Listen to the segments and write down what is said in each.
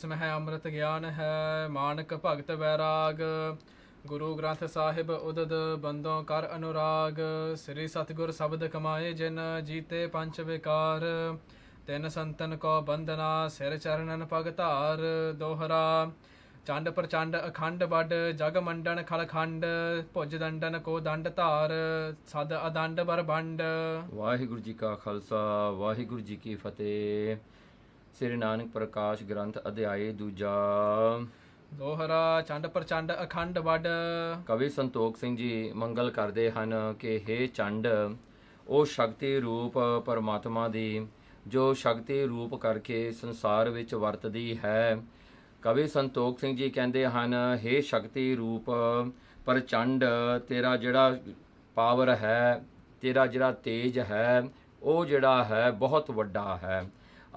ਜਿਸਮ ਹੈ ਅੰਮ੍ਰਿਤ ਗਿਆਨ ਹੈ ਮਾਨਕ ਭਗਤ ਵੈਰਾਗ ਗੁਰੂ ਗ੍ਰੰਥ ਸਾਹਿਬ ਉਦਦ ਬੰਦੋ ਕਰ ਅਨੁਰਾਗ ਸ੍ਰੀ ਸਤਗੁਰ ਸ਼ਬਦ ਕਮਾਏ ਜਿਨ ਜੀਤੇ ਪੰਜ ਵਿਕਾਰ ਤਿੰਨ ਸੰਤਨ ਕੋ ਬੰਦਨਾ ਸਿਰ ਚਰਨਨ ਭਗਤਾਰ ਦੋਹਰਾ ਚੰਡ ਪ੍ਰਚੰਡ ਅਖੰਡ ਵੱਡ ਜਗ ਖਲ ਖੰਡ ਭੁਜ ਦੰਡਨ ਕੋ ਦੰਡ ਧਾਰ ਸਦ ਅਦੰਡ ਬਰਬੰਡ ਵਾਹਿਗੁਰੂ ਜੀ ਕਾ ਖਾਲਸਾ ਵਾਹਿਗੁਰੂ ਜੀ ਕੀ ਫਤਿਹ ਸ੍ਰੀ ਨਾਨਕ ਪ੍ਰਕਾਸ਼ ਗ੍ਰੰਥ ਅਧਿਆਏ ਦੂਜਾ ਦੋਹਰਾ ਚੰਡ ਪ੍ਰਚੰਡ ਅਖੰਡ ਵੱਡ ਕਵੀ ਸੰਤੋਖ ਸਿੰਘ ਜੀ ਮੰਗਲ ਕਰਦੇ ਹਨ ਕਿ हे ਚੰਡ ਉਹ ਸ਼ਕਤੀ ਰੂਪ ਪਰਮਾਤਮਾ ਦੀ ਜੋ ਸ਼ਕਤੀ ਰੂਪ ਕਰਕੇ ਸੰਸਾਰ ਵਿੱਚ ਵਰਤਦੀ ਹੈ ਕਵੀ ਸੰਤੋਖ ਸਿੰਘ ਜੀ ਕਹਿੰਦੇ ਹਨ हे ਸ਼ਕਤੀ ਰੂਪ ਪ੍ਰਚੰਡ ਤੇਰਾ ਜਿਹੜਾ ਪਾਵਰ ਹੈ ਤੇਰਾ ਜਿਹੜਾ ਤੇਜ ਹੈ ਉਹ ਜਿਹੜਾ ਹੈ ਬਹੁਤ ਵੱਡਾ ਹੈ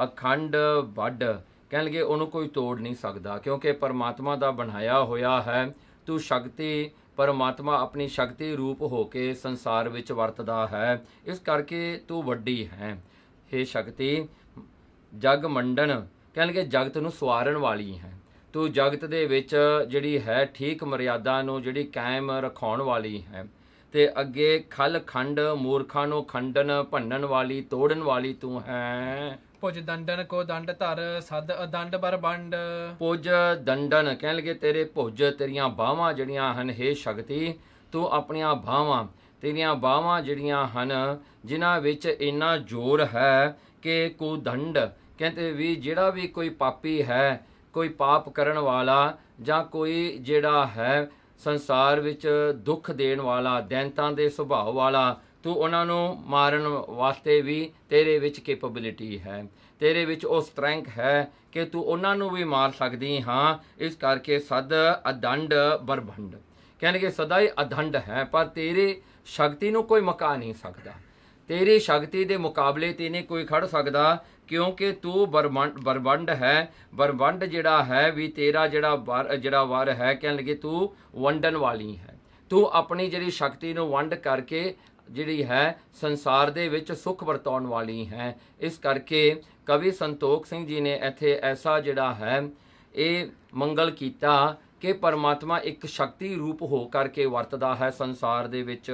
ਅਖੰਡ ਵੱਡ ਲਗੇ ਉਹਨੂੰ ਕੋਈ ਤੋੜ ਨਹੀਂ ਸਕਦਾ ਕਿਉਂਕਿ ਪਰਮਾਤਮਾ ਦਾ ਬਣਾਇਆ ਹੋਇਆ ਹੈ ਤੂੰ ਸ਼ਕਤੀ ਪਰਮਾਤਮਾ ਆਪਣੀ ਸ਼ਕਤੀ ਰੂਪ ਹੋ ਕੇ ਸੰਸਾਰ ਵਿੱਚ ਵਰਤਦਾ ਹੈ ਇਸ ਕਰਕੇ ਤੂੰ ਵੱਡੀ ਹੈ हे ਸ਼ਕਤੀ ਜਗ ਕਹਿਣ ਲਗੇ ਜਗਤ ਨੂੰ ਸਵਾਰਨ ਵਾਲੀ ਹੈ ਤੂੰ ਜਗਤ ਦੇ ਵਿੱਚ ਜਿਹੜੀ ਹੈ ਠੀਕ ਮਰਿਆਦਾ ਨੂੰ ਜਿਹੜੀ ਕਾਇਮ ਰੱਖਣ ਵਾਲੀ ਹੈ ਤੇ ਅੱਗੇ ਖਲ ਖੰਡ ਮੂਰਖਾਂ ਨੂੰ ਖੰਡਨ ਭੰਨਣ ਵਾਲੀ ਤੋੜਨ ਵਾਲੀ ਤੂੰ ਹੈ ਪੁਜ ਦੰਡਨ ਕੋ ਦੰਡ ਧਰ ਸਦ ਅਦੰਡ ਬਰ ਬੰਡ ਪੁਜ ਦੰਡਨ ਕਹਿਣ ਲਗੇ ਤੇਰੇ ਪੁਜ ਤੇਰੀਆਂ ਬਾਹਾਂ ਜਿਹੜੀਆਂ ਹਨ हे ਸ਼ਕਤੀ ਤੂੰ ਆਪਣੀਆਂ ਬਾਹਾਂ ਤੇਰੀਆਂ ਬਾਹਾਂ ਜਿਹੜੀਆਂ ਹਨ ਜਿਨ੍ਹਾਂ ਵਿੱਚ ਇੰਨਾ ਜ਼ੋਰ ਹੈ ਕਿ ਕੋ ਦੰਡ ਕਹਿੰਦੇ ਵੀ ਜਿਹੜਾ ਵੀ ਕੋਈ ਪਾਪੀ ਹੈ ਕੋਈ ਪਾਪ ਕਰਨ ਵਾਲਾ ਜਾਂ ਕੋਈ ਜਿਹੜਾ ਹੈ ਸੰਸਾਰ ਵਿੱਚ ਦੁੱਖ ਦੇਣ ਵਾਲਾ ਦੈਂਤਾਂ ਦੇ ਸੁਭਾਅ ਵਾਲਾ ਤੂੰ ਉਹਨਾਂ ਨੂੰ ਮਾਰਨ ਵਾਸਤੇ ਵੀ ਤੇਰੇ ਵਿੱਚ ਕੈਪੇਬਿਲਿਟੀ ਹੈ ਤੇਰੇ ਵਿੱਚ ਉਹ ਸਟਰੈਂਥ ਹੈ ਕਿ ਤੂੰ ਉਹਨਾਂ ਨੂੰ ਵੀ ਮਾਰ ਸਕਦੀ ਹਾਂ ਇਸ ਕਰਕੇ ਸਦ ਅਦੰਡ ਬਰਭੰਡ ਕਹਿੰਦੇ ਕਿ ਸਦਾ ਹੀ ਅਦੰਡ ਹੈ ਪਰ ਤੇਰੀ ਸ਼ਕਤੀ ਨੂੰ ਕੋਈ ਮਕਾ ਨਹੀਂ ਸਕਦਾ ਤੇਰੀ ਸ਼ਕਤੀ ਦੇ ਮੁਕਾਬਲੇ ਤੇ ਨਹੀਂ ਕੋਈ ਖੜ ਸਕਦਾ ਕਿਉਂਕਿ ਤੂੰ ਬਰਬੰਡ ਹੈ ਬਰਬੰਡ ਜਿਹੜਾ ਹੈ ਵੀ ਤੇਰਾ ਜਿਹੜਾ ਜਿਹੜਾ ਵਾਰ ਹੈ ਕਹਿਣ ਲੱਗੇ ਤੂੰ ਵੰਡਣ ਵਾਲੀ ਹੈ ਤੂੰ ਆਪਣੀ ਜਿਹੜੀ ਸ਼ਕਤੀ ਨੂੰ ਵੰਡ ਕਰਕੇ ਜਿਹੜੀ ਹੈ ਸੰਸਾਰ ਦੇ ਵਿੱਚ ਸੁਖ ਵਰਤਾਉਣ ਵਾਲੀ ਹੈ ਇਸ ਕਰਕੇ ਕਵੀ ਸੰਤੋਖ ਸਿੰਘ ਜੀ ਨੇ ਇੱਥੇ ਐਸਾ ਜਿਹੜਾ ਹੈ ਇਹ ਮੰਗਲ ਕੀਤਾ ਕਿ ਪਰਮਾਤਮਾ ਇੱਕ ਸ਼ਕਤੀ ਰੂਪ ਹੋ ਕਰਕੇ ਵਰਤਦਾ ਹੈ ਸੰਸਾਰ ਦੇ ਵਿੱਚ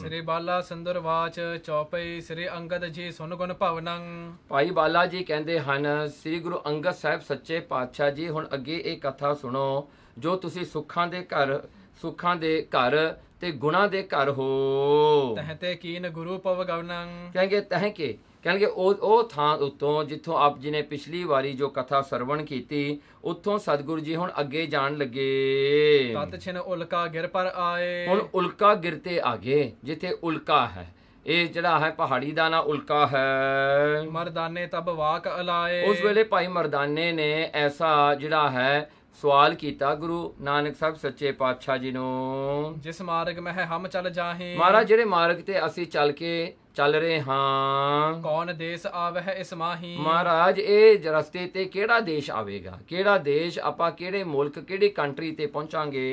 ਸ੍ਰੀ ਬਾਲਾ ਸੁੰਦਰ ਬਾਚ ਚੌਪਈ ਸ੍ਰੀ ਅੰਗਦ ਜੀ ਸੁਨ ਗੁਣ ਭਵਨੰ ਭਾਈ ਬਾਲਾ ਜੀ ਕਹਿੰਦੇ ਹਨ ਸ੍ਰੀ ਗੁਰੂ ਅੰਗਦ ਸਾਹਿਬ ਸੱਚੇ ਪਾਤਸ਼ਾਹ ਜੀ ਹੁਣ ਅੱਗੇ ਇਹ ਕਥਾ ਸੁਣੋ ਜੋ ਤੁਸੀਂ ਸੁੱਖਾਂ ਦੇ ਘਰ ਸੁੱਖਾਂ ਦੇ ਘਰ ਤੇ ਗੁਣਾ ਦੇ ਘਰ ਹੋ ਤਹ ਤੇ ਕੀਨ ਗੁਰੂ ਪਵ ਗਵਨੰ ਕਹਿੰਗੇ ਤਹ ਕੇ ਕਹਿੰਗੇ ਉਹ ਉਹ ਥਾਂ ਉਤੋਂ ਜਿੱਥੋਂ ਆਪ ਜੀ ਨੇ ਪਿਛਲੀ ਵਾਰੀ ਜੋ ਕਥਾ ਸਰਵਣ ਕੀਤੀ ਉੱਥੋਂ ਸਤਿਗੁਰੂ ਜੀ ਹੁਣ ਅੱਗੇ ਜਾਣ ਲੱਗੇ ਤਤ ਛਿਨ ਉਲਕਾ ਗਿਰ ਪਰ ਆਏ ਹੁਣ ਉਲਕਾ ਗਿਰਤੇ ਆਗੇ ਜਿੱਥੇ ਉਲਕਾ ਹੈ ਇਹ ਜਿਹੜਾ ਹੈ ਪਹਾੜੀ ਦਾ ਨਾ ਉਲਕਾ ਹੈ ਮਰਦਾਨੇ ਤਬ ਵਾਕ ਅਲਾਏ ਉਸ ਵੇਲੇ ਭਾਈ ਮਰਦਾਨੇ ਨੇ ਐਸਾ ਜਿਹੜਾ ਹੈ ਸਵਾਲ ਕੀਤਾ ਗੁਰੂ ਨਾਨਕ ਸਾਹਿਬ ਸੱਚੇ ਪਾਤਸ਼ਾਹ ਜੀ ਨੂੰ ਜਿਸ ਮਾਰਗ ਮੈਂ ਹਮ ਚੱਲ ਜਾਹੇ ਮਹਾਰਾਜ ਜਿਹੜੇ ਮਾਰਗ ਤੇ ਅਸੀਂ ਚੱਲ ਕੇ ਚੱਲ ਰਹੇ ਹਾਂ ਕੌਣ ਦੇਸ ਆਵਹਿ ਇਸ ਮਾਹੀ ਮਹਾਰਾਜ ਇਹ ਰਸਤੇ ਤੇ ਕਿਹੜਾ ਦੇਸ਼ ਆਵੇਗਾ ਕਿਹੜਾ ਦੇਸ਼ ਆਪਾਂ ਕਿਹੜੇ ਮੁਲਕ ਕਿਹੜੀ ਕੰਟਰੀ ਤੇ ਪਹੁੰਚਾਂਗੇ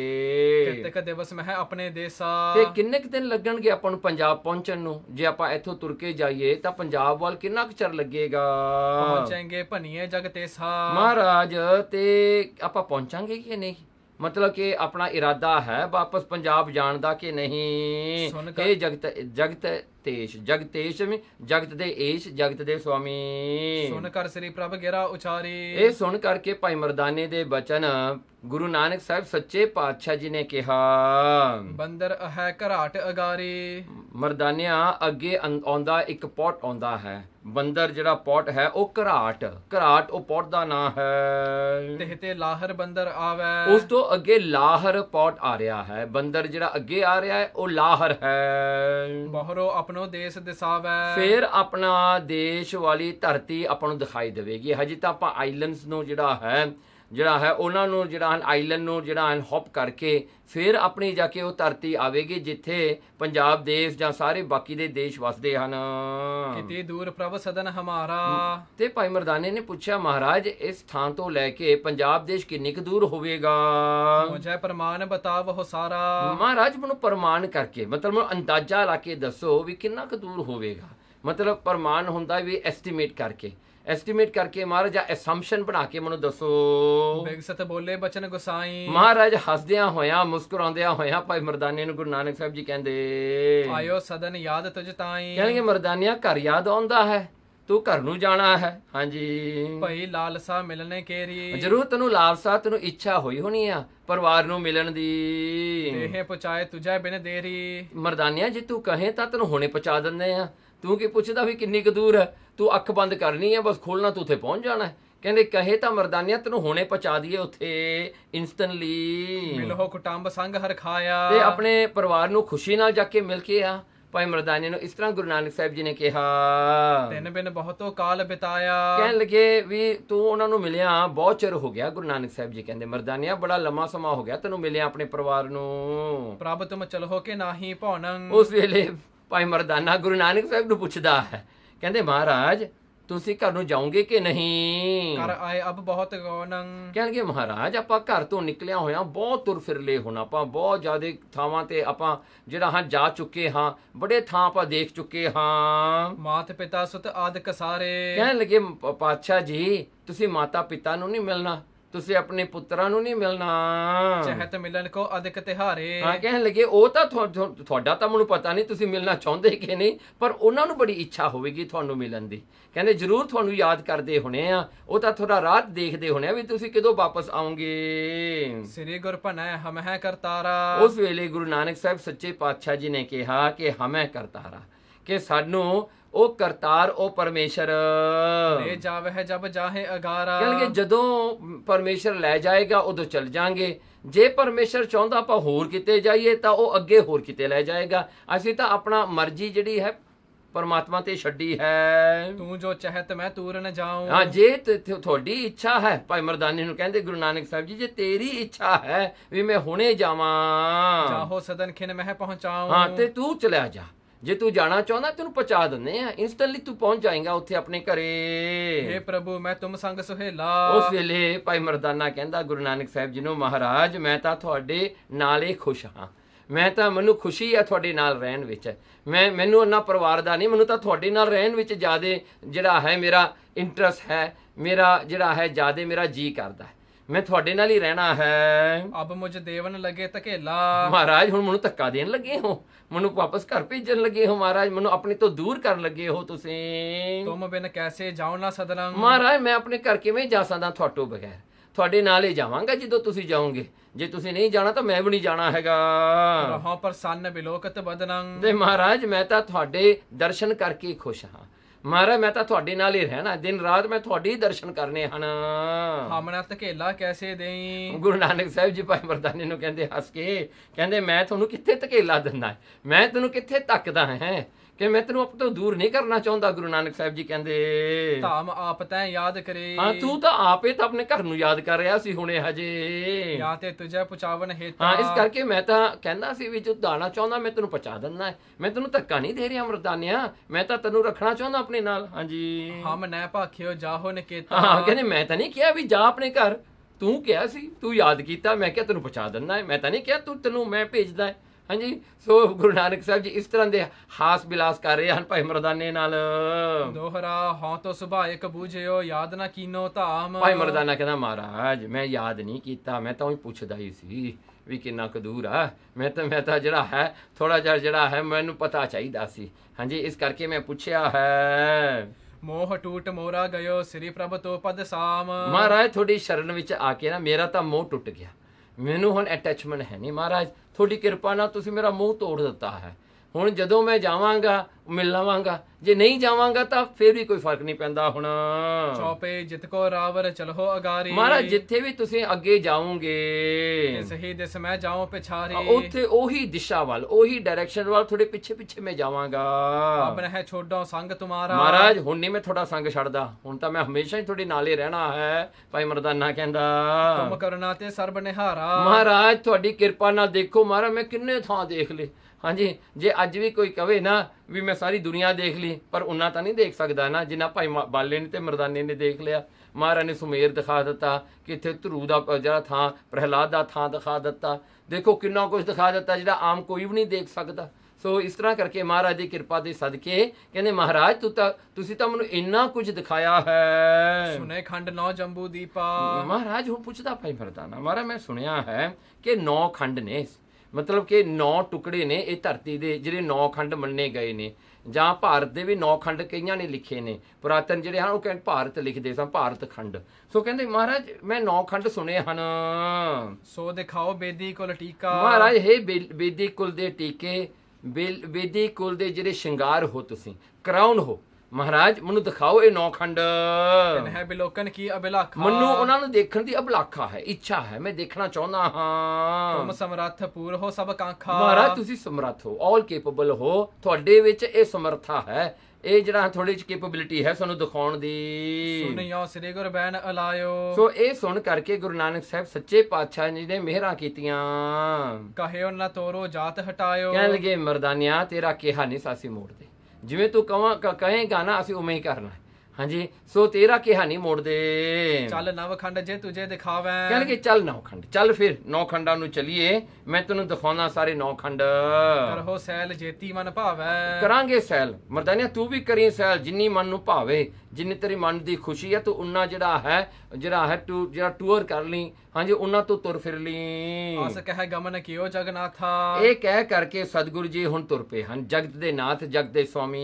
ਕਿਤਕ ਦਿਵਸ ਮਹਿ ਆਪਣੇ ਦੇਸਾ ਤੇ ਕਿੰਨੇ ਕਿ ਦਿਨ ਲੱਗਣਗੇ ਆਪਾਂ ਨੂੰ ਪੰਜਾਬ ਪਹੁੰਚਣ ਨੂੰ ਜੇ ਆਪਾਂ ਇੱਥੋਂ ਤੁਰ ਕੇ ਜਾਈਏ ਤਾਂ ਪੰਜਾਬ ਵੱਲ ਕਿੰਨਾ ਕੁ ਚਿਰ ਲੱਗੇਗਾ ਪਹੁੰਚਾਂਗੇ ਭਨੀਏ ਜਗ ਤੇ ਸਾ ਮਹਾਰਾਜ ਤੇ ਆਪਾਂ ਪਹੁੰਚਾਂਗੇ ਕਿ ਨਹੀਂ ਮਤਲਬ ਕਿ ਆਪਣਾ ਇਰਾਦਾ ਹੈ ਵਾਪਸ ਪੰਜਾਬ ਜਾਣ ਦਾ ਕਿ ਨਹੀਂ ਇਹ ਜਗਤ ਜਗਤ ਤੇਸ਼ ਜਗਤੇਸ਼ ਮੇ ਜਗਤ ਦੇ ਏਸ਼ ਜਗਤ ਦੇ ਸੁਆਮੀ ਸੁਣ ਕਰ ਸ੍ਰੀ ਪ੍ਰਭ ਗਿਰਾ ਉਚਾਰੇ ਇਹ ਸੁਣ ਕਰਕੇ ਭਾਈ ਮਰਦਾਨੇ ਦੇ ਬਚਨ ਗੁਰੂ ਨਾਨਕ ਸਾਹਿਬ ਸੱਚੇ ਪਾਤਸ਼ਾਹ ਜੀ ਨੇ ਕਿਹਾ ਬੰਦਰ ਹੈ ਘਰਾਟ ਅਗਾਰੇ ਮਰਦਾਨਿਆ ਅੱਗੇ ਆਉਂਦਾ ਇੱਕ ਪੌਟ ਆਉਂਦਾ ਹੈ ਬੰਦਰ ਜਿਹੜਾ ਪੌਟ ਹੈ ਉਹ ਘਰਾਟ ਘਰਾਟ ਉਹ ਪੌਟ ਦਾ ਨਾਮ ਹੈ ਤੇ ਹਿਤੇ ਲਾਹਰ ਬੰਦਰ ਆਵੇ ਉਸ ਤੋਂ ਅੱਗੇ ਲਾਹਰ ਪੌਟ ਆ ਰਿਹਾ ਹੈ ਬੰਦਰ ਜਿਹੜਾ ਅੱਗੇ ਆ ਰਿਹਾ ਹੈ ਉਹ ਲਾਹਰ ਹੈ ਬਹਰੋ ਆਪਣੋ ਦੇਸ਼ ਦਿਸਾਵੇ ਫਿਰ ਆਪਣਾ ਦੇਸ਼ ਵਾਲੀ ਧਰਤੀ ਆਪਾਂ ਨੂੰ ਦਿਖਾਈ ਦੇਵੇਗੀ ਹਜੇ ਤਾਂ ਆਪਾਂ ਆਈਲੈਂਡਸ ਨੂੰ ਜਿਹੜਾ ਹੈ ਜਿਹੜਾ ਹੈ ਉਹਨਾਂ ਨੂੰ ਜਿਹੜਾ ਹਨ ਆਈਲੈਂਡ ਨੂੰ ਜਿਹੜਾ ਹਨ ਹੌਪ ਕਰਕੇ ਫਿਰ ਆਪਣੀ ਜਾ ਕੇ ਉਹ ਧਰਤੀ ਆਵੇਗੀ ਜਿੱਥੇ ਪੰਜਾਬ ਦੇਸ਼ ਜਾਂ ਸਾਰੇ ਬਾਕੀ ਦੇ ਦੇਸ਼ ਵਸਦੇ ਹਨ ਕਿਤੇ ਦੂਰ ਪ੍ਰਭ ਸਦਨ ਹਮਾਰਾ ਤੇ ਭਾਈ ਮਰਦਾਨੇ ਨੇ ਪੁੱਛਿਆ ਮਹਾਰਾਜ ਇਸ ਥਾਂ ਤੋਂ ਲੈ ਕੇ ਪੰਜਾਬ ਦੇਸ਼ ਕਿੰਨੀ ਕੁ ਦੂਰ ਹੋਵੇਗਾ ਮੁਝੇ ਪਰਮਾਨ ਬਤਾਵ ਹੋ ਸਾਰਾ ਮਹਾਰਾਜ ਮੈਨੂੰ ਪਰਮਾਨ ਕਰਕੇ ਮਤਲਬ ਅੰਦਾਜ਼ਾ ਲਾ ਕੇ ਦੱਸੋ ਵੀ ਕਿੰਨਾ ਕੁ ਦੂਰ ਹੋਵੇਗਾ ਮਤਲਬ ਪਰਮਾਨ ਹੁੰਦਾ ਵੀ ਐਸਟੀਮੇਟ ਕਰਕੇ ਐਸਟੀਮੇਟ ਕਰਕੇ ਮਹਾਰਾਜ ਐਸੰਪਸ਼ਨ ਬਣਾ ਕੇ ਮੈਨੂੰ ਦੱਸੋ ਬੇਗਸਤ ਬੋਲੇ ਬਚਨ ਗੁਸਾਈ ਮਹਾਰਾਜ ਹੱਸਦਿਆਂ ਹੋਇਆਂ ਮੁਸਕਰਾਉਂਦਿਆਂ ਹੋਇਆਂ ਭਾਈ ਮਰਦਾਨੇ ਨੂੰ ਗੁਰੂ ਨਾਨਕ ਸਾਹਿਬ ਜੀ ਕਹਿੰਦੇ ਆਇਓ ਸਦਨ ਯਾਦ ਤੁਝ ਤਾਈ ਕਹਿੰਗੇ ਮਰਦਾਨਿਆ ਘਰ ਯਾਦ ਆਉਂਦਾ ਹੈ ਤੂੰ ਘਰ ਨੂੰ ਜਾਣਾ ਹੈ ਹਾਂਜੀ ਭਈ ਲਾਲਸਾ ਮਿਲਣੇ ਕੇਰੀ ਜ਼ਰੂਰ ਤੈਨੂੰ ਲਾਲਸਾ ਤੈਨੂੰ ਇੱਛਾ ਹੋਈ ਹੋਣੀ ਆ ਪਰਿਵਾਰ ਨੂੰ ਮਿਲਣ ਦੀ ਇਹ ਪਹੁੰਚਾਏ ਤੁਝੇ ਬਿਨ ਦੇਰੀ ਮਰਦਾਨਿਆ ਜੇ ਤੂੰ ਕਹੇ ਤਾਂ ਤੈਨੂੰ ਹੁਣੇ ਪਹੁੰਚਾ ਦਿੰਦੇ ਆ ਤੂੰ ਕੀ ਪੁੱਛਦਾ ਵੀ ਕਿੰਨੀ ਕੁ ਦੂਰ ਹੈ ਤੂੰ ਅੱਖ ਬੰਦ ਕਰਨੀ ਹੈ ਬਸ ਖੋਲਣਾ ਤੂੰ ਉੱਥੇ ਪਹੁੰਚ ਜਾਣਾ ਕਹਿੰਦੇ ਕਹੇ ਤਾਂ ਮਰਦਾਨੀਆਂ ਤੈਨੂੰ ਹੁਣੇ ਪਹੁੰਚਾ ਦਈਏ ਉੱਥੇ ਇਨਸਟੈਂਟਲੀ ਮਿਲੋ ਕੁਟੰਬ ਸੰਗ ਹਰ ਖਾਇਆ ਤੇ ਆਪਣੇ ਪਰਿਵਾਰ ਨੂੰ ਖੁਸ਼ੀ ਨਾਲ ਜਾ ਕੇ ਮਿਲ ਕੇ ਆ ਭਾਈ ਮਰਦਾਨੇ ਨੂੰ ਇਸ ਤਰ੍ਹਾਂ ਗੁਰੂ ਨਾਨਕ ਸਾਹਿਬ ਜੀ ਨੇ ਕਿਹਾ ਤਿੰਨ ਬਿਨ ਬਹੁਤੋ ਕਾਲ ਬਿਤਾਇਆ ਕਹਿਣ ਲਗੇ ਵੀ ਤੂੰ ਉਹਨਾਂ ਨੂੰ ਮਿਲਿਆ ਬਹੁਤ ਚਿਰ ਹੋ ਗਿਆ ਗੁਰੂ ਨਾਨਕ ਸਾਹਿਬ ਜੀ ਕਹਿੰਦੇ ਮਰਦਾਨਿਆ ਬੜਾ ਲੰਮਾ ਸਮਾਂ ਹੋ ਗਿਆ ਤੈਨੂੰ ਮਿਲਿਆ ਆਪਣੇ ਪਰਿਵਾਰ ਨੂੰ ਪ੍ਰਭ ਤੁਮ ਚਲੋ ਕੇ ਨਾਹੀ ਭੌਣੰ ਉਸ ਵੇਲੇ ਭਾਈ ਮਰਦਾਨਾ ਗੁਰੂ ਨਾਨਕ ਸਾਹਿਬ ਨੂੰ ਪੁੱਛਦਾ ਹੈ ਕਹਿੰਦੇ ਮਹਾਰਾਜ ਤੁਸੀਂ ਘਰ ਨੂੰ ਜਾਓਗੇ ਕਿ ਨਹੀਂ ਕਰ ਆਏ ਅਬ ਬਹੁਤ ਗੋਨੰ ਕਹਿਣਗੇ ਮਹਾਰਾਜ ਆਪਾਂ ਘਰ ਤੋਂ ਨਿਕਲਿਆ ਹੋਇਆ ਬਹੁਤ ਤੁਰ ਫਿਰਲੇ ਹੁਣ ਆਪਾਂ ਬਹੁਤ ਜ਼ਿਆਦੇ ਥਾਵਾਂ ਤੇ ਆਪਾਂ ਜਿਹੜਾ ਹਾਂ ਜਾ ਚੁੱਕੇ ਹਾਂ ਬੜੇ ਥਾਂ ਆਪਾਂ ਦੇਖ ਚੁੱਕੇ ਹਾਂ ਮਾਤ ਪਿਤਾ ਸੁਤ ਆਦਿਕ ਸਾਰੇ ਕਹਿਣ ਲਗੇ ਪਾਤਸ਼ਾਹ ਜੀ ਤੁਸੀਂ ਮਾਤਾ ਪਿਤਾ ਨੂੰ ਨਹੀਂ ਮਿਲਣਾ ਤੁਸੀਂ ਆਪਣੇ ਪੁੱਤਰਾਂ ਨੂੰ ਨਹੀਂ ਮਿਲਣਾ ਚਾਹੇ ਤਾਂ ਮਿਲਣ ਕੋ ਅਧਿਕ ਤਿਹਾਰੇ ਹਾਂ ਕਹਿਣ ਲੱਗੇ ਉਹ ਤਾਂ ਤੁਹਾਡਾ ਤਾਂ ਮੈਨੂੰ ਪਤਾ ਨਹੀਂ ਤੁਸੀਂ ਮਿਲਣਾ ਚਾਹੁੰਦੇ ਕਿ ਨਹੀਂ ਪਰ ਉਹਨਾਂ ਨੂੰ ਬੜੀ ਇੱਛਾ ਹੋਵੇਗੀ ਤੁਹਾਨੂੰ ਮਿਲਣ ਦੀ ਕਹਿੰਦੇ ਜ਼ਰੂਰ ਤੁਹਾਨੂੰ ਯਾਦ ਕਰਦੇ ਹੋਣੇ ਆ ਉਹ ਤਾਂ ਥੋੜਾ ਰਾਤ ਦੇਖਦੇ ਹੋਣੇ ਆ ਵੀ ਤੁਸੀਂ ਕਦੋਂ ਵਾਪਸ ਆਉਂਗੇ ਸ੍ਰੀ ਗੁਰ ਭਨੈ ਹਮ ਹੈ ਕਰਤਾਰਾ ਉਸ ਵੇਲੇ ਗੁਰੂ ਨਾਨਕ ਸਾਹਿਬ ਸੱਚੇ ਪਾਤਸ਼ਾਹ ਜੀ ਨੇ ਕਿਹਾ ਕਿ ਹਮ ਹੈ ਕਰਤਾਰਾ ਕਿ ਸਾਨੂੰ ਉਹ ਕਰਤਾਰ ਉਹ ਪਰਮੇਸ਼ਰ ਲੈ ਜਾਵੇ ਜਬ ਜਾਹੇ ਅਗਾਰਾ ਕਹਿੰਦੇ ਜਦੋਂ ਪਰਮੇਸ਼ਰ ਲੈ ਜਾਏਗਾ ਉਦੋਂ ਚਲ ਜਾਾਂਗੇ ਜੇ ਪਰਮੇਸ਼ਰ ਚਾਹੁੰਦਾ ਆਪਾਂ ਹੋਰ ਕਿਤੇ ਜਾਈਏ ਤਾਂ ਉਹ ਅੱਗੇ ਹੋਰ ਕਿਤੇ ਲੈ ਜਾਏਗਾ ਅਸੀਂ ਤਾਂ ਆਪਣਾ ਮਰਜ਼ੀ ਜਿਹੜੀ ਹੈ ਪਰਮਾਤਮਾ ਤੇ ਛੱਡੀ ਹੈ ਤੂੰ ਜੋ ਚਾਹਤ ਮੈਂ ਤੂਰ ਨ ਜਾਉਂ ਹਾਂ ਜੇ ਤੁਹਾਡੀ ਇੱਛਾ ਹੈ ਭਾਈ ਮਰਦਾਨੀ ਨੂੰ ਕਹਿੰਦੇ ਗੁਰੂ ਨਾਨਕ ਸਾਹਿਬ ਜੀ ਜੇ ਤੇਰੀ ਇੱਛਾ ਹੈ ਵੀ ਮੈਂ ਹੁਣੇ ਜਾਵਾਂ ਚਾਹੋ ਸਦਨ ਖਿਨ ਮਹਿ ਪਹੁੰਚਾਉਂ ਹਾਂ ਤੇ ਤੂੰ ਚਲਿਆ ਜਾ ਜੇ ਤੂੰ ਜਾਣਾ ਚਾਹੁੰਦਾ ਤੈਨੂੰ ਪਹੁੰਚਾ ਦਿੰਨੇ ਆ ਇਨਸਟੈਂਟਲੀ ਤੂੰ ਪਹੁੰਚ ਜਾਏਗਾ ਉੱਥੇ ਆਪਣੇ ਘਰੇ हे ਪ੍ਰਭੂ ਮੈਂ ਤੁਮ ਸੰਗ ਸੁਹੇਲਾ ਉਸ ਵੇਲੇ ਭਾਈ ਮਰਦਾਨਾ ਕਹਿੰਦਾ ਗੁਰੂ ਨਾਨਕ ਸਾਹਿਬ ਜੀ ਨੂੰ ਮਹਾਰਾਜ ਮੈਂ ਤਾਂ ਤੁਹਾਡੇ ਨਾਲ ਹੀ ਖੁਸ਼ ਹਾਂ ਮੈਂ ਤਾਂ ਮੈਨੂੰ ਖੁਸ਼ੀ ਆ ਤੁਹਾਡੇ ਨਾਲ ਰਹਿਣ ਵਿੱਚ ਮੈਂ ਮੈਨੂੰ ਉਹਨਾਂ ਪਰਿਵਾਰ ਦਾ ਨਹੀਂ ਮੈਨੂੰ ਤਾਂ ਤੁਹਾਡੇ ਨਾਲ ਰਹਿਣ ਵਿੱਚ ਜਿਆਦੇ ਜਿਹੜਾ ਹੈ ਮੇਰਾ ਇੰਟਰਸਟ ਹੈ ਮੇਰਾ ਜਿਹੜਾ ਹੈ ਜਿਆਦੇ ਮੇਰਾ ਜੀ ਕਰਦਾ ਮੈਂ ਤੁਹਾਡੇ ਨਾਲ ਹੀ ਰਹਿਣਾ ਹੈ ਅਬ ਮੁਝ ਦੇਵਨ ਲਗੇ ਧਕੇਲਾ ਮਹਾਰਾਜ ਹੁਣ ਮੈਨੂੰ ਧੱਕਾ ਦੇਣ ਲੱਗੇ ਹੋ ਮੈਨੂੰ ਵਾਪਸ ਘਰ ਭੇਜਣ ਲੱਗੇ ਹੋ ਮਹਾਰਾਜ ਮੈਨੂੰ ਆਪਣੇ ਤੋਂ ਦੂਰ ਕਰਨ ਲੱਗੇ ਹੋ ਤੁਸੀਂ ਤੁਮ ਬਿਨ ਕੈਸੇ ਜਾਉ ਨਾ ਸਦਰਾਂ ਮਹਾਰਾਜ ਮੈਂ ਆਪਣੇ ਘਰ ਕਿਵੇਂ ਜਾ ਸਕਦਾ ਤੁਹਾਡੇ ਬਗੈਰ ਤੁਹਾਡੇ ਨਾਲ ਹੀ ਜਾਵਾਂਗਾ ਜਦੋਂ ਤੁਸੀਂ ਜਾਓਗੇ ਜੇ ਤੁਸੀਂ ਨਹੀਂ ਜਾਣਾ ਤਾਂ ਮੈਂ ਵੀ ਨਹੀਂ ਜਾਣਾ ਹੈਗਾ ਰਹਾ ਸੰਨ ਬਿਲੋਕਤ ਬਦਨੰ ਦੇ ਮਹਾਰਾਜ ਮੈਂ ਤਾਂ ਤੁਹਾਡੇ ਦਰਸ਼ਨ ਕਰਕੇ ਖੁਸ਼ ਹਾਂ ਮਹਾਰਾਜ ਮੈਂ ਤਾਂ ਤੁਹਾਡੇ ਨਾਲ ਹੀ ਰਹਿਣਾ ਦਿਨ ਰਾਤ ਮੈਂ ਤੁਹਾਡੀ ਦਰਸ਼ਨ ਕਰਨੇ ਹਨ ਹਮਨਾ ਧਕੇਲਾ ਕੈਸੇ ਦੇਈ ਗੁਰੂ ਨਾਨਕ ਸਾਹਿਬ ਜੀ ਭਾਈ ਮਰਦਾਨੇ ਨੂੰ ਕਹਿੰਦੇ ਹੱਸ ਕੇ ਕਹਿੰਦੇ ਮੈਂ ਤੁਹਾਨੂੰ ਕਿੱਥੇ ਧਕੇਲਾ ਦਿੰਦਾ ਮੈਂ ਤੈਨੂੰ ਕਿੱਥੇ ਤੱਕਦਾ ਹੈ ਕਿ ਮੈਂ ਤੈਨੂੰ ਆਪਣੇ ਤੋਂ ਦੂਰ ਨਹੀਂ ਕਰਨਾ ਚਾਹੁੰਦਾ ਗੁਰੂ ਨਾਨਕ ਸਾਹਿਬ ਜੀ ਕਹਿੰਦੇ ਧਾਮ ਆਪ ਤੈ ਯਾਦ ਕਰੇ ਹਾਂ ਤੂੰ ਤਾਂ ਆਪੇ ਤਾਂ ਆਪਣੇ ਘਰ ਨੂੰ ਯਾਦ ਕਰ ਰਿਹਾ ਸੀ ਹੁਣੇ ਹਜੇ ਯਾ ਤੇ ਤੁਝੇ ਪੁਚਾਵਨ ਹੇਤਾ ਹਾਂ ਇਸ ਕਰਕੇ ਮੈਂ ਤਾਂ ਕਹਿੰਦਾ ਸੀ ਵੀ ਜੋ ਦਾਣਾ ਚਾਹੁੰਦਾ ਮੈਂ ਤੈਨੂੰ ਪਹੁੰਚਾ ਦਿੰਦਾ ਮੈਂ ਤੈਨੂੰ ਧੱਕਾ ਨਹੀਂ ਦੇ ਰਿਹਾ ਅਮਰਦਾਨਿਆ ਮੈਂ ਤਾਂ ਤੈਨੂੰ ਰੱਖਣਾ ਚਾਹੁੰਦਾ ਆਪਣੇ ਨਾਲ ਹਾਂਜੀ ਹਮ ਨੈ ਭਾਖਿਓ ਜਾਹੋ ਨਕੇਤਾ ਹਾਂ ਕਹਿੰਦੇ ਮੈਂ ਤਾਂ ਨਹੀਂ ਕਿਹਾ ਵੀ ਜਾ ਆਪਣੇ ਘਰ ਤੂੰ ਕਿਹਾ ਸੀ ਤੂੰ ਯਾਦ ਕੀਤਾ ਮੈਂ ਕਿਹਾ ਤੈਨੂੰ ਪਹੁੰਚਾ ਦਿੰਦਾ ਮੈਂ ਤਾਂ ਨਹੀਂ ਕਿਹਾ ਤੂੰ ਤੈਨੂੰ ਮੈਂ ਭੇਜਦਾ ਹਾਂਜੀ ਸੋ ਗੁਰੂ ਨਾਨਕ ਸਾਹਿਬ ਜੀ ਇਸ ਤਰ੍ਹਾਂ ਦੇ ਹਾਸ ਬਿਲਾਸ ਕਰ ਰਹੇ ਹਨ ਭਾਈ ਮਰਦਾਨੇ ਨਾਲ ਦੋਹਰਾ ਹਾਂ ਤੋ ਸੁਭਾਏ ਕਬੂਜਿਓ ਯਾਦ ਨਾ ਕੀਨੋ ਧਾਮ ਭਾਈ ਮਰਦਾਨਾ ਕਹਿੰਦਾ ਮਹਾਰਾਜ ਮੈਂ ਯਾਦ ਨਹੀਂ ਕੀਤਾ ਮੈਂ ਤਾਂ ਹੀ ਪੁੱਛਦਾ ਹੀ ਸੀ ਵੀ ਕਿੰਨਾ ਕੁ ਦੂਰ ਆ ਮੈਂ ਤਾਂ ਮੈਂ ਤਾਂ ਜਿਹੜਾ ਹੈ ਥੋੜਾ ਜਿਹਾ ਜਿਹੜਾ ਹੈ ਮੈਨੂੰ ਪਤਾ ਚਾਹੀਦਾ ਸੀ ਹਾਂਜੀ ਇਸ ਕਰਕੇ ਮੈਂ ਪੁੱਛਿਆ ਹੈ ਮੋਹ ਟੂਟ ਮੋਰਾ ਗਇਓ ਸ੍ਰੀ ਪ੍ਰਭ ਤੋ ਪਦ ਸਾਮ ਮਹਾਰਾਜ ਤੁਹਾਡੀ ਸ਼ਰਨ ਵਿੱਚ ਆ ਕੇ ਨਾ ਮੇਰਾ ਤਾਂ ਮੋਹ ਟੁੱਟ ਗਿਆ ਮੈਨੂੰ ਹੁਣ ਅਟੈਚਮੈਂਟ ਹੈ ਨਹੀਂ ਮਹਾਰਾਜ ਤੁਹਾਡੀ ਕਿਰਪਾ ਨਾਲ ਤੁਸੀਂ ਮੇਰਾ ਮੂੰਹ ਤੋੜ ਦਿੱਤਾ ਹੈ ਹੁਣ ਜਦੋਂ ਮੈਂ ਜਾਵਾਂਗਾ ਮਿਲ ਲਵਾਂਗਾ ਜੇ ਨਹੀਂ ਜਾਵਾਂਗਾ ਤਾਂ ਫੇਰ ਵੀ ਕੋਈ ਫਰਕ ਨਹੀਂ ਪੈਂਦਾ ਹੁਣ ਚੌਪੇ ਜਿਤ ਕੋ ਰਾਵਰ ਚਲੋ ਅਗਾਰੀ ਮਾਰਾ ਜਿੱਥੇ ਵੀ ਤੁਸੀਂ ਅੱਗੇ ਜਾਓਗੇ ਸਹੀ ਦਿਸ ਮੈਂ ਜਾਉਂ ਪਿਛਾਰੀ ਉੱਥੇ ਉਹੀ ਦਿਸ਼ਾ ਵੱਲ ਉਹੀ ਡਾਇਰੈਕਸ਼ਨ ਵੱਲ ਥੋੜੇ ਪਿੱਛੇ ਪਿੱਛੇ ਮੈਂ ਜਾਵਾਂਗਾ ਆਪਣਾ ਹੈ ਛੋਡਾ ਸੰਗ ਤੁਮਾਰਾ ਮਹਾਰਾਜ ਹੁਣ ਨਹੀਂ ਮੈਂ ਤੁਹਾਡਾ ਸੰਗ ਛੱਡਦਾ ਹੁਣ ਤਾਂ ਮੈਂ ਹਮੇਸ਼ਾ ਹੀ ਤੁਹਾਡੇ ਨਾਲੇ ਰਹਿਣਾ ਹੈ ਭਾਈ ਮਰਦਾਨਾ ਕਹਿੰਦਾ ਤੁਮ ਕਰਨਾ ਤੇ ਸਰਬ ਨਿਹਾਰਾ ਮਹਾਰਾਜ ਤੁਹਾਡੀ ਕਿਰਪਾ ਨਾਲ ਦੇਖੋ ਮਹਾਰਾ ਮੈਂ ਕਿੰਨੇ ਥਾਂ ਦੇਖ ਲੇ ਹਾਂਜੀ ਜੇ ਅੱਜ ਵੀ ਕੋਈ ਕਵੇ ਨਾ ਵੀ ਮੈਂ ਸਾਰੀ ਦੁਨੀਆ ਦੇਖ ਲਈ ਪਰ ਉਹਨਾਂ ਤਾਂ ਨਹੀਂ ਦੇਖ ਸਕਦਾ ਨਾ ਜਿੰਨਾ ਭਾਈ ਬਾਲੇ ਨੇ ਤੇ ਮਰਦਾਨੇ ਨੇ ਦੇਖ ਲਿਆ ਮਹਾਰਾਜ ਨੇ ਸੁਮੇਰ ਦਿਖਾ ਦਿੱਤਾ ਕਿੱਥੇ ਧਰੂ ਦਾ ਜਿਹੜਾ ਥਾਂ ਪ੍ਰਹਿਲਾਦ ਦਾ ਥਾਂ ਦਿਖਾ ਦਿੱਤਾ ਦੇਖੋ ਕਿੰਨਾ ਕੁਝ ਦਿਖਾ ਦਿੱਤਾ ਜਿਹੜਾ ਆਮ ਕੋਈ ਵੀ ਨਹੀਂ ਦੇਖ ਸਕਦਾ ਸੋ ਇਸ ਤਰ੍ਹਾਂ ਕਰਕੇ ਮਹਾਰਾਜ ਦੀ ਕਿਰਪਾ ਦੇ ਸਦਕੇ ਕਹਿੰਦੇ ਮਹਾਰਾਜ ਤੂੰ ਤਾਂ ਤੁਸੀਂ ਤਾਂ ਮੈਨੂੰ ਇੰਨਾ ਕੁਝ ਦਿਖਾਇਆ ਹੈ ਸੁਨੇ ਖੰਡ ਨੌ ਜੰਬੂ ਦੀਪਾ ਮਹਾਰਾਜ ਉਹ ਪੁੱਛਦਾ ਭਾਈ ਮਰਦਾਨਾ ਮਹਾਰਾਜ ਮੈਂ ਸੁਣਿਆ ਹੈ ਕਿ ਨੌ ਖੰਡ ਨੇ ਮਤਲਬ ਕਿ 9 ਟੁਕੜੇ ਨੇ ਇਹ ਧਰਤੀ ਦੇ ਜਿਹੜੇ 9 ਖੰਡ ਮੰਨੇ ਗਏ ਨੇ ਜਾਂ ਭਾਰਤ ਦੇ ਵੀ 9 ਖੰਡ ਕਈਆਂ ਨੇ ਲਿਖੇ ਨੇ ਪੁਰਾਤਨ ਜਿਹੜੇ ਹਨ ਉਹ ਕਹਿੰਦੇ ਭਾਰਤ ਲਿਖਦੇ ਸਨ ਭਾਰਤ ਖੰਡ ਸੋ ਕਹਿੰਦੇ ਮਹਾਰਾਜ ਮੈਂ 9 ਖੰਡ ਸੁਣੇ ਹਨ ਸੋ ਦਿਖਾਓ ਬੇਦੀ ਕੁਲ ਟੀਕਾ ਮਹਾਰਾਜ ਹੈ ਬੇਦੀ ਕੁਲ ਦੇ ਟੀਕੇ ਬੇਦੀ ਕੁਲ ਦੇ ਜਿਹੜੇ ਸ਼ਿੰਗਾਰ ਹੋ ਤੁਸੀਂ ਕਰਾਉਣ ਹੋ ਮਹਾਰਾਜ ਮੈਨੂੰ ਦਿਖਾਓ ਇਹ ਨੌ ਖੰਡ ਤਨ ਹੈ ਬਿਲੋਕਨ ਕੀ ਅਬਲਾਖਾ ਮੈਨੂੰ ਉਹਨਾਂ ਨੂੰ ਦੇਖਣ ਦੀ ਅਬਲਾਖਾ ਹੈ ਇੱਛਾ ਹੈ ਮੈਂ ਦੇਖਣਾ ਚਾਹੁੰਦਾ ਹਾਂ ਤੁਮ ਸਮਰੱਥ ਪੂਰ ਹੋ ਸਭ ਕਾਂਖਾ ਮਹਾਰਾਜ ਤੁਸੀਂ ਸਮਰੱਥ ਹੋ ਆਲ ਕੈਪੇਬਲ ਹੋ ਤੁਹਾਡੇ ਵਿੱਚ ਇਹ ਸਮਰੱਥਾ ਹੈ ਇਹ ਜਿਹੜਾ ਥੋੜੀ ਜਿਹੀ ਕੈਪੇਬਿਲਿਟੀ ਹੈ ਸਾਨੂੰ ਦਿਖਾਉਣ ਦੀ ਸੁਣਿਓ ਸ੍ਰੀ ਗੁਰਬੈਨ ਅਲਾਇਓ ਸੋ ਇਹ ਸੁਣ ਕਰਕੇ ਗੁਰੂ ਨਾਨਕ ਸਾਹਿਬ ਸੱਚੇ ਪਾਤਸ਼ਾਹ ਜੀ ਨੇ ਮਿਹਰਾਂ ਕੀਤੀਆਂ ਕਹੇ ਉਹਨਾਂ ਤੋਰੋ ਜਾਤ ਹਟਾਇਓ ਕਹਿ ਲਗੇ ਮਰਦਾਨਿਆ ਤੇਰਾ ਕਿਹਾ ਨਹੀਂ ਸਾਸੀ ਮੋੜਦੇ ਜਿਵੇਂ ਤੂੰ ਕਹਾਂ ਕਹੇਗਾ ਨਾ ਅਸੀਂ ਉਵੇਂ ਹੀ ਕਰਨਾ ਹਾਂਜੀ ਸੋ ਤੇਰਾ ਕਿਹਾ ਨਹੀਂ ਮੋੜਦੇ ਚੱਲ ਨਵਖੰਡ ਜੇ ਤੁਝੇ ਦਿਖਾਵੇ ਕਹਿੰਦੇ ਕਿ ਚੱਲ ਨਵਖੰਡ ਚੱਲ ਫਿਰ ਨੌਖੰਡਾਂ ਨੂੰ ਚਲੀਏ ਮੈਂ ਤੈਨੂੰ ਦਿਖਾਉਣਾ ਸਾਰੇ ਨੌਖੰਡ ਕਰੋ ਸੈਲ ਜੇਤੀ ਮਨ ਭਾਵੇ ਕਰਾਂਗੇ ਸੈਲ ਮਰਦਾਨਿਆ ਤੂੰ ਵੀ ਕਰੀ ਸੈਲ ਜਿੰਨੀ ਮਨ ਨੂੰ ਭਾਵੇ ਜਿੰਨੀ ਤੇਰੀ ਮਨ ਦੀ ਖੁਸ਼ੀ ਹੈ ਤੂੰ ਉਨਾ ਜਿਹੜਾ ਹੈ ਜਿਹੜਾ ਹੈ ਤੂੰ ਜਿਹੜਾ ਟੂਰ ਕਰ ਲਈ ਹਾਂਜੀ ਉਹਨਾਂ ਤੋਂ ਤੁਰ ਫਿਰ ਲਈ ਆਸ ਕਹੇ ਗਮਨ ਕਿਓ ਜਗਨਾਥਾ ਇਹ ਕਹਿ ਕਰਕੇ ਸਤਿਗੁਰੂ ਜੀ ਹੁਣ ਤੁਰ ਪਏ ਹਨ ਜਗਤ ਦੇ ਨਾਥ ਜਗਤ ਦੇ ਸਵਾਮੀ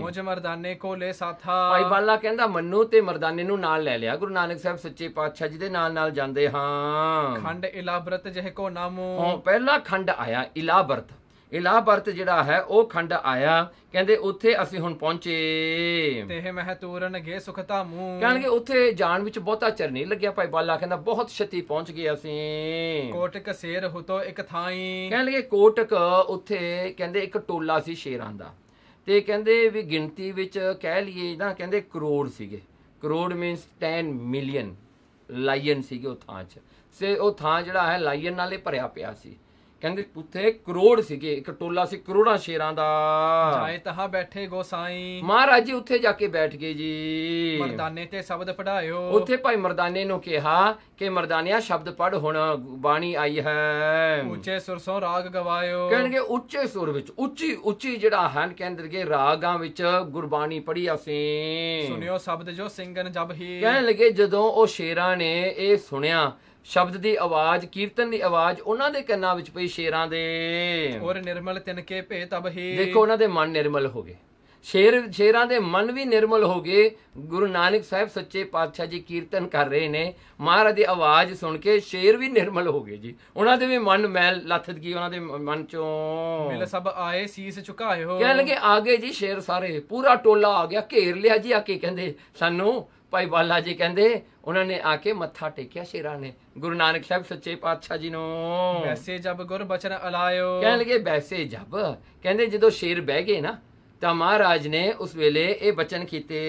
ਮੋਜ ਮਰਦਾਨੇ ਕੋ ਲੈ ਸਾਥਾ ਭਾਈ ਬਾਲਾ ਕਹਿੰਦਾ ਮੰਨੂ ਤੇ ਮਰਦਾਨੇ ਨੂੰ ਨਾਲ ਲੈ ਲਿਆ ਗੁਰੂ ਨਾਨਕ ਸਾਹਿਬ ਸੱਚੇ ਪਾਤਸ਼ਾਹ ਜੀ ਦੇ ਨਾਲ ਨਾਲ ਜਾਂਦੇ ਹਾਂ ਖੰਡ ਇਲਾਬਰਤ ਜਿਹ ਕੋ ਨਾਮੋ ਪਹਿਲਾ ਖੰਡ ਆਇਆ ਇਲਾਬਰਤ ਇਲਾਬਰਤ ਜਿਹੜਾ ਹੈ ਉਹ ਖੰਡ ਆਇਆ ਕਹਿੰਦੇ ਉੱਥੇ ਅਸੀਂ ਹੁਣ ਪਹੁੰਚੇ ਤੇ ਮਹਤੂਰਨ ਗੇ ਸੁਖਤਾ ਮੂ ਕਹਿੰਦੇ ਉੱਥੇ ਜਾਣ ਵਿੱਚ ਬਹੁਤਾ ਚਿਰ ਨਹੀਂ ਲੱਗਿਆ ਭਾਈ ਬਾਲਾ ਕਹਿੰਦਾ ਬਹੁਤ ਛੇਤੀ ਪਹੁੰਚ ਗਏ ਅਸੀਂ ਕੋਟਕ ਸੇਰ ਹੁਤੋ ਇੱਕ ਥਾਈ ਕਹਿੰਦੇ ਕੋਟਕ ਉੱਥੇ ਕਹਿੰਦੇ ਇੱਕ ਟੋਲਾ ਸੀ ਸ਼ੇਰਾਂ ਦਾ ਤੇ ਕਹਿੰਦੇ ਵੀ ਗਿਣਤੀ ਵਿੱਚ ਕਹਿ ਲਈਏ ਨਾ ਕਹਿੰਦੇ ਕਰੋੜ ਸੀਗੇ ਕਰੋੜ ਮੀਨਸ 10 ਮਿਲੀਅਨ ਲਾਇਨ ਸੀਗੇ ਉਹ ਥਾਂ 'ਚ ਸੇ ਉਹ ਥਾਂ ਜਿਹੜਾ ਹੈ ਲਾਇਨ ਨਾਲੇ ਭਰਿਆ ਪਿਆ ਸੀ ਕਹਿੰਦੇ ਉੱਥੇ ਕਰੋੜ ਸੀਗੇ ਇੱਕ ਟੋਲਾ ਸੀ ਕਰੋੜਾਂ ਸ਼ੇਰਾਂ ਦਾ ਜਾਏ ਤਹਾ ਬੈਠੇ ਗੋਸਾਈ ਮਹਾਰਾਜ ਜੀ ਉੱਥੇ ਜਾ ਕੇ ਬੈਠ ਗਏ ਜੀ ਮਰਦਾਨੇ ਤੇ ਸ਼ਬਦ ਪੜਾਇਓ ਉੱਥੇ ਭਾਈ ਮਰਦਾਨੇ ਨੂੰ ਕਿਹਾ ਕਿ ਮਰਦਾਨਿਆ ਸ਼ਬਦ ਪੜ ਹੁਣ ਬਾਣੀ ਆਈ ਹੈ ਉੱਚੇ ਸੁਰ ਸੋ ਰਾਗ ਗਵਾਇਓ ਕਹਿਣਗੇ ਉੱਚੇ ਸੁਰ ਵਿੱਚ ਉੱਚੀ ਉੱਚੀ ਜਿਹੜਾ ਹਨ ਕਹਿੰਦੇ ਰਾਗਾਂ ਵਿੱਚ ਗੁਰਬਾਣੀ ਪੜੀ ਅਸੀਂ ਸੁਣਿਓ ਸ਼ਬਦ ਜੋ ਸਿੰਘਨ ਜਬ ਹੀ ਕਹਿਣ ਲੱਗੇ ਜਦੋਂ ਉਹ ਸ਼ੇਰਾਂ ਨੇ ਇਹ ਸੁਣਿਆ ਸ਼ਬਦ ਦੀ ਆਵਾਜ਼ ਕੀਰਤਨ ਦੀ ਆਵਾਜ਼ ਉਹਨਾਂ ਦੇ ਕੰਨਾਂ ਵਿੱਚ ਪਈ ਸ਼ੇਰਾਂ ਦੇ ਔਰ ਨਿਰਮਲ ਤਿਨਕੇ ਭੇ ਤਬ ਹੀ ਦੇਖੋ ਉਹਨਾਂ ਦੇ ਮਨ ਨਿਰਮਲ ਹੋ ਗਏ ਸ਼ੇਰ ਸ਼ੇਰਾਂ ਦੇ ਮਨ ਵੀ ਨਿਰਮਲ ਹੋ ਗਏ ਗੁਰੂ ਨਾਨਕ ਸਾਹਿਬ ਸੱਚੇ ਪਾਤਸ਼ਾਹ ਜੀ ਕੀਰਤਨ ਕਰ ਰਹੇ ਨੇ ਮਹਾਰਾਜ ਦੀ ਆਵਾਜ਼ ਸੁਣ ਕੇ ਸ਼ੇਰ ਵੀ ਨਿਰਮਲ ਹੋ ਗਏ ਜੀ ਉਹਨਾਂ ਦੇ ਵੀ ਮਨ ਮੈਲ ਲੱਥਦ ਗਈ ਉਹਨਾਂ ਦੇ ਮਨ ਚੋਂ ਮਿਲ ਸਭ ਆਏ ਸੀਸ ਝੁਕਾਏ ਹੋ ਕਹਿੰਦੇ ਲੱਗੇ ਆਗੇ ਜੀ ਸ਼ੇਰ ਸਾਰੇ ਪੂਰਾ ਟੋਲਾ ਆ ਗਿਆ ਘੇਰ ਲਿਆ ਜੀ ਆ ਕੇ ਕਹਿੰਦੇ ਸਾਨੂੰ ਭਾਈ ਬਾਲਾ ਜੀ ਕਹਿੰਦੇ ਉਹਨਾਂ ਨੇ ਆ ਕੇ ਮੱਥਾ ਟੇਕਿਆ ਸ਼ੇਰਾਂ ਨੇ ਗੁਰੂ ਨਾਨਕ ਸਾਹਿਬ ਸੱਚੇ ਪਾਤਸ਼ਾਹ ਜੀ ਨੂੰ ਵੈਸੇ ਜਬ ਗੁਰ ਬਚਨ ਅਲਾਇਓ ਕਹਿਣ ਲਗੇ ਵੈਸੇ ਜਬ ਕਹਿੰਦੇ ਜਦੋਂ ਸ਼ੇਰ ਬਹਿ ਗਏ ਨਾ ਤਾਂ ਮਹਾਰਾਜ ਨੇ ਉਸ ਵੇਲੇ ਇਹ ਬਚਨ ਕੀਤੇ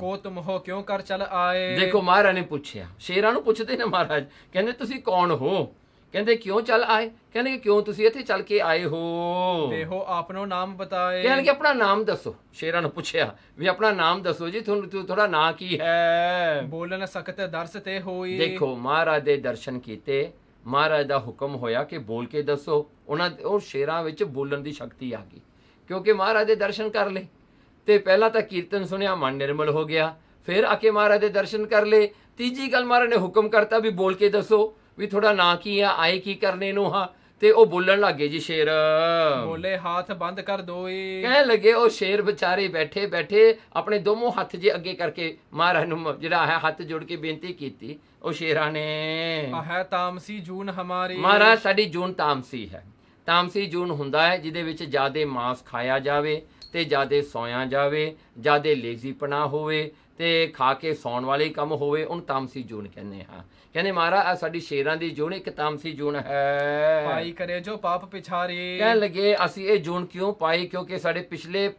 ਕੋ ਤੁਮ ਹੋ ਕਿਉਂ ਕਰ ਚਲ ਆਏ ਦੇਖੋ ਮਹਾਰਾਜ ਨੇ ਪੁੱਛਿਆ ਸ਼ੇਰਾਂ ਨੂੰ ਪੁੱਛਦੇ ਨੇ ਮਹਾਰਾਜ ਕਹਿੰਦੇ ਤੁਸੀਂ ਕੌਣ ਹੋ ਕਹਿੰਦੇ ਕਿਉਂ ਚੱਲ ਆਏ ਕਹਿੰਦੇ ਕਿ ਕਿਉਂ ਤੁਸੀਂ ਇੱਥੇ ਚੱਲ ਕੇ ਆਏ ਹੋ ਦੇਹੋ ਆਪਣੋ ਨਾਮ ਬਤਾਏ ਕਹਿੰਦੇ ਆਪਣਾ ਨਾਮ ਦੱਸੋ ਸ਼ੇਰਾਂ ਨੂੰ ਪੁੱਛਿਆ ਵੀ ਆਪਣਾ ਨਾਮ ਦੱਸੋ ਜੀ ਤੁਹਾਨੂੰ ਥੋੜਾ ਨਾਂ ਕੀ ਹੈ ਬੋਲਣ ਸਕਤ ਦਰਸ ਤੇ ਹੋਈ ਦੇਖੋ ਮਹਾਰਾਜ ਦੇ ਦਰਸ਼ਨ ਕੀਤੇ ਮਹਾਰਾਜ ਦਾ ਹੁਕਮ ਹੋਇਆ ਕਿ ਬੋਲ ਕੇ ਦੱਸੋ ਉਹਨਾਂ ਉਹ ਸ਼ੇਰਾਂ ਵਿੱਚ ਬੋਲਣ ਦੀ ਸ਼ਕਤੀ ਆ ਗਈ ਕਿਉਂਕਿ ਮਹਾਰਾਜ ਦੇ ਦਰਸ਼ਨ ਕਰ ਲਏ ਤੇ ਪਹਿਲਾਂ ਤਾਂ ਕੀਰਤਨ ਸੁਣਿਆ ਮਨ ਨਿਰਮਲ ਹੋ ਗਿਆ ਫਿਰ ਆ ਕੇ ਮਹਾਰਾਜ ਦੇ ਦਰਸ਼ਨ ਕਰ ਲਏ ਤੀਜੀ ਗੱਲ ਮਹਾਰਾਜ ਨੇ ਹੁਕਮ ਕਰਤਾ ਵੀ ਬੋਲ ਕੇ ਦੱਸੋ ਵੀ ਥੋੜਾ ਨਾਂ ਕੀ ਆ ਆਏ ਕੀ ਕਰਨੇ ਨੂੰ ਹਾਂ ਤੇ ਉਹ ਬੋਲਣ ਲੱਗੇ ਜੀ ਸ਼ੇਰ ਬੋਲੇ ਹੱਥ ਬੰਦ ਕਰ ਦੋ ਏ ਕਹਿਣ ਲੱਗੇ ਉਹ ਸ਼ੇਰ ਵਿਚਾਰੇ ਬੈਠੇ ਬੈਠੇ ਆਪਣੇ ਦੋਵੇਂ ਹੱਥ ਜੇ ਅੱਗੇ ਕਰਕੇ ਮਹਾਰਾਜ ਨੂੰ ਜਿਹੜਾ ਹੈ ਹੱਥ ਜੋੜ ਕੇ ਬੇਨਤੀ ਕੀਤੀ ਉਹ ਸ਼ੇਰਾਂ ਨੇ ਹੈ ਤਾਮਸੀ ਜੂਨ ਹਮਾਰੀ ਮਹਾਰਾਜ ਸਾਡੀ ਜੂਨ ਤਾਮਸੀ ਹੈ ਤਾਮਸੀ ਜੂਨ ਹੁੰਦਾ ਹੈ ਜਿਹਦੇ ਵਿੱਚ ਜਾਦੇ ਮਾਸ ਖਾਇਆ ਜਾਵੇ ਤੇ ਜਾਦੇ ਸੋਇਆ ਜਾਵੇ ਜਾਦੇ ਲੇਜ਼ੀਪਣਾ ਹੋਵੇ ਤੇ ਖਾ ਕੇ ਸੌਣ ਵਾਲੇ ਕੰਮ ਹੋਵੇ ਉਹਨ ਤਾਮਸੀ ਜੂਨ ਕਹਿੰਦੇ ਹਾਂ ਕਹਿੰਦੇ ਮਹਾਰਾ ਆ ਸਾਡੀ ਸ਼ੇਰਾਂ ਦੀ ਜੂਨ ਇੱਕ ਤਾਮਸੀ ਜੂਨ ਹੈ ਪਾਈ ਕਰੇ ਜੋ ਪਾਪ ਪਿਛਾਰੇ ਕਹਿ ਲਗੇ ਅਸੀਂ ਇਹ ਜੂਨ ਕਿਉਂ ਪਾਈ ਕਿਉਂਕਿ ਸਾਡੇ ਪਿਛਲੇ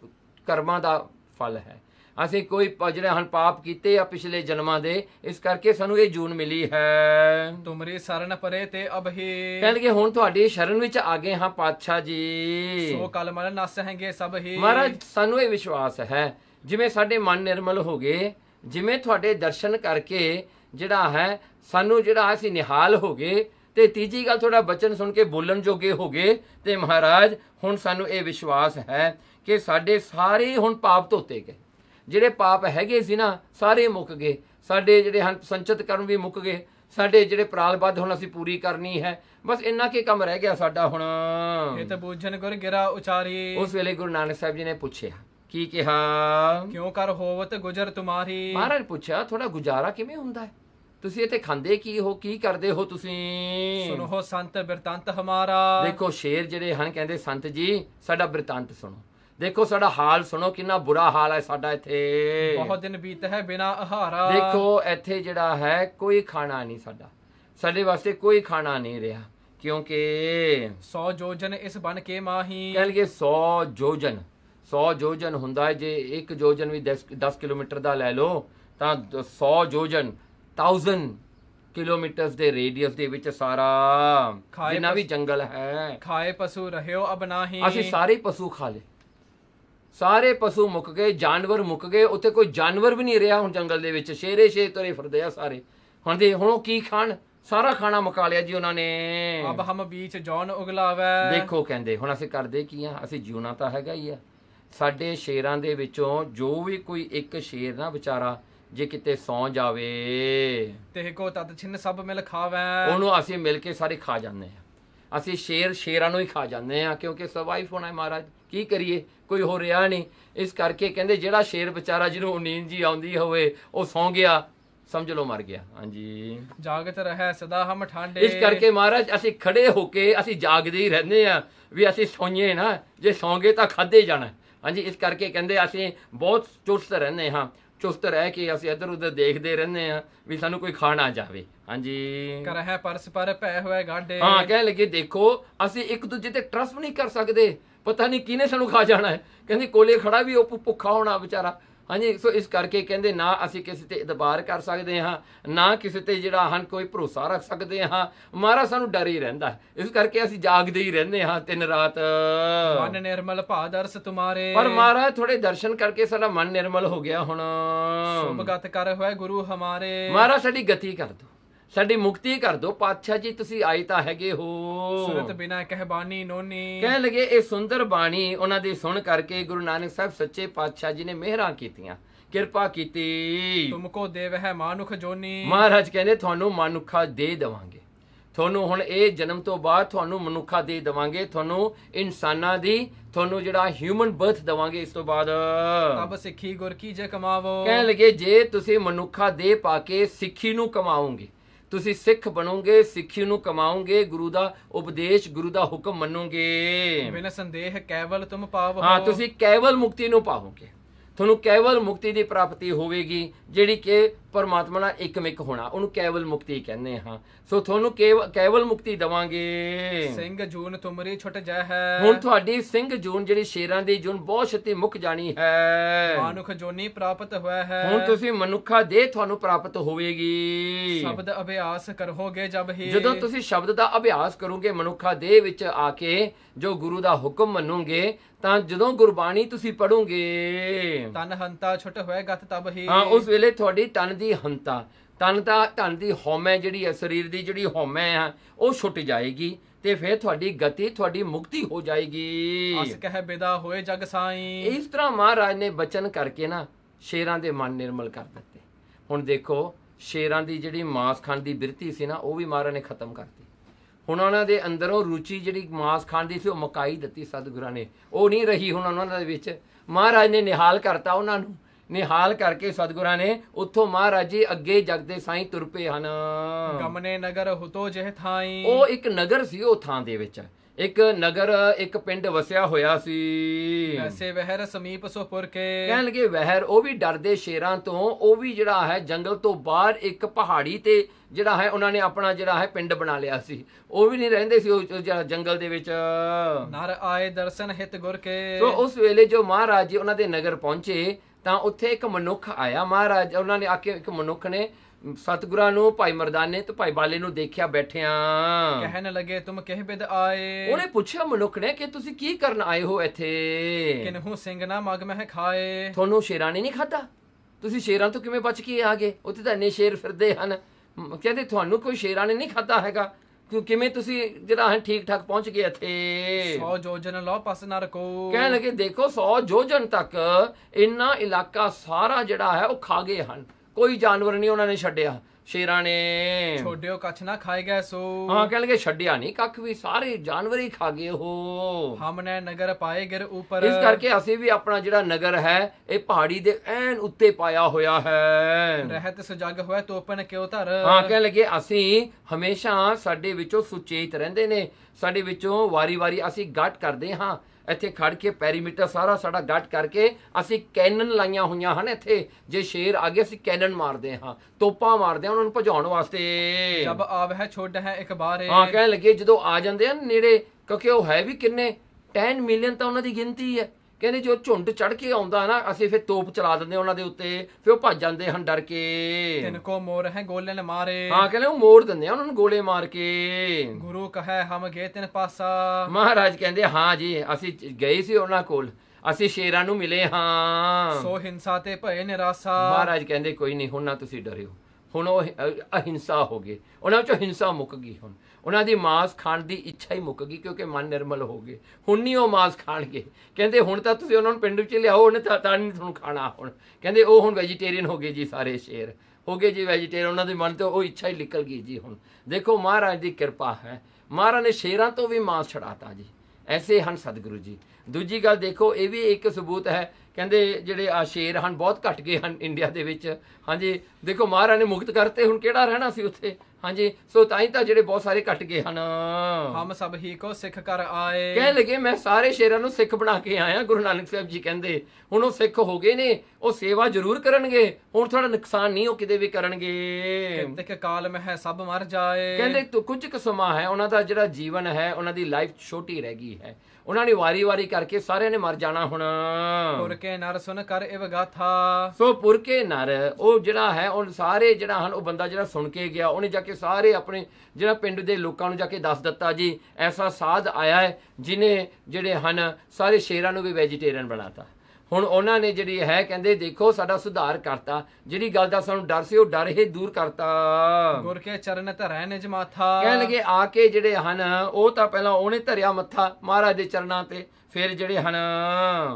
ਕਰਮਾਂ ਦਾ ਫਲ ਹੈ ਅਸੀਂ ਕੋਈ ਜਿਹੜੇ ਹਨ ਪਾਪ ਕੀਤੇ ਆ ਪਿਛਲੇ ਜਨਮਾਂ ਦੇ ਇਸ ਕਰਕੇ ਸਾਨੂੰ ਇਹ ਜੂਨ ਮਿਲੀ ਹੈ ਤੁਮਰੀ ਸਰਨ ਪਰੇ ਤੇ ਅਬਹੀ ਕਹਿੰਦੇ ਹੁਣ ਤੁਹਾਡੀ ਸ਼ਰਨ ਵਿੱਚ ਆ ਗਏ ਹਾਂ ਪਾਤਸ਼ਾਹ ਜੀ ਸੋ ਕਲ ਮਰ ਨਸ ਹੈਗੇ ਸਭ ਹੀ ਮਹਾਰਾਜ ਸਾਨੂੰ ਇਹ ਵਿਸ਼ਵਾਸ ਹੈ ਜਿਵੇਂ ਸਾਡੇ ਮਨ ਨਿਰਮਲ ਹੋ ਗਏ ਜਿਵੇਂ ਤੁਹਾਡੇ ਦਰਸ਼ਨ ਕਰਕੇ ਜਿਹੜਾ ਹੈ ਸਾਨੂੰ ਜਿਹੜਾ ਅਸੀਂ ਨਿਹਾਲ ਹੋ ਗਏ ਤੇ ਤੀਜੀ ਗੱਲ ਤੁਹਾਡਾ ਬਚਨ ਸੁਣ ਕੇ ਬੋਲਣ ਜੋਗੇ ਹੋ ਗਏ ਤੇ ਮਹਾਰਾਜ ਹੁਣ ਸਾਨੂੰ ਇਹ ਵਿਸ਼ਵਾਸ ਹੈ ਕਿ ਸਾਡੇ ਸਾਰੇ ਹੁਣ ਪਾਪ ਧੋਤੇ ਗਏ ਜਿਹੜੇ ਪਾਪ ਹੈਗੇ ਸੀ ਨਾ ਸਾਰੇ ਮੁੱਕ ਗਏ ਸਾਡੇ ਜਿਹੜੇ ਹਨ ਸੰਚਿਤ ਕਰਨ ਵੀ ਮੁੱਕ ਗਏ ਸਾਡੇ ਜਿਹੜੇ ਪ੍ਰਾਲਬੱਧ ਹੁਣ ਅਸੀਂ ਪੂਰੀ ਕਰਨੀ ਹੈ ਬਸ ਇੰਨਾ ਕੀ ਕੰਮ ਰਹਿ ਗਿਆ ਸਾਡਾ ਹੁਣ ਇਹ ਤਾਂ ਬੋਝਨ ਗੁਰ ਗਿਰਾ ਉਚਾਰੀ ਉਸ ਵੇਲੇ ਗੁਰੂ ਨਾਨਕ ਸਾਹਿਬ ਜੀ ਨੇ ਪੁੱਛਿਆ ਕੀ ਕਿਹਾ ਕਿਉਂ ਕਰ ਹੋਵਤ ਗੁਜਰ ਤੁਮਾਰੀ ਮਹਾਰਾਜ ਪੁੱਛਿਆ ਥੋੜਾ ਗੁਜ਼ਾਰਾ ਕਿਵੇਂ ਹੁੰਦਾ ਹੈ ਤੁਸੀਂ ਇੱਥੇ ਖਾਂਦੇ ਕੀ ਹੋ ਕੀ ਕਰਦੇ ਹੋ ਤੁਸੀਂ ਸੁਣੋ ਸੰਤ ਬਿਰਤੰਤ ਹਮਾਰਾ ਦੇਖੋ ਸ਼ੇਰ ਜਿਹੜੇ ਹਨ ਕਹਿੰਦੇ ਸੰਤ ਜੀ ਸਾਡਾ ਬਿਰਤੰਤ ਸੁਣੋ ਦੇਖੋ ਸਾਡਾ ਹਾਲ ਸੁਣੋ ਕਿੰਨਾ ਬੁਰਾ ਹਾਲ ਹੈ ਸਾਡਾ ਇੱਥੇ ਬਹੁਤ ਦਿਨ ਬੀਤ ਹੈ ਬਿਨਾ ਆਹਾਰਾ ਦੇਖੋ ਇੱਥੇ ਜਿਹੜਾ ਹੈ ਕੋਈ ਖਾਣਾ ਨਹੀਂ ਸਾਡਾ ਸਾਡੇ ਵਾਸਤੇ ਕੋਈ ਖਾਣਾ ਨਹੀਂ ਰਿਹਾ ਕਿਉਂਕਿ 100 ਜੋਜਨ ਇਸ ਬਨ ਕੇ ਮਾਹੀ ਕਹਿੰਦੇ 100 ਜੋਜਨ 100 ਜੋਜਨ ਹੁੰਦਾ ਜੇ ਇੱਕ ਜੋਜਨ ਵੀ 10 ਕਿਲੋਮੀਟਰ ਦਾ ਲੈ ਲਓ ਤਾਂ 100 ਜੋਜਨ 1000 ਕਿਲੋਮੀਟਰਸ ਦੇ ਰੇਡੀਅਸ ਦੇ ਵਿੱਚ ਸਾਰਾ ਜਿੰਨਾ ਵੀ ਜੰਗਲ ਹੈ ਖਾਏ ਪਸ਼ੂ ਰਹਿਓ ਅਬ ਨਾਹੀਂ ਅਸੀਂ ਸਾਰੇ ਪਸ਼ੂ ਖਾ ਲੇ ਸਾਰੇ ਪਸ਼ੂ ਮੁੱਕ ਗਏ ਜਾਨਵਰ ਮੁੱਕ ਗਏ ਉੱਥੇ ਕੋਈ ਜਾਨਵਰ ਵੀ ਨਹੀਂ ਰਿਹਾ ਹੁਣ ਜੰਗਲ ਦੇ ਵਿੱਚ ਸ਼ੇਰੇ ਸ਼ੇਰ ਤੁਰੇ ਫਿਰਦੇ ਆ ਸਾਰੇ ਹੁਣ ਦੇ ਹੁਣ ਉਹ ਕੀ ਖਾਣ ਸਾਰਾ ਖਾਣਾ ਮੁਕਾ ਲਿਆ ਜੀ ਉਹਨਾਂ ਨੇ ਅਬ ਹਮ ਵਿੱਚ ਜੌਨ ਉਗਲਾਵੇ ਦੇਖੋ ਕਹਿੰਦੇ ਹੁਣ ਅਸੀਂ ਕਰਦੇ ਕੀ ਆ ਅਸੀਂ ਜਿਉਣਾ ਤਾਂ ਹੈਗਾ ਹੀ ਆ ਸਾਡੇ ਸ਼ੇਰਾਂ ਦੇ ਵਿੱਚੋਂ ਜੋ ਵੀ ਕੋਈ ਇੱਕ ਸ਼ੇਰ ਨਾ ਵਿਚਾਰਾ ਜੇ ਕਿਤੇ ਸੌ ਜਾਵੇ ਤੇ ਕੋ ਤਦ ਛਿੰਨ ਸਭ ਮਿਲ ਖਾਵੇ ਉਹਨੂੰ ਅਸੀਂ ਮਿਲ ਕੇ ਸਾਰੇ ਖਾ ਜਾਂਦੇ ਆ ਅਸੀਂ ਸ਼ੇਰ ਸ਼ੇਰਾਂ ਨੂੰ ਹੀ ਖਾ ਜਾਂਦੇ ਆ ਕਿਉਂਕਿ ਸਰਵਾਈਵ ਹੋਣਾ ਹੈ ਮਹਾਰਾਜ ਕੀ ਕਰੀਏ ਕੋਈ ਹੋ ਰਿਹਾ ਨਹੀਂ ਇਸ ਕਰਕੇ ਕਹਿੰਦੇ ਜਿਹੜਾ ਸ਼ੇਰ ਵਿਚਾਰਾ ਜਿਹਨੂੰ ਨੀਂਦ ਜੀ ਆਉਂਦੀ ਹੋਵੇ ਉਹ ਸੌ ਗਿਆ ਸਮਝ ਲਓ ਮਰ ਗਿਆ ਹਾਂਜੀ ਜਾਗਤ ਰਹੇ ਸਦਾ ਹਮ ਠਾਂਡੇ ਇਸ ਕਰਕੇ ਮਹਾਰਾਜ ਅਸੀਂ ਖੜੇ ਹੋ ਕੇ ਅਸੀਂ ਜਾਗਦੇ ਹੀ ਰਹਿੰਦੇ ਆ ਵੀ ਅਸੀਂ ਸੌਂਏ ਨਾ ਜੇ ਸੌਂਗੇ ਤਾਂ ਖਾਦੇ ਜਾਣਾ ਹਾਂਜੀ ਇਸ ਕਰਕੇ ਕਹਿੰਦੇ ਅਸੀਂ ਬਹੁਤ ਚੁਸਤ ਰਹਿੰਦੇ ਹਾਂ ਚੁਸਤ ਰਹਿ ਕੇ ਅਸੀਂ ਇੱਧਰ ਉੱਧਰ ਦੇਖਦੇ ਰਹਿੰਦੇ ਆ ਵੀ ਸਾਨੂੰ ਕੋਈ ਖਾ ਨਾ ਜਾਵੇ ਹਾਂਜੀ ਕਰ ਹੈ ਪਰਸ ਪਰ ਪੈ ਹੋਇਆ ਗਾਡੇ ਹਾਂ ਕਹਿ ਲਗੇ ਦੇਖੋ ਅਸੀਂ ਇੱਕ ਦੂਜੇ ਤੇ ਟਰਸਟ ਨਹੀਂ ਕਰ ਸਕਦੇ ਪਤਾ ਨਹੀਂ ਕਿਨੇ ਸਾਨੂੰ ਖਾ ਜਾਣਾ ਹੈ ਕਹਿੰਦੇ ਕੋਲੇ ਖੜਾ ਵੀ ਉਹ ਭੁੱਖਾ ਹੋਣਾ ਵਿਚਾਰਾ ਹਾਂਜੀ ਸੋ ਇਸ ਕਰਕੇ ਕਹਿੰਦੇ ਨਾ ਅਸੀਂ ਕਿਸੇ ਤੇ ਇਤਬਾਰ ਕਰ ਸਕਦੇ ਹਾਂ ਨਾ ਕਿਸੇ ਤੇ ਜਿਹੜਾ ਹਨ ਕੋਈ ਭਰੋਸਾ ਰੱਖ ਸਕਦੇ ਹਾਂ ਮਾਰਾ ਸਾਨੂੰ ਡਰ ਹੀ ਰਹਿੰਦਾ ਇਸ ਕਰਕੇ ਅਸੀਂ ਜਾਗਦੇ ਹੀ ਰਹਿੰਦੇ ਹਾਂ ਤਿੰਨ ਰਾਤ ਮਨ ਨਿਰਮਲ ਪਾਦਰਸ ਤੁਮਾਰੇ ਪਰ ਮਾਰਾ ਥੋੜੇ ਦਰਸ਼ਨ ਕਰਕੇ ਸਾਡਾ ਮਨ ਨਿਰਮਲ ਹੋ ਗਿਆ ਹੁਣ ਸੁਭਗਤ ਕਰ ਹੋਇਆ ਗੁਰੂ ਹਮਾਰੇ ਮਾਰਾ ਸਾਡੀ ਗਤੀ ਕਰ ਦੋ ਸਾਡੀ ਮੁਕਤੀ ਕਰ ਦਿਓ ਪਾਤਸ਼ਾਹ ਜੀ ਤੁਸੀਂ ਆਏ ਤਾਂ ਹੈਗੇ ਹੋ ਸੁਰਤ ਬਿਨਾ ਕਹਿ ਬਾਣੀ ਨੋਨੀ ਕਹਿ ਲਗੇ ਇਹ ਸੁੰਦਰ ਬਾਣੀ ਉਹਨਾਂ ਦੀ ਸੁਣ ਕਰਕੇ ਗੁਰੂ ਨਾਨਕ ਸਾਹਿਬ ਸੱਚੇ ਪਾਤਸ਼ਾਹ ਜੀ ਨੇ ਮਿਹਰਾਂ ਕੀਤੀਆਂ ਕਿਰਪਾ ਕੀਤੀ ਤੁਮ ਕੋ ਦੇਵ ਹੈ ਮਾਨੁਖ ਜੋਨੀ ਮਹਾਰਾਜ ਕਹਿੰਦੇ ਤੁਹਾਨੂੰ ਮਾਨੁਖਾ ਦੇ ਦਵਾਂਗੇ ਤੁਹਾਨੂੰ ਹੁਣ ਇਹ ਜਨਮ ਤੋਂ ਬਾਅਦ ਤੁਹਾਨੂੰ ਮਨੁੱਖਾ ਦੇ ਦਵਾਂਗੇ ਤੁਹਾਨੂੰ ਇਨਸਾਨਾਂ ਦੀ ਤੁਹਾਨੂੰ ਜਿਹੜਾ ਹਿਊਮਨ ਬਰਥ ਦਵਾਂਗੇ ਇਸ ਤੋਂ ਬਾਅਦ ਤਬ ਸਿੱਖੀ ਗੁਰ ਕੀ ਜੇ ਕਮਾਵੋ ਕਹਿ ਲਗੇ ਜੇ ਤੁਸੀਂ ਮਨੁੱਖਾ ਦੇ ਪਾ ਕੇ ਸਿੱਖੀ ਨੂੰ ਕਮਾਉਂਗੇ ਤੁਸੀਂ ਸਿੱਖ ਬਣੋਗੇ ਸਿੱਖੀ ਨੂੰ ਕਮਾਓਗੇ ਗੁਰੂ ਦਾ ਉਪਦੇਸ਼ ਗੁਰੂ ਦਾ ਹੁਕਮ ਮੰਨੋਗੇ ਬਿਨ ਸੰਦੇਹ ਕੇਵਲ ਤੁਮ ਪਾਵੋ ਹਾਂ ਤੁਸੀਂ ਕੇਵਲ ਮੁਕਤੀ ਨੂੰ ਪਾਵੋਗੇ ਤੁਹਾਨੂੰ ਕੇਵਲ ਮੁਕਤੀ ਦੀ ਪ੍ਰਾਪਤੀ ਹੋਵੇਗੀ ਜਿਹੜੀ ਕਿ ਪਰਮਾਤਮਾ ਨਾਲ ਇੱਕਮਿਕ ਹੋਣਾ ਉਹਨੂੰ ਕੇਵਲ ਮੁਕਤੀ ਕਹਿੰਦੇ ਹਾਂ ਸੋ ਤੁਹਾਨੂੰ ਕੇਵਲ ਮੁਕਤੀ ਦਵਾਂਗੇ ਸਿੰਘ ਜੂਨ ਤੁਮਰੀ ਛੁੱਟ ਜਾ ਹੈ ਹੁਣ ਤੁਹਾਡੀ ਸਿੰਘ ਜੂਨ ਜਿਹੜੀ ਸ਼ੇਰਾਂ ਦੀ ਜੂਨ ਬਹੁਤ ਛੇਤੀ ਮੁੱਕ ਜਾਣੀ ਹੈ ਮਨੁੱਖ ਜੋਨੀ ਪ੍ਰਾਪਤ ਹੋਇਆ ਹੈ ਹੁਣ ਤੁਸੀਂ ਮਨੁੱਖਾ ਦੇ ਤੁਹਾਨੂੰ ਪ੍ਰਾਪਤ ਹੋਵੇਗੀ ਸ਼ਬਦ ਅਭਿਆਸ ਕਰੋਗੇ ਜਬ ਹੀ ਜਦੋਂ ਤੁਸੀਂ ਸ਼ਬਦ ਦਾ ਅਭਿਆਸ ਕਰੋਗੇ ਮਨੁੱਖਾ ਦੇ ਵਿੱਚ ਆ ਕੇ ਜੋ ਗੁਰੂ ਦਾ ਹੁਕਮ ਮੰਨੋਗੇ ਤਾਂ ਜਦੋਂ ਗੁਰਬਾਣੀ ਤੁਸੀਂ ਪੜੋਗੇ ਤਨ ਹੰਤਾ ਛੁੱਟ ਹੋਏਗਾ ਤਬ ਹੀ ਹਾਂ ਉਸ ਵੇਲੇ ਤੁਹਾਡੀ ਤਨ ਦੀ ਹੰਤਾ ਤਨ ਦਾ ਧਨ ਦੀ ਹਉਮੈ ਜਿਹੜੀ ਹੈ ਸਰੀਰ ਦੀ ਜਿਹੜੀ ਹਉਮੈ ਆ ਉਹ ਛੁੱਟ ਜਾਏਗੀ ਤੇ ਫਿਰ ਤੁਹਾਡੀ ਗਤੀ ਤੁਹਾਡੀ ਮੁਕਤੀ ਹੋ ਜਾਏਗੀ ਅਸ ਕਹੇ ਬੇਦਾ ਹੋਏ ਜਗ ਸਾਈ ਇਸ ਤਰ੍ਹਾਂ ਮਹਾਰਾਜ ਨੇ ਬਚਨ ਕਰਕੇ ਨਾ ਸ਼ੇਰਾਂ ਦੇ ਮਨ ਨਿਰਮਲ ਕਰ ਦਿੱਤੇ ਹੁਣ ਦੇਖੋ ਸ਼ੇਰਾਂ ਦੀ ਜਿਹੜੀ ਮਾਸ ਖਾਣ ਦੀ ਬਿਰਤੀ ਸੀ ਨਾ ਉਹ ਵੀ ਮਹਾਰਾਜ ਨੇ ਖਤਮ ਕਰਤੀ ਹੁਣ ਉਹਨਾਂ ਦੇ ਅੰਦਰੋਂ ਰੁਚੀ ਜਿਹੜੀ ਮਾਸ ਖਾਣ ਦੀ ਸੀ ਉਹ ਮਕਾਈ ਦਿੱਤੀ ਸਤਿਗੁਰਾਂ ਨੇ ਉਹ ਨਹੀਂ ਰਹੀ ਹੁਣ ਉਹਨਾਂ ਦੇ ਵਿੱਚ ਮਹਾਰਾਜ ਨੇ ਨਿਹਾਲ ਕਰਤਾ ਉਹਨਾਂ ਨੂੰ ਨਿਹਾਲ ਕਰਕੇ ਸਤਿਗੁਰਾਂ ਨੇ ਉੱਥੋਂ ਮਹਾਰਾਜ ਜੀ ਅੱਗੇ ਜਗਦੇ ਸਾਈਂ ਤੁਰ ਪਏ ਹਨ ਗਮਨੇ ਨਗਰ ਹੁਤੋ ਜਹ ਥਾਈ ਉਹ ਇੱਕ ਨਗਰ ਸੀ ਉਹ ਥਾਂ ਦੇ ਵਿੱਚ ਇੱਕ ਨਗਰ ਇੱਕ ਪਿੰਡ ਵਸਿਆ ਹੋਇਆ ਸੀ ਐਸੇ ਵਹਿਰ ਸਮੀਪ ਸੁਪੁਰ ਕੇ ਕਹਿਣ ਲਗੇ ਵਹਿਰ ਉਹ ਵੀ ਡਰਦੇ ਸ਼ੇਰਾਂ ਤੋਂ ਉਹ ਵੀ ਜਿਹੜਾ ਹੈ ਜੰਗਲ ਤੋਂ ਬਾਹਰ ਇੱਕ ਪਹਾੜੀ ਤੇ ਜਿਹੜਾ ਹੈ ਉਹਨਾਂ ਨੇ ਆਪਣਾ ਜਿਹੜਾ ਹੈ ਪਿੰਡ ਬਣਾ ਲਿਆ ਸੀ ਉਹ ਵੀ ਨਹੀਂ ਰਹਿੰਦੇ ਸੀ ਉਹ ਜੰਗਲ ਦੇ ਵਿੱਚ ਨਰ ਆਏ ਦਰਸ਼ਨ ਹਿਤ ਗੁਰ ਕੇ ਸੋ ਉਸ ਵੇਲੇ ਜੋ ਮਹਾਰਾਜ ਜੀ ਉਹਨਾਂ ਦੇ ਨਗਰ ਪਹੁੰਚੇ ਤਾਂ ਉੱਥੇ ਇੱਕ ਮਨੁੱਖ ਆਇਆ ਮਹਾਰਾਜ ਉਹਨਾਂ ਨੇ ਆ ਕੇ ਇੱਕ ਮਨੁੱਖ ਨੇ ਸਤਗੁਰਾਂ ਨੂੰ ਭਾਈ ਮਰਦਾਨੇ ਤੇ ਭਾਈ ਬਾਲੇ ਨੂੰ ਦੇਖਿਆ ਬੈਠਿਆਂ ਕਹਿਣ ਲੱਗੇ ਤੁਮ ਕਿਹ ਬਿਦ ਆਏ ਉਹਨੇ ਪੁੱਛਿਆ ਮਨੁੱਖ ਨੇ ਕਿ ਤੁਸੀਂ ਕੀ ਕਰਨ ਆਏ ਹੋ ਇੱਥੇ ਕਿਨਹੂ ਸਿੰਘ ਨਾ ਮਗ ਮਹਿ ਖਾਏ ਤੁਹਾਨੂੰ ਸ਼ੇਰਾਂ ਨੇ ਨਹੀਂ ਖਾਦਾ ਤੁਸੀਂ ਸ਼ੇਰਾਂ ਤੋਂ ਕਿਵੇਂ ਬਚ ਕੇ ਆ ਗਏ ਉੱਥੇ ਤਾਂ ਇੰਨੇ ਸ਼ੇਰ ਫਿਰਦੇ ਹਨ ਕਹਿੰਦੇ ਤੁਹਾਨੂੰ ਕੋਈ ਸ਼ੇਰਾਂ ਨੇ ਨਹੀਂ ਖਾਦਾ ਹੈਗਾ ਕਿਉਂ ਕਿਵੇਂ ਤੁਸੀਂ ਜਿਹੜਾ ਅਸੀਂ ਠੀਕ ਠਾਕ ਪਹੁੰਚ ਗਏ ਇੱਥੇ 100 ਜੋਜਨ ਲਓ ਪਾਸੇ ਨਾ ਰੱਖੋ ਕਹਿਣ ਲੱਗੇ ਦੇਖੋ 100 ਜੋਜਨ ਤੱਕ ਇੰਨਾ ਇਲਾਕਾ ਸਾਰਾ ਜਿਹੜਾ ਹੈ ਉਹ ਖਾ ਗਏ ਹਨ ਕੋਈ ਜਾਨਵਰ ਨਹੀਂ ਉਹਨਾਂ ਨੇ ਛੱਡਿਆ ਸ਼ੇਰਾਂ ਨੇ ਛੋਡਿਓ ਕੱਛ ਨਾ ਖਾਏ ਗਏ ਸੋ ਹਾਂ ਕਹਿਣਗੇ ਛੱਡਿਆ ਨਹੀਂ ਕੱਖ ਵੀ ਸਾਰੇ ਜਾਨਵਰ ਹੀ ਖਾ ਗਏ ਹੋ ਹਮਨੇ ਨਗਰ ਪਾਏ ਗਿਰ ਉਪਰ ਇਸ ਕਰਕੇ ਅਸੀਂ ਵੀ ਆਪਣਾ ਜਿਹੜਾ ਨਗਰ ਹੈ ਇਹ ਪਹਾੜੀ ਦੇ ਐਨ ਉੱਤੇ ਪਾਇਆ ਹੋਇਆ ਹੈ ਰਹਿਤ ਸੁਜਗ ਹੋਇਆ ਤੋਪਨ ਕਿਉ ਧਰ ਹਾਂ ਕਹਿ ਲਗੇ ਅਸੀਂ ਹਮੇਸ਼ਾ ਸਾਡੇ ਵਿੱਚੋਂ ਸੁਚੇਤ ਰਹਿੰਦੇ ਨੇ ਸਾਡੇ ਵਿੱਚੋਂ ਵਾਰੀ-ਵਾਰੀ ਅਸੀਂ ਗੱਟ ਕਰਦੇ ਹਾਂ ਇੱਥੇ ਖੜ ਕੇ ਪੈਰੀਮੀਟਰ ਸਾਰਾ ਸਾਡਾ ਗੱਟ ਕਰਕੇ ਅਸੀਂ ਕੈਨਨ ਲਾਈਆਂ ਹੋਈਆਂ ਹਨ ਇੱਥੇ ਜੇ ਸ਼ੇਰ ਆਗੇ ਅਸੀਂ ਕੈਨਨ ਮਾਰਦੇ ਹਾਂ ਤੋਪਾਂ ਮਾਰਦੇ ਹਾਂ ਉਹਨਾਂ ਨੂੰ ਭਜਾਉਣ ਵਾਸਤੇ ਜਦ ਆਵ ਹੈ ਛੋੜ ਹੈ ਇੱਕ ਬਾਰ ਹਾਂ ਕਹਿਣ ਲੱਗੇ ਜਦੋਂ ਆ ਜਾਂਦੇ ਆ ਨੇੜੇ ਕਿਉਂਕਿ ਉਹ ਹੈ ਵੀ ਕਿੰਨੇ 10 ਮਿਲੀਅਨ ਤਾਂ ਉਹਨਾਂ ਦੀ ਗਿਣਤੀ ਹੈ ਕਹਿੰਦੇ ਜੋ ਝੁੰਡ ਚੜ ਕੇ ਆਉਂਦਾ ਨਾ ਅਸੀਂ ਫਿਰ ਤੋਪ ਚਲਾ ਦਿੰਦੇ ਉਹਨਾਂ ਦੇ ਉੱਤੇ ਫਿਰ ਉਹ ਭੱਜ ਜਾਂਦੇ ਹਨ ਡਰ ਕੇ ਤਿੰਨ ਕੋ ਮੋਰ ਹੈ ਗੋਲੇ ਨਾਲ ਮਾਰੇ ਹਾਂ ਕਹਿੰਦੇ ਉਹ ਮੋੜ ਦਿੰਦੇ ਆ ਉਹਨਾਂ ਨੂੰ ਗੋਲੇ ਮਾਰ ਕੇ ਗੁਰੂ ਕਹੇ ਹਮ ਗਏ ਤਿੰਨ ਪਾਸਾ ਮਹਾਰਾਜ ਕਹਿੰਦੇ ਹਾਂ ਜੀ ਅਸੀਂ ਗਏ ਸੀ ਉਹਨਾਂ ਕੋਲ ਅਸੀਂ ਸ਼ੇਰਾਂ ਨੂੰ ਮਿਲੇ ਹਾਂ ਸੋ ਹਿੰਸਾ ਤੇ ਭਏ ਨਿਰਾਸਾ ਮਹਾਰਾਜ ਕਹਿੰਦੇ ਕੋਈ ਨਹੀਂ ਹੁਣ ਨਾ ਤੁਸੀਂ ਡਰਿਓ ਹੁਣ ਉਹ ਅਹਿੰਸਾ ਹੋ ਗਏ ਉਹਨਾਂ ਵਿੱਚੋਂ ਹਿੰਸਾ ਮੁੱਕ ਗਈ ਹੁਣ ਉਹਨਾਂ ਦੀ ਮਾਸ ਖਾਣ ਦੀ ਇੱਛਾ ਹੀ ਮੁੱਕ ਗਈ ਕਿਉਂਕਿ ਮਨ ਨਿਰਮਲ ਹੋ ਗਏ ਹੁਣ ਨਹੀਂ ਉਹ ਮਾਸ ਖਾਣਗੇ ਕਹਿੰਦੇ ਹੁਣ ਤਾਂ ਤੁਸੀਂ ਉਹਨਾਂ ਨੂੰ ਪਿੰਡ ਵਿੱਚ ਲਿਆਓ ਉਹਨੇ ਤਾਂ ਤਾਂ ਨਹੀਂ ਤੁਹਾਨੂੰ ਖਾਣਾ ਹੁਣ ਕਹਿੰਦੇ ਉਹ ਹੁਣ ਵੈਜੀਟੇਰੀਅਨ ਹੋ ਗਏ ਜੀ ਸਾਰੇ ਸ਼ੇਰ ਹੋ ਗਏ ਜੀ ਵੈਜੀਟੇਰੀਅਨ ਉਹਨਾਂ ਦੇ ਮਨ ਤੋਂ ਉਹ ਇੱਛਾ ਹੀ ਨਿਕਲ ਗਈ ਜੀ ਹੁਣ ਦੇਖੋ ਮਹਾਰਾਜ ਦੀ ਕਿਰਪਾ ਹੈ ਮਹਾਰਾਜ ਨੇ ਸ਼ੇਰਾਂ ਤੋਂ ਵੀ ਮਾਸ ਛੜਾਤਾ ਜੀ ਐਸੇ ਹਨ ਸਤਿਗੁਰੂ ਜੀ ਦੂਜੀ ਗੱਲ ਦੇਖੋ ਇਹ ਵੀ ਇੱਕ ਸਬੂਤ ਹੈ ਕਹਿੰਦੇ ਜਿਹੜੇ ਆ ਸ਼ੇਰ ਹਨ ਬਹੁਤ ਘਟ ਗਏ ਹਨ ਇੰਡੀਆ ਦੇ ਵਿੱਚ ਹਾਂਜੀ ਦੇਖੋ ਮਹਾਰਾ ਨੇ ਮੁਕਤ ਕਰਤੇ ਹੁਣ ਕਿਹੜਾ ਰਹਿਣਾ ਸੀ ਉੱਥੇ ਹਾਂਜੀ ਸੋ ਤਾਂ ਹੀ ਤਾਂ ਜਿਹੜੇ ਬਹੁਤ ਸਾਰੇ ਘਟ ਗਏ ਹਨ ਹਮ ਸਭ ਹੀ ਕੋ ਸਿੱਖ ਕਰ ਆਏ ਕਹਿ ਲਗੇ ਮੈਂ ਸਾਰੇ ਸ਼ੇਰਾਂ ਨੂੰ ਸਿੱਖ ਬਣਾ ਕੇ ਆਇਆ ਗੁਰੂ ਨਾਨਕ ਸਾਹਿਬ ਜੀ ਕਹਿੰਦੇ ਹੁਣ ਉਹ ਸਿੱਖ ਹੋ ਗਏ ਨੇ ਉਹ ਸੇਵਾ ਜ਼ਰੂਰ ਕਰਨਗੇ ਹੁਣ ਤੁਹਾਡਾ ਨੁਕਸਾਨ ਨਹੀਂ ਉਹ ਕਿਤੇ ਵੀ ਕਰਨਗੇ ਕਹਿੰਦੇ ਕਿ ਕਾਲ ਮਹਿ ਸਭ ਮਰ ਜਾਏ ਕਹਿੰਦੇ ਤੂੰ ਕੁਝ ਕੁ ਸਮਾਂ ਹੈ ਉਹਨਾਂ ਦਾ ਜਿਹੜਾ ਜੀਵਨ ਹੈ ਉਹਨਾਂ ਦੀ ਲਾਈਫ ਛੋਟੀ ਰਹਿ ਗਈ ਹੈ ਉਹਨਾਂ ਨੇ ਵਾਰੀ-ਵਾਰੀ ਕਰਕੇ ਸਾਰਿਆਂ ਨੇ ਮਰ ਜਾਣਾ ਹੁਣ ਪੁਰਕੇ ਨਰ ਸੁਣ ਕਰ ਇਹ ਵਗਾਥਾ ਸੋ ਪੁਰਕੇ ਨਰ ਉਹ ਜਿਹੜਾ ਹੈ ਉਹ ਸਾਰੇ ਜਿਹੜਾ ਹਨ ਉਹ ਬੰਦਾ ਜਿਹੜਾ ਸੁਣ ਕੇ ਗਿਆ ਉਹਨੇ ਜਾ ਕੇ ਸਾਰੇ ਆਪਣੇ ਜਿਹੜਾ ਪਿੰਡ ਦੇ ਲੋਕਾਂ ਨੂੰ ਜਾ ਕੇ ਦੱਸ ਦਿੱਤਾ ਜੀ ਐਸਾ ਸਾਧ ਆਇਆ ਹੈ ਜਿਨੇ ਜਿਹੜੇ ਹਨ ਸਾਰੇ ਸ਼ੇਰਾਂ ਨੂੰ ਵੀ ਵੈਜੀਟੇਰੀਅਨ ਬਣਾਤਾ ਹੁਣ ਉਹਨਾਂ ਨੇ ਜਿਹੜੀ ਹੈ ਕਹਿੰਦੇ ਦੇਖੋ ਸਾਡਾ ਸੁਧਾਰ ਕਰਤਾ ਜਿਹੜੀ ਗੱਲ ਦਾ ਸਾਨੂੰ ਡਰ ਸੀ ਉਹ ਡਰ ਹੀ ਦੂਰ ਕਰਤਾ ਗੁਰ ਕੇ ਚਰਨ ਧਰੈ ਨਿਜ ਮਾਥਾ ਕਹਿਣ ਲਗੇ ਆ ਕੇ ਜਿਹੜੇ ਹਨ ਉਹ ਤਾਂ ਪਹਿਲਾਂ ਉਹਨੇ ਧਰਿਆ ਮੱਥਾ ਮਹਾਰਾਜ ਦੇ ਚਰਨਾਂ ਤੇ ਫਿਰ ਜਿਹੜੇ ਹਨ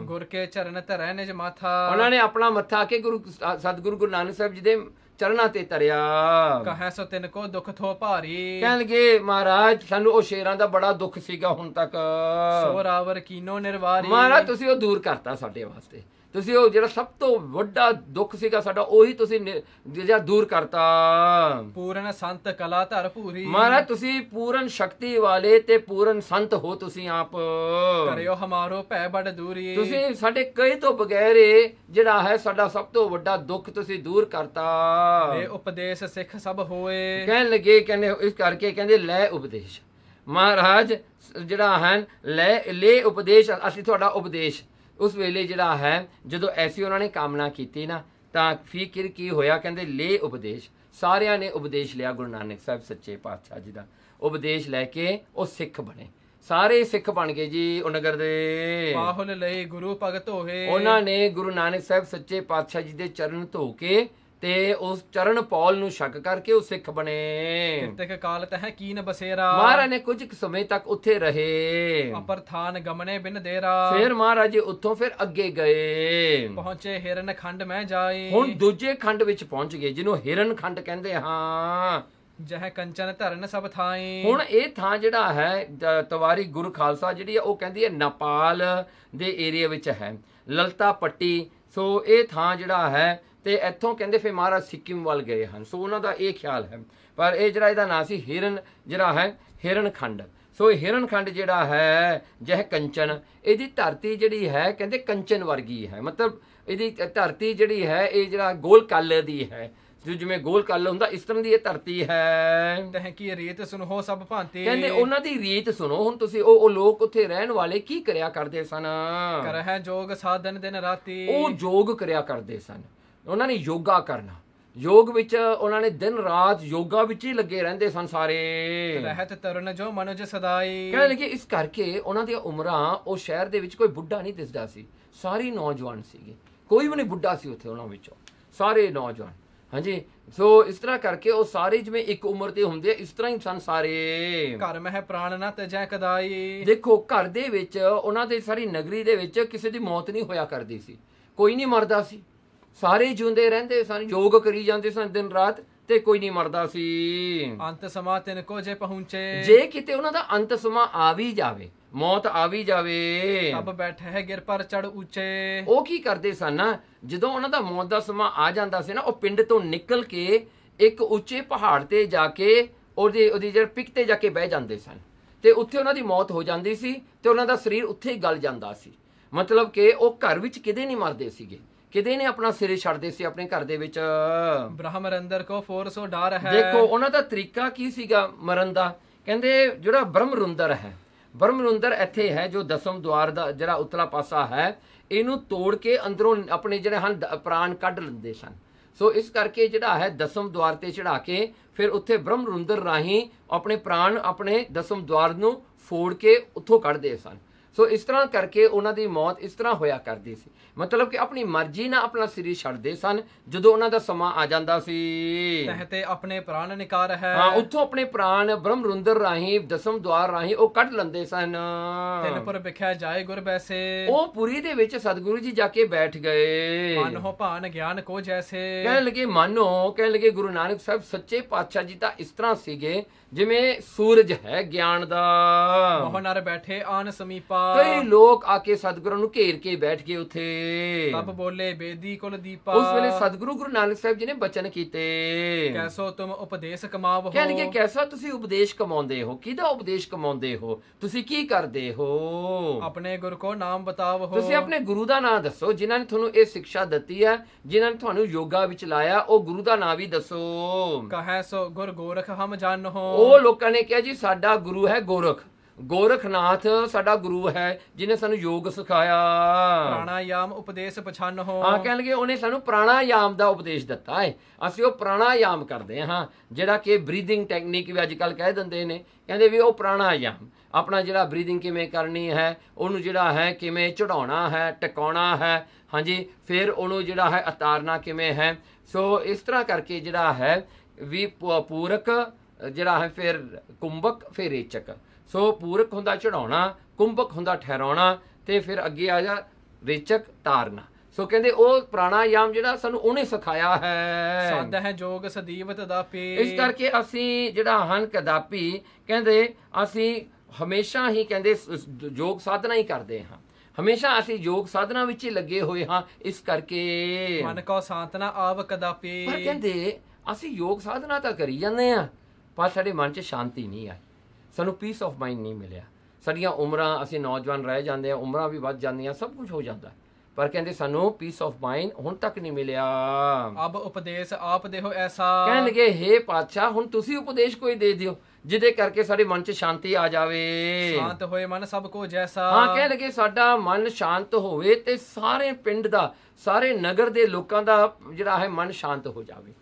ਗੁਰ ਕੇ ਚਰਨ ਧਰੈ ਨਿਜ ਮਾਥਾ ਉਹਨਾਂ ਨੇ ਆਪਣਾ ਮੱਥਾ ਆ ਕੇ ਗੁਰੂ ਸਤਿਗੁਰੂ ਗੁਰੂ ਨਾਨਕ ਸਾਹਿਬ ਜੀ ਦੇ ਚਰਨਾਂ ਤੇ ਤਰਿਆ ਕਹੈ ਸੋ ਤਿੰਨ ਕੋ ਦੁੱਖ ਥੋ ਭਾਰੀ ਕਹਿਣਗੇ ਮਹਾਰਾਜ ਸਾਨੂੰ ਉਹ ਸ਼ੇਰਾਂ ਦਾ ਬੜਾ ਦੁੱਖ ਸੀਗਾ ਹੁਣ ਤੱਕ ਸੋ ਰਾਵਰ ਕੀਨੋ ਨਿਰਵਾਰੀ ਮਹਾਰਾਜ ਤੁਸੀਂ ਉਹ ਦੂਰ ਕਰਤਾ ਸਾਡੇ ਵਾਸਤੇ ਤੁਸੀਂ ਉਹ ਜਿਹੜਾ ਸਭ ਤੋਂ ਵੱਡਾ ਦੁੱਖ ਸੀਗਾ ਸਾਡਾ ਉਹੀ ਤੁਸੀਂ ਜਿਹੜਾ ਦੂਰ ਕਰਤਾ ਪੂਰਨ ਸੰਤ ਕਲਾ ਧਰ ਪੂਰੀ ਮਹਾਰਾਜ ਤੁਸੀਂ ਪੂਰਨ ਸ਼ਕਤੀ ਵਾਲੇ ਤੇ ਪੂਰਨ ਸੰਤ ਹੋ ਤੁਸੀਂ ਆਪ ਕਰਿਓ ਹਮਾਰੋ ਭੈ ਬੜ ਦੂਰੀ ਤੁਸੀਂ ਸਾਡੇ ਕਈ ਤੋਂ ਬਗੈਰ ਜਿਹੜਾ ਹੈ ਸਾਡਾ ਸਭ ਤੋਂ ਵੱਡਾ ਦੁੱਖ ਤੁਸੀਂ ਦੂਰ ਕਰਤਾ ਇਹ ਉਪਦੇਸ਼ ਸਿੱਖ ਸਭ ਹੋਏ ਕਹਿਣ ਲੱਗੇ ਕਹਿੰਦੇ ਇਸ ਕਰਕੇ ਕਹਿੰਦੇ ਲੈ ਉਪਦੇਸ਼ ਮਹਾਰਾਜ ਜਿਹੜਾ ਹਨ ਲੈ ਲੈ ਉਪਦੇਸ਼ ਅਸੀਂ ਤੁਹਾਡਾ ਉਪਦੇਸ਼ ਉਸ ਵੇਲੇ ਜਿਹੜਾ ਹੈ ਜਦੋਂ ਐਸੀ ਉਹਨਾਂ ਨੇ ਕਾਮਨਾ ਕੀਤੀ ਨਾ ਤਾਂ ਫਿਕਰ ਕੀ ਹੋਇਆ ਕਹਿੰਦੇ ਲੈ ਉਪਦੇਸ਼ ਸਾਰਿਆਂ ਨੇ ਉਪਦੇਸ਼ ਲਿਆ ਗੁਰੂ ਨਾਨਕ ਸਾਹਿਬ ਸੱਚੇ ਪਾਤਸ਼ਾਹ ਜੀ ਦਾ ਉਪਦੇਸ਼ ਲੈ ਕੇ ਉਹ ਸਿੱਖ ਬਣੇ ਸਾਰੇ ਸਿੱਖ ਬਣ ਗਏ ਜੀ ਉਹ ਨਗਰ ਦੇ ਬਾਹੁਲ ਲਈ ਗੁਰੂ ਭਗਤ ਹੋਏ ਉਹਨਾਂ ਨੇ ਗੁਰੂ ਨਾਨਕ ਸਾਹਿਬ ਸੱਚੇ ਪਾਤਸ਼ਾਹ ਜੀ ਦੇ ਚਰਨ ਧੋ ਕੇ ਤੇ ਉਸ ਚਰਨ ਪੌਲ ਨੂੰ ਸ਼ੱਕ ਕਰਕੇ ਉਹ ਸਿੱਖ ਬਣੇ ਕਿਤੇ ਕਾਲਤ ਹੈ ਕੀਨ ਬਸੇਰਾ ਮਹਾਰਾਜ ਨੇ ਕੁਝ ਸਮੇਂ ਤੱਕ ਉੱਥੇ ਰਹੇ ਅਪਰ ਥਾਨ ਗਮਨੇ ਬਿਨ ਦੇਰਾ ਫਿਰ ਮਹਾਰਾਜ ਉੱਥੋਂ ਫਿਰ ਅੱਗੇ ਗਏ ਪਹੁੰਚੇ ਹਿਰਨ ਖੰਡ ਮੈਂ ਜਾਏ ਹੁਣ ਦੂਜੇ ਖੰਡ ਵਿੱਚ ਪਹੁੰਚ ਗਏ ਜਿਹਨੂੰ ਹਿਰਨ ਖੰਡ ਕਹਿੰਦੇ ਹਾਂ ਜਹ ਕੰਚਨ ਧਰਨ ਸਭ ਥਾਈ ਹੁਣ ਇਹ ਥਾਂ ਜਿਹੜਾ ਹੈ ਤਵਾਰੀ ਗੁਰ ਖਾਲਸਾ ਜਿਹੜੀ ਹੈ ਉਹ ਕਹਿੰਦੀ ਹੈ ਨੇਪਾਲ ਦੇ ਏਰੀਆ ਵਿੱਚ ਹੈ ਲਲਤਾ ਪੱਟੀ ਸੋ ਇਹ ਥਾਂ ਜਿਹੜਾ ਹੈ ਤੇ ਇੱਥੋਂ ਕਹਿੰਦੇ ਫੇ ਮਹਾਰਾਜ ਸਿੱਕਿਮ ਵੱਲ ਗਏ ਹਨ ਸੋ ਉਹਨਾਂ ਦਾ ਇਹ ਖਿਆਲ ਹੈ ਪਰ ਇਹ ਜਿਹੜਾ ਇਹਦਾ ਨਾਂ ਸੀ ਹਿਰਨ ਜਿਹੜਾ ਹੈ ਹਿਰਨ ਖੰਡ ਸੋ ਇਹ ਹਿਰਨ ਖੰਡ ਜਿਹੜਾ ਹੈ ਜਹ ਕੰਚਨ ਇਹਦੀ ਧਰਤੀ ਜਿਹੜੀ ਹੈ ਕਹਿੰਦੇ ਕੰਚਨ ਵਰਗੀ ਹੈ ਮਤਲਬ ਇਹਦੀ ਧਰਤੀ ਜਿਹੜੀ ਹੈ ਇਹ ਜਿਹੜਾ ਗੋਲ ਕੱਲ ਦੀ ਹੈ ਜੋ ਜਿਵੇਂ ਗੋਲ ਕੱਲ ਹੁੰਦਾ ਇਸ ਤਰ੍ਹਾਂ ਦੀ ਇਹ ਧਰਤੀ ਹੈ ਤਹ ਕੀ ਰੀਤ ਸੁਣੋ ਸਭ ਭਾਂਤੇ ਕਹਿੰਦੇ ਉਹਨਾਂ ਦੀ ਰੀਤ ਸੁਣੋ ਹੁਣ ਤੁਸੀਂ ਉਹ ਉਹ ਲੋਕ ਉੱਥੇ ਰਹਿਣ ਵਾਲੇ ਕੀ ਕਰਿਆ ਕਰਦੇ ਸਨ ਕਰਹਿ ਜੋਗ ਸਾਧਨ ਦਿਨ ਰਾਤੀ ਉਹ ਜੋਗ ਕਰਿਆ ਕਰਦੇ ਸਨ ਉਹਨਾਂ ਨੇ ਯੋਗਾ ਕਰਨਾ ਯੋਗ ਵਿੱਚ ਉਹਨਾਂ ਨੇ ਦਿਨ ਰਾਤ ਯੋਗਾ ਵਿੱਚ ਹੀ ਲੱਗੇ ਰਹਿੰਦੇ ਸਨ ਸਾਰੇ ਰਹਿਤ ਤਰਨ ਜੋ ਮਨੁਜ ਸਦਾਈ ਕਹਿੰਦੇ ਲਿਖੀ ਇਸ ਕਰਕੇ ਉਹਨਾਂ ਦੀਆਂ ਉਮਰਾਂ ਉਹ ਸ਼ਹਿਰ ਦੇ ਵਿੱਚ ਕੋਈ ਬੁੱਢਾ ਨਹੀਂ ਦਿਸਦਾ ਸੀ ਸਾਰੇ ਨੌਜਵਾਨ ਸੀਗੇ ਕੋਈ ਵੀ ਨਹੀਂ ਬੁੱਢਾ ਸੀ ਉੱਥੇ ਉਹਨਾਂ ਵਿੱਚੋਂ ਸਾਰੇ ਨੌਜਵਾਨ ਹਾਂਜੀ ਸੋ ਇਸ ਤਰ੍ਹਾਂ ਕਰਕੇ ਉਹ ਸਾਰੇ ਜਿਵੇਂ ਇੱਕ ਉਮਰ ਦੇ ਹੁੰਦੇ ਆ ਇਸ ਤਰ੍ਹਾਂ ਹੀ ਸਨ ਸਾਰੇ ਘਰ ਮਹਿ ਪ੍ਰਾਣ ਨਾ ਤਜੈ ਕਦਾਈ ਦੇਖੋ ਘਰ ਦੇ ਵਿੱਚ ਉਹਨਾਂ ਦੇ ਸਾਰੀ ਨਗਰੀ ਦੇ ਵਿੱਚ ਕਿਸੇ ਦੀ ਮੌਤ ਨਹੀਂ ਹੋਇਆ ਕਰਦੀ ਸੀ ਕੋਈ ਨਹੀਂ ਮਰਦਾ ਸੀ ਸਾਰੇ ਜੁੰਦੇ ਰਹਿੰਦੇ ਸਨ ਯੋਗ ਕਰੀ ਜਾਂਦੇ ਸਨ ਦਿਨ ਰਾਤ ਤੇ ਕੋਈ ਨਹੀਂ ਮਰਦਾ ਸੀ ਅੰਤ ਸਮਾ ਤਿਨ ਕੋ ਜੇ ਪਹੁੰਚੇ ਜੇ ਕਿਤੇ ਉਹਨਾਂ ਦਾ ਅੰਤ ਸਮਾ ਆ ਵੀ ਜਾਵੇ ਮੌਤ ਆ ਵੀ ਜਾਵੇ ਤਬ ਬੈਠੇ ਹੈ ਗਿਰ ਪਰ ਚੜ ਉੱਚੇ ਉਹ ਕੀ ਕਰਦੇ ਸਨ ਜਦੋਂ ਉਹਨਾਂ ਦਾ ਮੌਤ ਦਾ ਸਮਾ ਆ ਜਾਂਦਾ ਸੀ ਨਾ ਉਹ ਪਿੰਡ ਤੋਂ ਨਿਕਲ ਕੇ ਇੱਕ ਉੱਚੇ ਪਹਾੜ ਤੇ ਜਾ ਕੇ ਉਹਦੇ ਉਹਦੀ ਜਰ ਪਿਕ ਤੇ ਜਾ ਕੇ ਬਹਿ ਜਾਂਦੇ ਸਨ ਤੇ ਉੱਥੇ ਉਹਨਾਂ ਦੀ ਮੌਤ ਹੋ ਜਾਂਦੀ ਸੀ ਤੇ ਉਹਨਾਂ ਦਾ ਸਰੀਰ ਉੱਥੇ ਹੀ ਗਲ ਜਾਂਦਾ ਸੀ ਮਤਲਬ ਕਿ ਉਹ ਘਰ ਵਿੱਚ ਕਿਤੇ ਨਹੀਂ ਮਰਦੇ ਸੀਗੇ ਕਿਤੇ ਨੇ ਆਪਣਾ ਸਿਰੇ ਛੱਡਦੇ ਸੀ ਆਪਣੇ ਘਰ ਦੇ ਵਿੱਚ ਬ੍ਰਹਮ ਰੰਦਰ ਕੋ ਫੋਰਸ ਉਹ ਡਰ ਹੈ ਦੇਖੋ ਉਹਨਾਂ ਦਾ ਤਰੀਕਾ ਕੀ ਸੀਗਾ ਮਰਨ ਦਾ ਕਹਿੰਦੇ ਜਿਹੜਾ ਬ੍ਰਹਮ ਰੰਦਰ ਹੈ ਬ੍ਰਹਮ ਰੰਦਰ ਇੱਥੇ ਹੈ ਜੋ ਦਸਮ ਦਵਾਰ ਦਾ ਜਿਹੜਾ ਉਤਲਾ ਪਾਸਾ ਹੈ ਇਹਨੂੰ ਤੋੜ ਕੇ ਅੰਦਰੋਂ ਆਪਣੇ ਜਿਹੜੇ ਹਨ ਪ੍ਰਾਣ ਕੱਢ ਲੈਂਦੇ ਸਨ ਸੋ ਇਸ ਕਰਕੇ ਜਿਹੜਾ ਹੈ ਦਸਮ ਦਵਾਰ ਤੇ ਚੜਾ ਕੇ ਫਿਰ ਉੱਥੇ ਬ੍ਰਹਮ ਰੰਦਰ ਰਾਹੀਂ ਆਪਣੇ ਪ੍ਰਾਣ ਆਪਣੇ ਦਸਮ ਦਵਾਰ ਨੂੰ ਫੋੜ ਕੇ ਉੱਥੋਂ ਕੱਢਦੇ ਸਨ ਸੋ ਇਸ ਤਰ੍ਹਾਂ ਕਰਕੇ ਉਹਨਾਂ ਦੀ ਮੌਤ ਇਸ ਤਰ੍ਹਾਂ ਹੋਇਆ ਕਰਦੀ ਸੀ ਮਤਲਬ ਕਿ ਆਪਣੀ ਮਰਜ਼ੀ ਨਾਲ ਆਪਣਾ ਸਰੀਰ ਛੱਡਦੇ ਸਨ ਜਦੋਂ ਉਹਨਾਂ ਦਾ ਸਮਾਂ ਆ ਜਾਂਦਾ ਸੀ ਤਹਤੇ ਆਪਣੇ ਪ੍ਰਾਣ ਨਿਕਾਰ ਹੈ ਹਾਂ ਉੱਥੋਂ ਆਪਣੇ ਪ੍ਰਾਣ ਬ੍ਰਹਮ ਰੁੰਦਰ ਰਾਹੀਂ ਦਸਮ ਦਵਾਰ ਰਾਹੀਂ ਉਹ ਕੱਢ ਲੈਂਦੇ ਸਨ ਤਿੰਨ ਪਰ ਵਿਖਿਆ ਜਾਏ ਗੁਰ ਬੈਸੇ ਉਹ ਪੁਰੀ ਦੇ ਵਿੱਚ ਸਤਿਗੁਰੂ ਜੀ ਜਾ ਕੇ ਬੈਠ ਗਏ ਮਨ ਹੋ ਭਾਨ ਗਿਆਨ ਕੋ ਜੈਸੇ ਕਹਿਣ ਲਗੇ ਮਾਨੋ ਕਹਿਣ ਲਗੇ ਗੁਰੂ ਨਾਨਕ ਸਾਹਿਬ ਸੱਚੇ ਪਾਤਸ਼ਾਹ ਜੀ ਤਾਂ ਇਸ ਤਰ੍ਹਾਂ ਸੀਗੇ ਜਿਵੇਂ ਸੂਰਜ ਹੈ ਗਿਆਨ ਦਾ ਮੋਹ ਨਰ ਬੈਠੇ ਆਨ ਸਮੀਪਾ ਕਈ ਲੋਕ ਆ ਕੇ ਸਤਿਗੁਰਾਂ ਨੂੰ ਘੇਰ ਕੇ ਬੈਠ ਗਏ ਉੱਥੇ ਤਪ ਬੋਲੇ ਬੇਦੀ ਕੁਲ ਦੀਪਾ ਉਸ ਵੇਲੇ ਸਤਿਗੁਰੂ ਗੁਰੂ ਨਾਨਕ ਸਾਹਿਬ ਜੀ ਨੇ ਬਚਨ ਕੀਤੇ ਕੈਸੋ ਤੁਮ ਉਪਦੇਸ਼ ਕਮਾਵੋ ਕਹਿੰਦੇ ਕੈਸਾ ਤੁਸੀਂ ਉਪਦੇਸ਼ ਕਮਾਉਂਦੇ ਹੋ ਕਿਹਦਾ ਉਪਦੇਸ਼ ਕਮਾਉਂਦੇ ਹੋ ਤੁਸੀਂ ਕੀ ਕਰਦੇ ਹੋ ਆਪਣੇ ਗੁਰੂ ਕੋ ਨਾਮ ਬਤਾਵੋ ਤੁਸੀਂ ਆਪਣੇ ਗੁਰੂ ਦਾ ਨਾਮ ਦੱਸੋ ਜਿਨ੍ਹਾਂ ਨੇ ਤੁਹਾਨੂੰ ਇਹ ਸਿੱਖਿਆ ਦਿੱਤੀ ਹੈ ਜਿਨ੍ਹਾਂ ਨੇ ਤੁਹਾਨੂੰ ਯੋਗਾ ਵਿੱਚ ਲਾਇਆ ਉਹ ਗੁਰੂ ਦਾ ਨਾਮ ਵੀ ਦੱਸੋ ਕਹੈ ਸੋ ਗੁਰ ਗੋਰਖ ਹਮ ਜਾਣੋ ਉਹ ਲੋਕਾਂ ਨੇ ਕਿਹਾ ਜੀ ਸਾਡਾ ਗੁਰੂ ਹੈ ਗੋਰਖ ਗੋਰਖਨਾਥ ਸਾਡਾ ਗੁਰੂ ਹੈ ਜਿਨੇ ਸਾਨੂੰ ਯੋਗ ਸਿਖਾਇਆ ਪ੍ਰਾਣਾਯਾਮ ਉਪਦੇਸ਼ ਪਛਾਨੋ ਹਾਂ ਕਹਿਣਗੇ ਉਹਨੇ ਸਾਨੂੰ ਪ੍ਰਾਣਾਯਾਮ ਦਾ ਉਪਦੇਸ਼ ਦਿੱਤਾ ਹੈ ਅਸੀਂ ਉਹ ਪ੍ਰਾਣਾਯਾਮ ਕਰਦੇ ਹਾਂ ਜਿਹੜਾ ਕਿ ਬਰੀਥਿੰਗ ਟੈਕਨੀਕ ਵੀ ਅੱਜ ਕੱਲ ਕਹਿ ਦਿੰਦੇ ਨੇ ਕਹਿੰਦੇ ਵੀ ਉਹ ਪ੍ਰਾਣਾਯਾਮ ਆਪਣਾ ਜਿਹੜਾ ਬਰੀਥਿੰਗ ਕਿਵੇਂ ਕਰਨੀ ਹੈ ਉਹਨੂੰ ਜਿਹੜਾ ਹੈ ਕਿਵੇਂ ਚੜਾਉਣਾ ਹੈ ਟਿਕਾਉਣਾ ਹੈ ਹਾਂਜੀ ਫਿਰ ਉਹਨੂੰ ਜਿਹੜਾ ਹੈ ਉਤਾਰਨਾ ਕਿਵੇਂ ਹੈ ਸੋ ਇਸ ਤਰ੍ਹਾਂ ਕਰਕੇ ਜਿਹੜਾ ਹੈ ਵੀ ਪੂਰਕ ਜਿਹੜਾ ਹੈ ਫਿਰ ਕੁੰਭਕ ਫਿਰ ਏਚਕ ਸੋ ਪੂਰਕ ਹੁੰਦਾ ਚੜਾਉਣਾ ਕੁੰਭਕ ਹੁੰਦਾ ਠਹਿਰਾਉਣਾ ਤੇ ਫਿਰ ਅੱਗੇ ਆ ਜਾ ਰੇਚਕ ਤਾਰਨਾ ਸੋ ਕਹਿੰਦੇ ਉਹ ਪ੍ਰਾਣਾਯਾਮ ਜਿਹੜਾ ਸਾਨੂੰ ਉਹਨੇ ਸਿਖਾਇਆ ਹੈ ਸਾਧ ਹੈ ਜੋਗ ਦਾ ਪੇ ਇਸ ਕਰਕੇ ਅਸੀਂ ਜਿਹੜਾ ਹਨ ਕਦਾਪੀ ਕਹਿੰਦੇ ਅਸੀਂ ਹਮੇਸ਼ਾ ਹੀ ਕਹਿੰਦੇ ਜੋਗ ਸਾਧਨਾ ਹੀ ਕਰਦੇ ਹਾਂ ਹਮੇਸ਼ਾ ਅਸੀਂ ਯੋਗ ਸਾਧਨਾ ਵਿੱਚ ਹੀ ਲੱਗੇ ਹੋਏ ਹਾਂ ਇਸ ਕਰਕੇ ਮਨ ਕੋ ਸਾਂਤਨਾ ਆਵ ਕਦਾਪੀ ਪਰ ਕਹਿੰਦੇ ਅਸੀਂ ਯੋਗ ਸਾਧਨਾ ਤਾਂ ਕਰੀ ਜਾਂਦੇ ਆ ਪਰ ਸਾਡੇ ਮਨ 'ਚ ਸ਼ਾਂਤੀ ਨਹੀਂ ਆਈ ਸਾਨੂੰ ਪੀਸ ਆਫ ਮਾਈਂਡ ਨਹੀਂ ਮਿਲਿਆ ਸਾਡੀਆਂ ਉਮਰਾਂ ਅਸੀਂ ਨੌਜਵਾਨ ਰਹਿ ਜਾਂਦੇ ਆ ਉਮਰਾਂ ਵੀ ਵੱਧ ਜਾਂਦੀਆਂ ਸਭ ਕੁਝ ਹੋ ਜਾਂਦਾ ਪਰ ਕਹਿੰਦੇ ਸਾਨੂੰ ਪੀਸ ਆਫ ਮਾਈਂਡ ਹੁਣ ਤੱਕ ਨਹੀਂ ਮਿਲਿਆ ਅਬ ਉਪਦੇਸ਼ ਆਪ ਦੇਹੋ ਐਸਾ ਕਹਿੰਦੇ ਕਿ ਹੇ ਪਾਤਸ਼ਾਹ ਹੁਣ ਤੁਸੀਂ ਉਪਦੇਸ਼ ਕੋਈ ਦੇ ਦਿਓ ਜਿਹਦੇ ਕਰਕੇ ਸਾਡੇ ਮਨ 'ਚ ਸ਼ਾਂਤੀ ਆ ਜਾਵੇ ਸ਼ਾਂਤ ਹੋਏ ਮਨ ਸਭ ਕੋ ਜੈਸਾ ਹਾਂ ਕਹਿ ਲਗੇ ਸਾਡਾ ਮਨ ਸ਼ਾਂਤ ਹੋਵੇ ਤੇ ਸਾਰੇ ਪਿੰਡ ਦਾ ਸਾਰੇ ਨਗਰ ਦੇ ਲੋਕਾਂ ਦਾ ਜਿਹੜਾ ਹੈ ਮਨ ਸ਼ਾਂਤ ਹੋ ਜਾਵੇ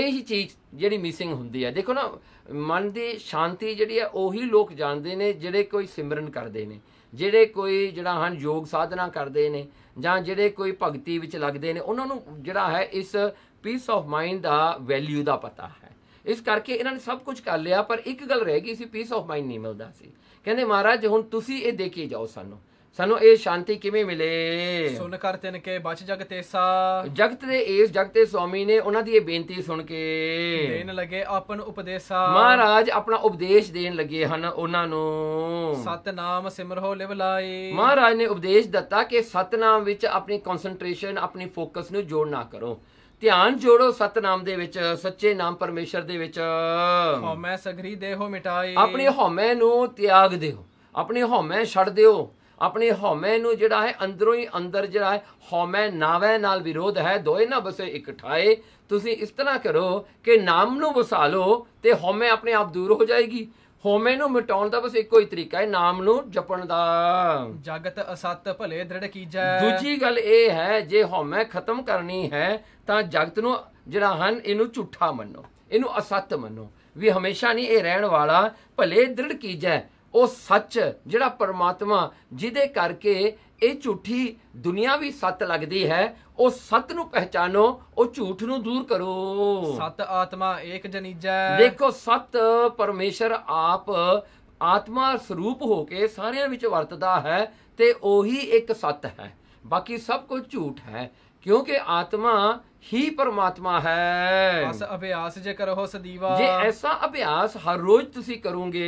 ਇਹ ਹੀ ਚੀਜ਼ ਜਿਹੜੀ ਮਿਸਿੰਗ ਹੁੰਦੀ ਹੈ ਦੇਖੋ ਨਾ ਮਨ ਦੀ ਸ਼ਾਂਤੀ ਜਿਹੜੀ ਹੈ ਉਹੀ ਲੋਕ ਜਾਣਦੇ ਨੇ ਜਿਹੜੇ ਕੋਈ ਸਿਮਰਨ ਕਰਦੇ ਨੇ ਜਿਹੜੇ ਕੋਈ ਜਿਹੜਾ ਹਨ ਯੋਗ ਸਾਧਨਾ ਕਰਦੇ ਨੇ ਜਾਂ ਜਿਹੜੇ ਕੋਈ ਭਗਤੀ ਵਿੱਚ ਲੱਗਦੇ ਨੇ ਉਹਨਾਂ ਨੂੰ ਜਿਹੜਾ ਹੈ ਇਸ ਪੀਸ ਆਫ ਮਾਈਂਡ ਦਾ ਵੈਲਿਊ ਦਾ ਪਤਾ ਹੈ ਇਸ ਕਰਕੇ ਇਹਨਾਂ ਨੇ ਸਭ ਕੁਝ ਕਰ ਲਿਆ ਪਰ ਇੱਕ ਗੱਲ ਰਹਿ ਗਈ ਸੀ ਪੀਸ ਆਫ ਮਾਈਂਡ ਨਹੀਂ ਮਿਲਦਾ ਸੀ ਕਹਿੰਦੇ ਮਹਾਰਾਜ ਹੁਣ ਤੁਸੀਂ ਇਹ ਦੇਖੀ ਕੇ ਜਾਓ ਸਾਨੂੰ ਸਾਨੂੰ ਇਹ ਸ਼ਾਂਤੀ ਕਿਵੇਂ ਮਿਲੇ ਸੁਣ ਕਰ ਤਿਨ ਕੇ ਬਚ ਜਗ ਤੇਸਾ ਜਗਤ ਦੇ ਇਸ ਜਗਤ ਦੇ ਸੁਆਮੀ ਨੇ ਉਹਨਾਂ ਦੀ ਇਹ ਬੇਨਤੀ ਸੁਣ ਕੇ ਦੇਣ ਲੱਗੇ ਆਪਨ ਉਪਦੇਸਾ ਮਹਾਰਾਜ ਆਪਣਾ ਉਪਦੇਸ਼ ਦੇਣ ਲੱਗੇ ਹਨ ਉਹਨਾਂ ਨੂੰ ਸਤਨਾਮ ਸਿਮਰੋ ਲਿਵ ਲਾਈ ਮਹਾਰਾਜ ਨੇ ਉਪਦੇਸ਼ ਦਿੱਤਾ ਕਿ ਸਤਨਾਮ ਵਿੱਚ ਆਪਣੀ ਕਨਸੈਂਟਰੇਸ਼ਨ ਆਪਣੀ ਫੋਕਸ ਨੂੰ ਜੋੜ ਨਾ ਕਰੋ ਧਿਆਨ ਜੋੜੋ ਸਤਨਾਮ ਦੇ ਵਿੱਚ ਸੱਚੇ ਨਾਮ ਪਰਮੇਸ਼ਰ ਦੇ ਵਿੱਚ ਹਉਮੈ ਸਗਰੀ ਦੇਹੋ ਮਿਟਾਈ ਆਪਣੀ ਹਉਮੈ ਨੂੰ ਤਿਆਗ ਦਿਓ ਆਪਣੇ ਹਉਮੈ ਛੱਡ ਦਿਓ ਆਪਣੇ ਹਉਮੈ ਨੂੰ ਜਿਹੜਾ ਹੈ ਅੰਦਰੋਂ ਹੀ ਅੰਦਰ ਜਿਹੜਾ ਹੈ ਹਉਮੈ ਨਾਵੈ ਨਾਲ ਵਿਰੋਧ ਹੈ ਦੋਏ ਨਾ ਬਸੇ ਇਕਠਾਏ ਤੁਸੀਂ ਇਸ ਤਰ੍ਹਾਂ ਕਰੋ ਕਿ ਨਾਮ ਨੂੰ ਵਸਾ ਲੋ ਤੇ ਹਉਮੈ ਆਪਣੇ ਆਪ ਦੂਰ ਹੋ ਜਾਏਗੀ ਹਉਮੈ ਨੂੰ ਮਿਟਾਉਣ ਦਾ ਬਸ ਇੱਕੋ ਹੀ ਤਰੀਕਾ ਹੈ ਨਾਮ ਨੂੰ ਜਪਣ ਦਾ ਜਗਤ ਅਸਤ ਭਲੇ ਦ੍ਰਿੜ ਕੀਜੈ ਦੂਜੀ ਗੱਲ ਇਹ ਹੈ ਜੇ ਹਉਮੈ ਖਤਮ ਕਰਨੀ ਹੈ ਤਾਂ ਜਗਤ ਨੂੰ ਜਿਹੜਾ ਹਨ ਇਹਨੂੰ ਝੂਠਾ ਮੰਨੋ ਇਹਨੂੰ ਅਸਤ ਮੰਨੋ ਵੀ ਹਮੇਸ਼ਾ ਨਹੀਂ ਇਹ ਰਹਿਣ ਵਾਲਾ ਭਲੇ ਦ੍ਰਿੜ ਕੀਜੈ ਉਹ ਸੱਚ ਜਿਹੜਾ ਪਰਮਾਤਮਾ ਜਿਹਦੇ ਕਰਕੇ ਇਹ ਝੂਠੀ ਦੁਨੀਆ ਵੀ ਸੱਤ ਲੱਗਦੀ ਹੈ ਉਹ ਸੱਤ ਨੂੰ ਪਹਿਚਾਨੋ ਉਹ ਝੂਠ ਨੂੰ ਦੂਰ ਕਰੋ ਸਤ ਆਤਮਾ ਏਕ ਜਨੀਜਾ ਦੇਖੋ ਸਤ ਪਰਮੇਸ਼ਰ ਆਪ ਆਤਮਾ ਸਰੂਪ ਹੋ ਕੇ ਸਾਰਿਆਂ ਵਿੱਚ ਵਰਤਦਾ ਹੈ ਤੇ ਉਹੀ ਇੱਕ ਸੱਤ ਹੈ ਬਾਕੀ ਸਭ ਕੁਝ ਝੂਠ ਹੈ ਕਿਉਂਕਿ ਆਤਮਾ ਹੀ ਪਰਮਾਤਮਾ ਹੈ ਬਸ ਅਭਿਆਸ ਜੇ ਕਰੋ ਸਦੀਵਾ ਜੇ ਐਸਾ ਅਭਿਆਸ ਹਰ ਰੋਜ਼ ਤੁਸੀਂ ਕਰੋਗੇ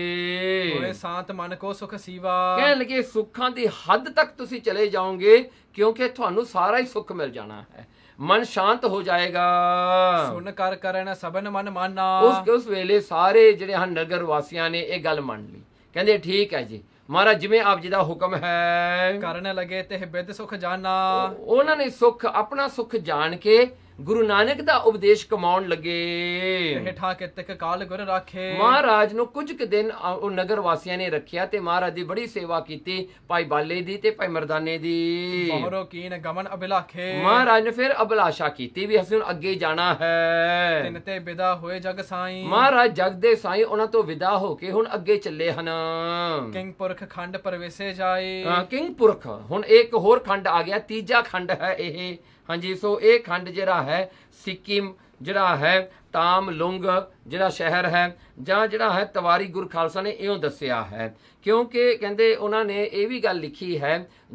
ਹੋਏ ਸਾਤ ਮਨ ਕੋ ਸੁਖ ਸੀਵਾ ਕਹਿਣ ਲਗੇ ਸੁੱਖਾਂ ਦੀ ਹੱਦ ਤੱਕ ਤੁਸੀਂ ਚਲੇ ਜਾਓਗੇ ਕਿਉਂਕਿ ਤੁਹਾਨੂੰ ਸਾਰਾ ਹੀ ਸੁੱਖ ਮਿਲ ਜਾਣਾ ਹੈ ਮਨ ਸ਼ਾਂਤ ਹੋ ਜਾਏਗਾ ਸੁਣ ਕਰ ਕਰਨ ਸਭਨ ਮਨ ਮਾਨਾ ਉਸ ਉਸ ਵੇਲੇ ਸਾਰੇ ਜਿਹੜੇ ਹਨ ਨਗਰ ਵਾਸੀਆਂ ਨੇ ਇਹ ਗੱਲ ਮੰਨ ਲਈ ਕਹਿੰਦੇ ਠੀਕ ਹੈ ਜੀ ਮਹਾਰਾਜ ਜਿਵੇਂ ਆਪ ਜੀ ਦਾ ਹੁਕਮ ਹੈ ਕਰਨ ਲਗੇ ਤੇ ਬਿੱਦ ਸੁਖ ਜਾਣਾ ਉਹਨਾਂ ਨੇ ਸੁਖ ਆਪਣਾ ਸੁਖ ਜਾਣ ਕੇ ਗੁਰੂ ਨਾਨਕ ਦਾ ਉਪਦੇਸ਼ ਕਮਾਉਣ ਲੱਗੇ ਹੇਠਾ ਕੇ ਤੱਕ ਕਾਲ ਗੁਰ ਰੱਖੇ ਮਹਾਰਾਜ ਨੂੰ ਕੁਝ ਕੁ ਦਿਨ ਉਹ ਨਗਰ ਵਾਸੀਆਂ ਨੇ ਰੱਖਿਆ ਤੇ ਮਹਾਰਾਜ ਦੀ ਬੜੀ ਸੇਵਾ ਕੀਤੀ ਭਾਈ ਬਾਲੇ ਦੀ ਤੇ ਭਾਈ ਮਰਦਾਨੇ ਦੀ ਮਹਰੋ ਕੀਨ ਗਮਨ ਅਬਲਾਖੇ ਮਹਾਰਾਜ ਨੇ ਫਿਰ ਅਬਲਾਸ਼ਾ ਕੀਤੀ ਵੀ ਅਸੀਂ ਹੁਣ ਅੱਗੇ ਜਾਣਾ ਹੈ ਤਿੰਨ ਤੇ ਵਿਦਾ ਹੋਏ ਜਗ ਸਾਈਂ ਮਹਾਰਾਜ ਜਗ ਦੇ ਸਾਈਂ ਉਹਨਾਂ ਤੋਂ ਵਿਦਾ ਹੋ ਕੇ ਹੁਣ ਅੱਗੇ ਚੱਲੇ ਹਨ ਕਿੰਗਪੁਰਖ ਖੰਡ ਪਰਵੇਸੇ ਜਾਏ ਹਾਂ ਕਿੰਗਪੁਰਖ ਹੁਣ ਇੱਕ ਹੋਰ ਖੰਡ ਆ ਗਿਆ ਤੀਜਾ ਖੰਡ ਹੈ ਇਹ ਹਾਂਜੀ ਸੋ ਇਹ ਖੰਡ ਜਿਹੜਾ ਹੈ ਸਿੱਕਿਮ ਜਿਹੜਾ ਹੈ ਤਾਮ ਲੁੰਗ ਜਿਹੜਾ ਸ਼ਹਿਰ ਹੈ ਜਾਂ ਜਿਹੜਾ ਹੈ ਤਵਾਰੀ ਗੁਰ ਖਾਲਸਾ ਨੇ ਇਹੋ ਦੱਸਿਆ ਹੈ ਕਿਉਂਕਿ ਕਹਿੰਦੇ ਉਹਨਾਂ ਨੇ ਇਹ ਵੀ ਗੱਲ ਲਿਖੀ ਹੈ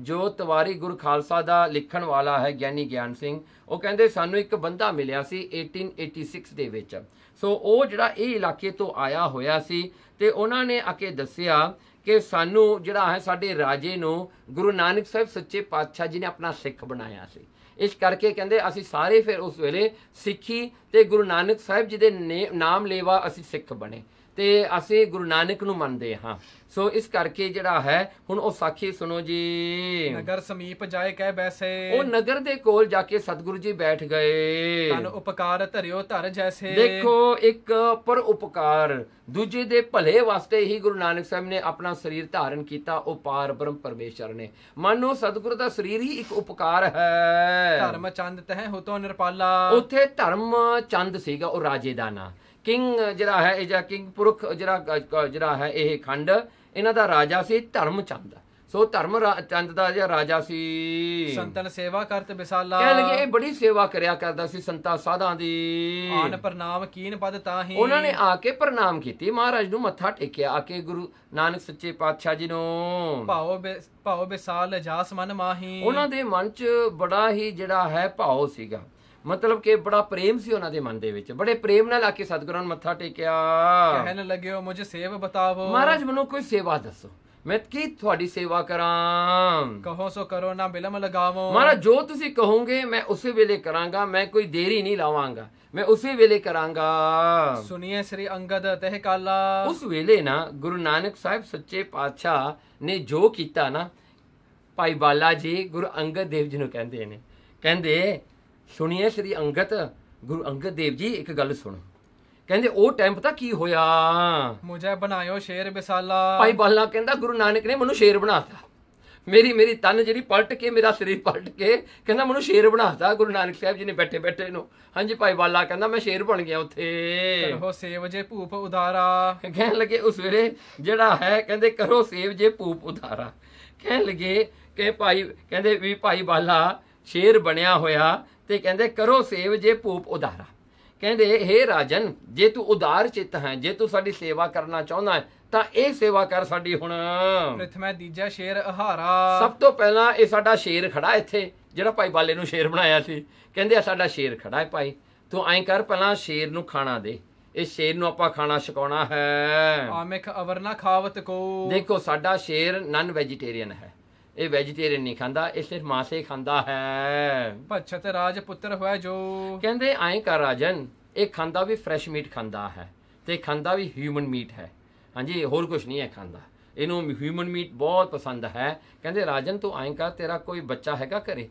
ਜੋ ਤਵਾਰੀ ਗੁਰ ਖਾਲਸਾ ਦਾ ਲਿਖਣ ਵਾਲਾ ਹੈ ਗਿਆਨੀ ਗਿਆਨ ਸਿੰਘ ਉਹ ਕਹਿੰਦੇ ਸਾਨੂੰ ਇੱਕ ਬੰਦਾ ਮਿਲਿਆ ਸੀ 1886 ਦੇ ਵਿੱਚ ਸੋ ਉਹ ਜਿਹੜਾ ਇਹ ਇਲਾਕੇ ਤੋਂ ਆਇਆ ਹੋਇਆ ਸੀ ਤੇ ਉਹਨਾਂ ਨੇ ਅਕੇ ਦੱਸਿਆ ਕਿ ਸਾਨੂੰ ਜਿਹੜਾ ਹੈ ਸਾਡੇ ਰਾਜੇ ਨੂੰ ਗੁਰੂ ਨਾਨਕ ਸਾਹਿਬ ਸੱਚੇ ਪਾਤਸ਼ਾਹ ਜੀ ਨੇ ਆਪਣਾ ਸਿੱਖ ਬਣਾਇਆ ਸੀ ਇਸ ਕਰਕੇ ਕਹਿੰਦੇ ਅਸੀਂ ਸਾਰੇ ਫਿਰ ਉਸ ਵੇਲੇ ਸਿੱਖੀ ਤੇ ਗੁਰੂ ਨਾਨਕ ਸਾਹਿਬ ਜੀ ਦੇ ਨਾਮ ਲੇਵਾ ਅਸੀਂ ਸਿੱਖ ਬਣੇ ਤੇ ਅਸੀਂ ਗੁਰੂ ਨਾਨਕ ਨੂੰ ਮੰਨਦੇ ਹਾਂ ਸੋ ਇਸ ਕਰਕੇ ਜਿਹੜਾ ਹੈ ਹੁਣ ਉਹ ਸਾਖੀ ਸੁਣੋ ਜੀ ਨਗਰ ਸਮੀਪ ਜਾਏ ਕਹਿ ਬੈਸੇ ਉਹ ਨਗਰ ਦੇ ਕੋਲ ਜਾ ਕੇ ਸਤਿਗੁਰੂ ਜੀ ਬੈਠ ਗਏ ਤਨ ਉਪਕਾਰ ਧਰਿਓ ਧਰ ਜੈਸੇ ਦੇਖੋ ਇੱਕ ਪਰ ਉਪਕਾਰ ਦੂਜੇ ਦੇ ਭਲੇ ਵਾਸਤੇ ਹੀ ਗੁਰੂ ਨਾਨਕ ਸਾਹਿਬ ਨੇ ਆਪਣਾ ਸਰੀਰ ਧਾਰਨ ਕੀਤਾ ਉਹ ਪਾਰ ਬ੍ਰਹਮ ਪਰਮੇਸ਼ਰ ਨੇ ਮੰਨੋ ਸਤਿਗੁਰ ਦਾ ਸਰੀਰ ਹੀ ਇੱਕ ਉਪਕਾਰ ਹੈ ਧਰਮ ਚੰਦ ਤਹ ਹੋ ਤੋ ਨਿਰਪਾਲਾ ਉੱਥੇ ਧਰਮ ਚੰਦ ਸੀਗਾ ਉਹ ਰਾਜੇ ਦਾ ਨਾਮ ਕਿੰਗ ਜਿਹੜਾ ਹੈ ਇਹ ਜਾਂ ਕਿੰਗ ਪੁਰਖ ਜਿਹੜਾ ਜਿਹੜਾ ਹੈ ਇਹ ਖੰਡ ਇਹਨਾਂ ਦਾ ਰਾਜਾ ਸੀ ਧਰਮ ਚੰਦ ਸੋ ਧਰਮ ਚੰਦ ਦਾ ਜਿਹੜਾ ਰਾਜਾ ਸੀ ਸੰਤਨ ਸੇਵਾ ਕਰਤ ਵਿਸਾਲਾ ਕਹਿ ਲਗੇ ਇਹ ਬੜੀ ਸੇਵਾ ਕਰਿਆ ਕਰਦਾ ਸੀ ਸੰਤਾ ਸਾਧਾਂ ਦੀ ਆਨ ਪ੍ਰਣਾਮ ਕੀਨ ਪਦ ਤਾਂ ਹੀ ਉਹਨਾਂ ਨੇ ਆ ਕੇ ਪ੍ਰਣਾਮ ਕੀਤੀ ਮਹਾਰਾਜ ਨੂੰ ਮੱਥਾ ਟੇਕਿਆ ਆ ਕੇ ਗੁਰੂ ਨਾਨਕ ਸੱਚੇ ਪਾਤਸ਼ਾਹ ਜੀ ਨੂੰ ਭਾਉ ਭਾਉ ਵਿਸਾਲ ਜਾਸ ਮਨ ਮਾਹੀ ਉਹਨਾਂ ਦੇ ਮਨ 'ਚ ਬੜਾ ਹੀ ਜਿਹੜਾ ਹੈ ਭਾਉ ਸੀਗਾ ਮਤਲਬ ਕਿ ਬੜਾ ਪ੍ਰੇਮ ਸੀ ਉਹਨਾਂ ਦੇ ਮਨ ਦੇ ਵਿੱਚ ਬੜੇ ਪ੍ਰੇਮ ਨਾਲ ਆ ਕੇ ਸਤਿਗੁਰਾਂ ਨੂੰ ਮੱਥਾ ਟੇਕਿਆ ਕਹਿਣ ਲੱਗੇ ਉਹ ਮੈਨੂੰ ਸੇਵਾ ਬਤਾਵੋ ਮਹਾਰਾਜ ਮੈਨੂੰ ਕੋਈ ਸੇਵਾ ਦੱਸੋ ਮੈਂ ਕੀ ਤੁਹਾਡੀ ਸੇਵਾ ਕਰਾਂ ਕਹੋ ਸੋ ਕਰੋ ਨਾ ਬਿਲਮ ਲਗਾਵੋ ਮਹਾਰਾਜ ਜੋ ਤੁਸੀਂ ਕਹੋਗੇ ਮੈਂ ਉਸੇ ਵੇਲੇ ਕਰਾਂਗਾ ਮੈਂ ਕੋਈ ਦੇਰੀ ਨਹੀਂ ਲਾਵਾਂਗਾ ਮੈਂ ਉਸੇ ਵੇਲੇ ਕਰਾਂਗਾ ਸੁਣੀਏ ਸ੍ਰੀ ਅੰਗਦ ਤਹਿ ਕਾਲਾ ਉਸ ਵੇਲੇ ਨਾ ਗੁਰੂ ਨਾਨਕ ਸਾਹਿਬ ਸੱਚੇ ਪਾਤਸ਼ਾਹ ਨੇ ਜੋ ਕੀਤਾ ਨਾ ਭਾਈ ਬਾਲਾ ਜੀ ਗੁਰੂ ਅੰਗਦ ਦੇਵ ਜੀ ਨੂੰ ਕਹਿੰਦੇ ਨੇ ਕਹਿੰਦੇ ਸੁਣੀਏ ਸ੍ਰੀ ਅੰਗਤ ਗੁਰੂ ਅੰਗਦ ਦੇਵ ਜੀ ਇੱਕ ਗੱਲ ਸੁਣ ਕਹਿੰਦੇ ਉਹ ਟਾਈਮ ਪਤਾ ਕੀ ਹੋਇਆ ਮੁਝੇ ਬਣਾਇਓ ਸ਼ੇਰ ਬਿਸਾਲਾ ਭਾਈ ਬਾਲਾ ਕਹਿੰਦਾ ਗੁਰੂ ਨਾਨਕ ਨੇ ਮੈਨੂੰ ਸ਼ੇਰ ਬਣਾਤਾ ਮੇਰੀ ਮੇਰੀ ਤਨ ਜਿਹੜੀ ਪਲਟ ਕੇ ਮੇਰਾ ਸਰੀਰ ਪਲਟ ਕੇ ਕਹਿੰਦਾ ਮੈਨੂੰ ਸ਼ੇਰ ਬਣਾਤਾ ਗੁਰੂ ਨਾਨਕ ਸਾਹਿਬ ਜੀ ਨੇ ਬੈਠੇ ਬੈਠੇ ਨੂੰ ਹਾਂਜੀ ਭਾਈ ਬਾਲਾ ਕਹਿੰਦਾ ਮੈਂ ਸ਼ੇਰ ਬਣ ਗਿਆ ਉੱਥੇ ਕਰੋ ਸੇਵ ਜੇ ਭੂਪ ਉਦਾਰਾ ਕਹਿਣ ਲੱਗੇ ਉਸ ਵੇਲੇ ਜਿਹੜਾ ਹੈ ਕਹਿੰਦੇ ਕਰੋ ਸੇਵ ਜੇ ਭੂਪ ਉਦਾਰਾ ਕਹਿਣ ਲੱਗੇ ਕਿ ਭਾਈ ਕਹਿੰਦੇ ਵੀ ਭਾਈ ਬਾਲਾ ਸ਼ੇਰ ਬਣਿਆ ਹੋਇਆ ਤੇ ਕਹਿੰਦੇ ਕਰੋ ਸੇਵ ਜੇ ਭੂਪ ਉਧਾਰਾ ਕਹਿੰਦੇ हे ਰਾਜਨ ਜੇ ਤੂੰ ਉਦਾਰ ਚਿੱਤ ਹੈ ਜੇ ਤੂੰ ਸਾਡੀ ਸੇਵਾ ਕਰਨਾ ਚਾਹੁੰਦਾ ਹੈ ਤਾਂ ਇਹ ਸੇਵਾ ਕਰ ਸਾਡੀ ਹੁਣ ਪ੍ਰਥਮਾ ਦੀਜਾ ਸ਼ੇਰ ਅਹਾਰਾ ਸਭ ਤੋਂ ਪਹਿਲਾਂ ਇਹ ਸਾਡਾ ਸ਼ੇਰ ਖੜਾ ਇੱਥੇ ਜਿਹੜਾ ਭਾਈ ਬਾਲੇ ਨੂੰ ਸ਼ੇਰ ਬਣਾਇਆ ਸੀ ਕਹਿੰਦੇ ਆ ਸਾਡਾ ਸ਼ੇਰ ਖੜਾ ਹੈ ਭਾਈ ਤੂੰ ਐਂ ਕਰ ਪਹਿਲਾਂ ਸ਼ੇਰ ਨੂੰ ਖਾਣਾ ਦੇ ਇਹ ਸ਼ੇਰ ਨੂੰ ਆਪਾਂ ਖਾਣਾ ਛਕਾਉਣਾ ਹੈ ਆਮਿਕ ਅਵਰਨਾ ਖਾਵਤ ਕੋ ਦੇਖੋ ਸਾਡਾ ਸ਼ੇਰ ਨਨ ਵੈਜੀਟੇਰੀਅਨ ਹੈ ਇਹ ਵੈਜੀਟੇਰੀਅਨ ਨਹੀਂ ਖਾਂਦਾ ਇਹ ਸਿਰਫ ਮਾਸੇ ਖਾਂਦਾ ਹੈ ਪਛਤ ਰਾਜ ਪੁੱਤਰ ਹੋਇਆ ਜੋ ਕਹਿੰਦੇ ਐਂ ਕਰ ਰਾਜਨ ਇਹ ਖਾਂਦਾ ਵੀ ਫਰੈਸ਼ ਮੀਟ ਖਾਂਦਾ ਹੈ ਤੇ ਖਾਂਦਾ ਵੀ ਹਿਊਮਨ ਮੀਟ ਹੈ ਹਾਂਜੀ ਹੋਰ ਕੁਝ ਨਹੀਂ ਹੈ ਖਾਂਦਾ ਇਹਨੂੰ ਹਿਊਮਨ ਮੀਟ ਬਹੁਤ ਪਸੰਦ ਹੈ ਕਹਿੰਦੇ ਰਾਜਨ ਤੂੰ ਐਂ ਕਰ ਤੇਰਾ ਕੋਈ ਬੱਚਾ ਹੈਗਾ ਘਰੇ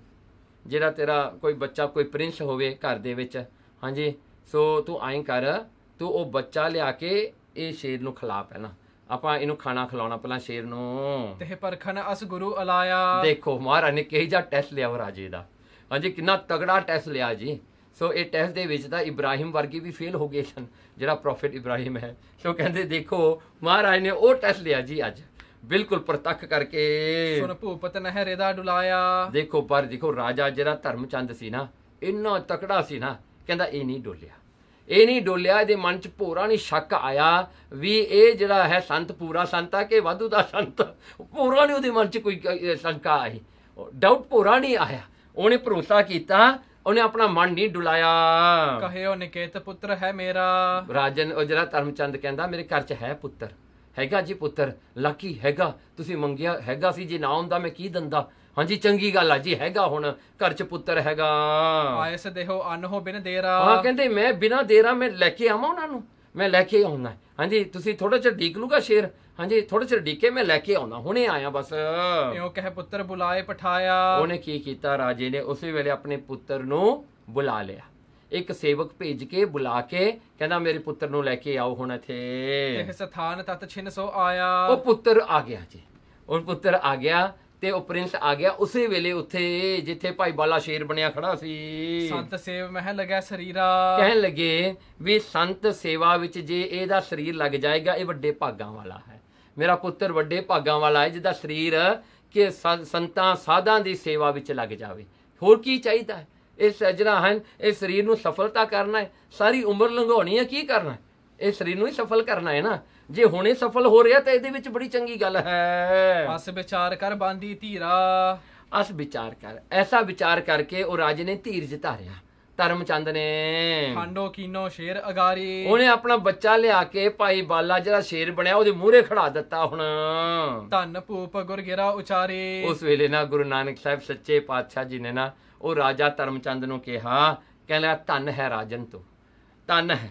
ਜਿਹੜਾ ਤੇਰਾ ਕੋਈ ਬੱਚਾ ਕੋਈ ਪ੍ਰਿੰਸ ਹੋਵੇ ਘਰ ਦੇ ਵਿੱਚ ਹਾਂਜੀ ਸੋ ਤੂੰ ਐਂ ਕਰ ਤੂੰ ਉਹ ਬੱਚਾ ਲਿਆ ਕੇ ਇਹ ਸ਼ੇਰ ਨੂੰ ਖਿਲਾ ਪਹਿਲਾਂ ਆਪਾਂ ਇਹਨੂੰ ਖਾਣਾ ਖਿਲਾਉਣਾ ਪਹਿਲਾਂ ਸ਼ੇਰ ਨੂੰ ਤੇ ਪਰਖਨ ਅਸ ਗੁਰੂ ਅਲਾਇਆ ਦੇਖੋ ਮਹਾਰਾਜ ਨੇ ਕਿਹੀ ਜਾ ਟੈਸਟ ਲਿਆ ਉਹ ਰਾਜੇ ਦਾ ਹਾਂਜੀ ਕਿੰਨਾ ਤਗੜਾ ਟੈਸਟ ਲਿਆ ਜੀ ਸੋ ਇਹ ਟੈਸਟ ਦੇ ਵਿੱਚ ਤਾਂ ਇਬਰਾਹਿਮ ਵਰਗੇ ਵੀ ਫੇਲ ਹੋ ਗਏ ਸਨ ਜਿਹੜਾ ਪ੍ਰੋਫਿਟ ਇਬਰਾਹਿਮ ਹੈ ਸੋ ਕਹਿੰਦੇ ਦੇਖੋ ਮਹਾਰਾਜ ਨੇ ਉਹ ਟੈਸਟ ਲਿਆ ਜੀ ਅੱਜ ਬਿਲਕੁਲ ਪ੍ਰਤੱਖ ਕਰਕੇ ਸੁਣ ਭੂਪਤ ਨਹਿਰੇ ਦਾ ਡੁਲਾਇਆ ਦੇਖੋ ਪਰ ਦੇਖੋ ਰਾਜਾ ਜਿਹੜਾ ਧਰਮਚੰਦ ਸੀ ਨਾ ਇੰਨਾ ਤਕੜਾ ਸੀ ਨਾ ਕਹਿੰਦਾ ਇਹ ਨਹੀਂ ਡੋਲਿਆ ਇਹ ਨਹੀਂ ਡੋਲਿਆ ਇਹਦੇ ਮਨ 'ਚ ਭੋਰਾ ਨਹੀਂ ਸ਼ੱਕ ਆਇਆ ਵੀ ਇਹ ਜਿਹੜਾ ਹੈ ਸੰਤ ਪੂਰਾ ਸੰਤ ਆ ਕਿ ਵਾਧੂ ਦਾ ਸੰਤ ਭੋਰਾ ਨਹੀਂ ਉਹਦੇ ਮਨ 'ਚ ਕੋਈ ਸ਼ੰਕਾ ਆਈ ਡਾਊਟ ਭੋਰਾ ਨਹੀਂ ਆਇਆ ਉਹਨੇ ਭਰੋਸਾ ਕੀਤਾ ਉਹਨੇ ਆਪਣਾ ਮਨ ਨਹੀਂ ਡੁਲਾਇਆ ਕਹੇ ਉਹ ਨਿਕੇਤ ਪੁੱਤਰ ਹੈ ਮੇਰਾ ਰਾਜਨ ਉਹ ਜਿਹੜਾ ਧਰਮਚੰਦ ਕਹਿੰਦਾ ਮੇਰੇ ਘਰ 'ਚ ਹੈ ਪੁੱਤਰ ਹੈਗਾ ਜੀ ਪੁੱਤਰ ਲੱਕੀ ਹੈਗਾ ਤੁਸੀਂ ਮੰਗਿਆ ਹੈਗਾ ਸੀ ਜੇ ਨਾ ਹੁੰਦਾ ਮੈਂ ਕੀ ਦੰਦਾ ਹਾਂਜੀ ਚੰਗੀ ਗੱਲ ਆ ਜੀ ਹੈਗਾ ਹੁਣ ਘਰ ਚ ਪੁੱਤਰ ਹੈਗਾ ਆਇਸ ਦੇਹੋ ਅਨ ਹੋ ਬਿਨ ਦੇਰਾ ਹਾਂ ਕਹਿੰਦੇ ਮੈਂ ਬਿਨਾ ਦੇਰਾ ਮੈਂ ਲੈ ਕੇ ਆਵਾਂ ਉਹਨਾਂ ਨੂੰ ਮੈਂ ਲੈ ਕੇ ਆਉਣਾ ਹਾਂਜੀ ਤੁਸੀਂ ਥੋੜਾ ਜਿਹਾ ਡੀਕ ਲੂਗਾ ਸ਼ੇਰ ਹਾਂਜੀ ਥੋੜਾ ਜਿਹਾ ਡੀਕੇ ਮੈਂ ਲੈ ਕੇ ਆਉਣਾ ਹੁਣੇ ਆਇਆ ਬਸ ਇਉਂ ਕਹੇ ਪੁੱਤਰ ਬੁਲਾਏ ਪਠਾਇਆ ਉਹਨੇ ਕੀ ਕੀਤਾ ਰਾਜੇ ਨੇ ਉਸੇ ਵੇਲੇ ਆਪਣੇ ਪੁੱਤਰ ਨੂੰ ਬੁਲਾ ਲਿਆ ਇੱਕ ਸੇਵਕ ਭੇਜ ਕੇ ਬੁਲਾ ਕੇ ਕਹਿੰਦਾ ਮੇਰੇ ਪੁੱਤਰ ਨੂੰ ਲੈ ਕੇ ਆਓ ਹੁਣ ਇੱਥੇ ਇਹ ਸਥਾਨ ਤਤ 600 ਆਇਆ ਉਹ ਪੁੱਤਰ ਆ ਗਿਆ ਜੀ ਉਹ ਪੁੱਤਰ ਆ ਗਿਆ ਤੇ ਉਹ ਪ੍ਰਿੰਸ ਆ ਗਿਆ ਉਸੇ ਵੇਲੇ ਉੱਥੇ ਜਿੱਥੇ ਭਾਈ ਬਾਲਾ ਸ਼ੇਰ ਬਣਿਆ ਖੜਾ ਸੀ ਸੰਤ ਸੇਵ ਮਹਿ ਲਗਾ ਸਰੀਰਾ ਕਹਿਣ ਲੱਗੇ ਵੀ ਸੰਤ ਸੇਵਾ ਵਿੱਚ ਜੇ ਇਹਦਾ ਸਰੀਰ ਲੱਗ ਜਾਏਗਾ ਇਹ ਵੱਡੇ ਭਾਗਾਂ ਵਾਲਾ ਹੈ ਮੇਰਾ ਪੁੱਤਰ ਵੱਡੇ ਭਾਗਾਂ ਵਾਲਾ ਹੈ ਜਿਹਦਾ ਸਰੀਰ ਕਿ ਸੰਤਾਂ ਸਾਧਾਂ ਦੀ ਸੇਵਾ ਵਿੱਚ ਲੱਗ ਜਾਵੇ ਹੋਰ ਕੀ ਚਾਹੀਦਾ ਹੈ ਇਹ ਸਜਣਾ ਹਨ ਇਹ ਸਰੀਰ ਨੂੰ ਸਫਲਤਾ ਕਰਨਾ ਹੈ ਸਾਰੀ ਉਮਰ ਲੰਘਾਉਣੀ ਹੈ ਕੀ ਕਰਨਾ ਇਹ ਸਰੀਰ ਨੂੰ ਹੀ ਸਫਲ ਕਰਨਾ ਹੈ ਨਾ ਜੇ ਹੁਣੇ ਸਫਲ ਹੋ ਰਿਹਾ ਤਾਂ ਇਹਦੇ ਵਿੱਚ ਬੜੀ ਚੰਗੀ ਗੱਲ ਹੈ ਅਸ ਵਿਚਾਰ ਕਰ ਬਾਂਦੀ ਧੀਰਾ ਅਸ ਵਿਚਾਰ ਕਰ ਐਸਾ ਵਿਚਾਰ ਕਰਕੇ ਉਹ ਰਾਜ ਨੇ ਧੀਰ ਧਾਰਿਆ ਧਰਮਚੰਦ ਨੇ ਖਾਂਡੋ ਕੀਨੋ ਸ਼ੇਰ ਅਗਾਰੀ ਉਹਨੇ ਆਪਣਾ ਬੱਚਾ ਲਿਆ ਕੇ ਭਾਈ ਬਾਲਾ ਜਿਹੜਾ ਸ਼ੇਰ ਬਣਿਆ ਉਹਦੇ ਮੂਹਰੇ ਖੜਾ ਦਿੱਤਾ ਹੁਣ ਧੰਨ ਭੂਪ ਗੁਰਗਿਰਾ ਉਚਾਰੇ ਉਸ ਵੇਲੇ ਨਾ ਗੁਰੂ ਨਾਨਕ ਸਾਹਿਬ ਸੱਚੇ ਪਾਤਸ਼ਾਹ ਜੀ ਨੇ ਨਾ ਉਹ ਰਾਜਾ ਧਰਮਚੰਦ ਨੂੰ ਕਿਹਾ ਕਹਿੰਦਾ ਧੰਨ ਹੈ ਰਾਜਨ ਤੂੰ ਧੰਨ ਹੈ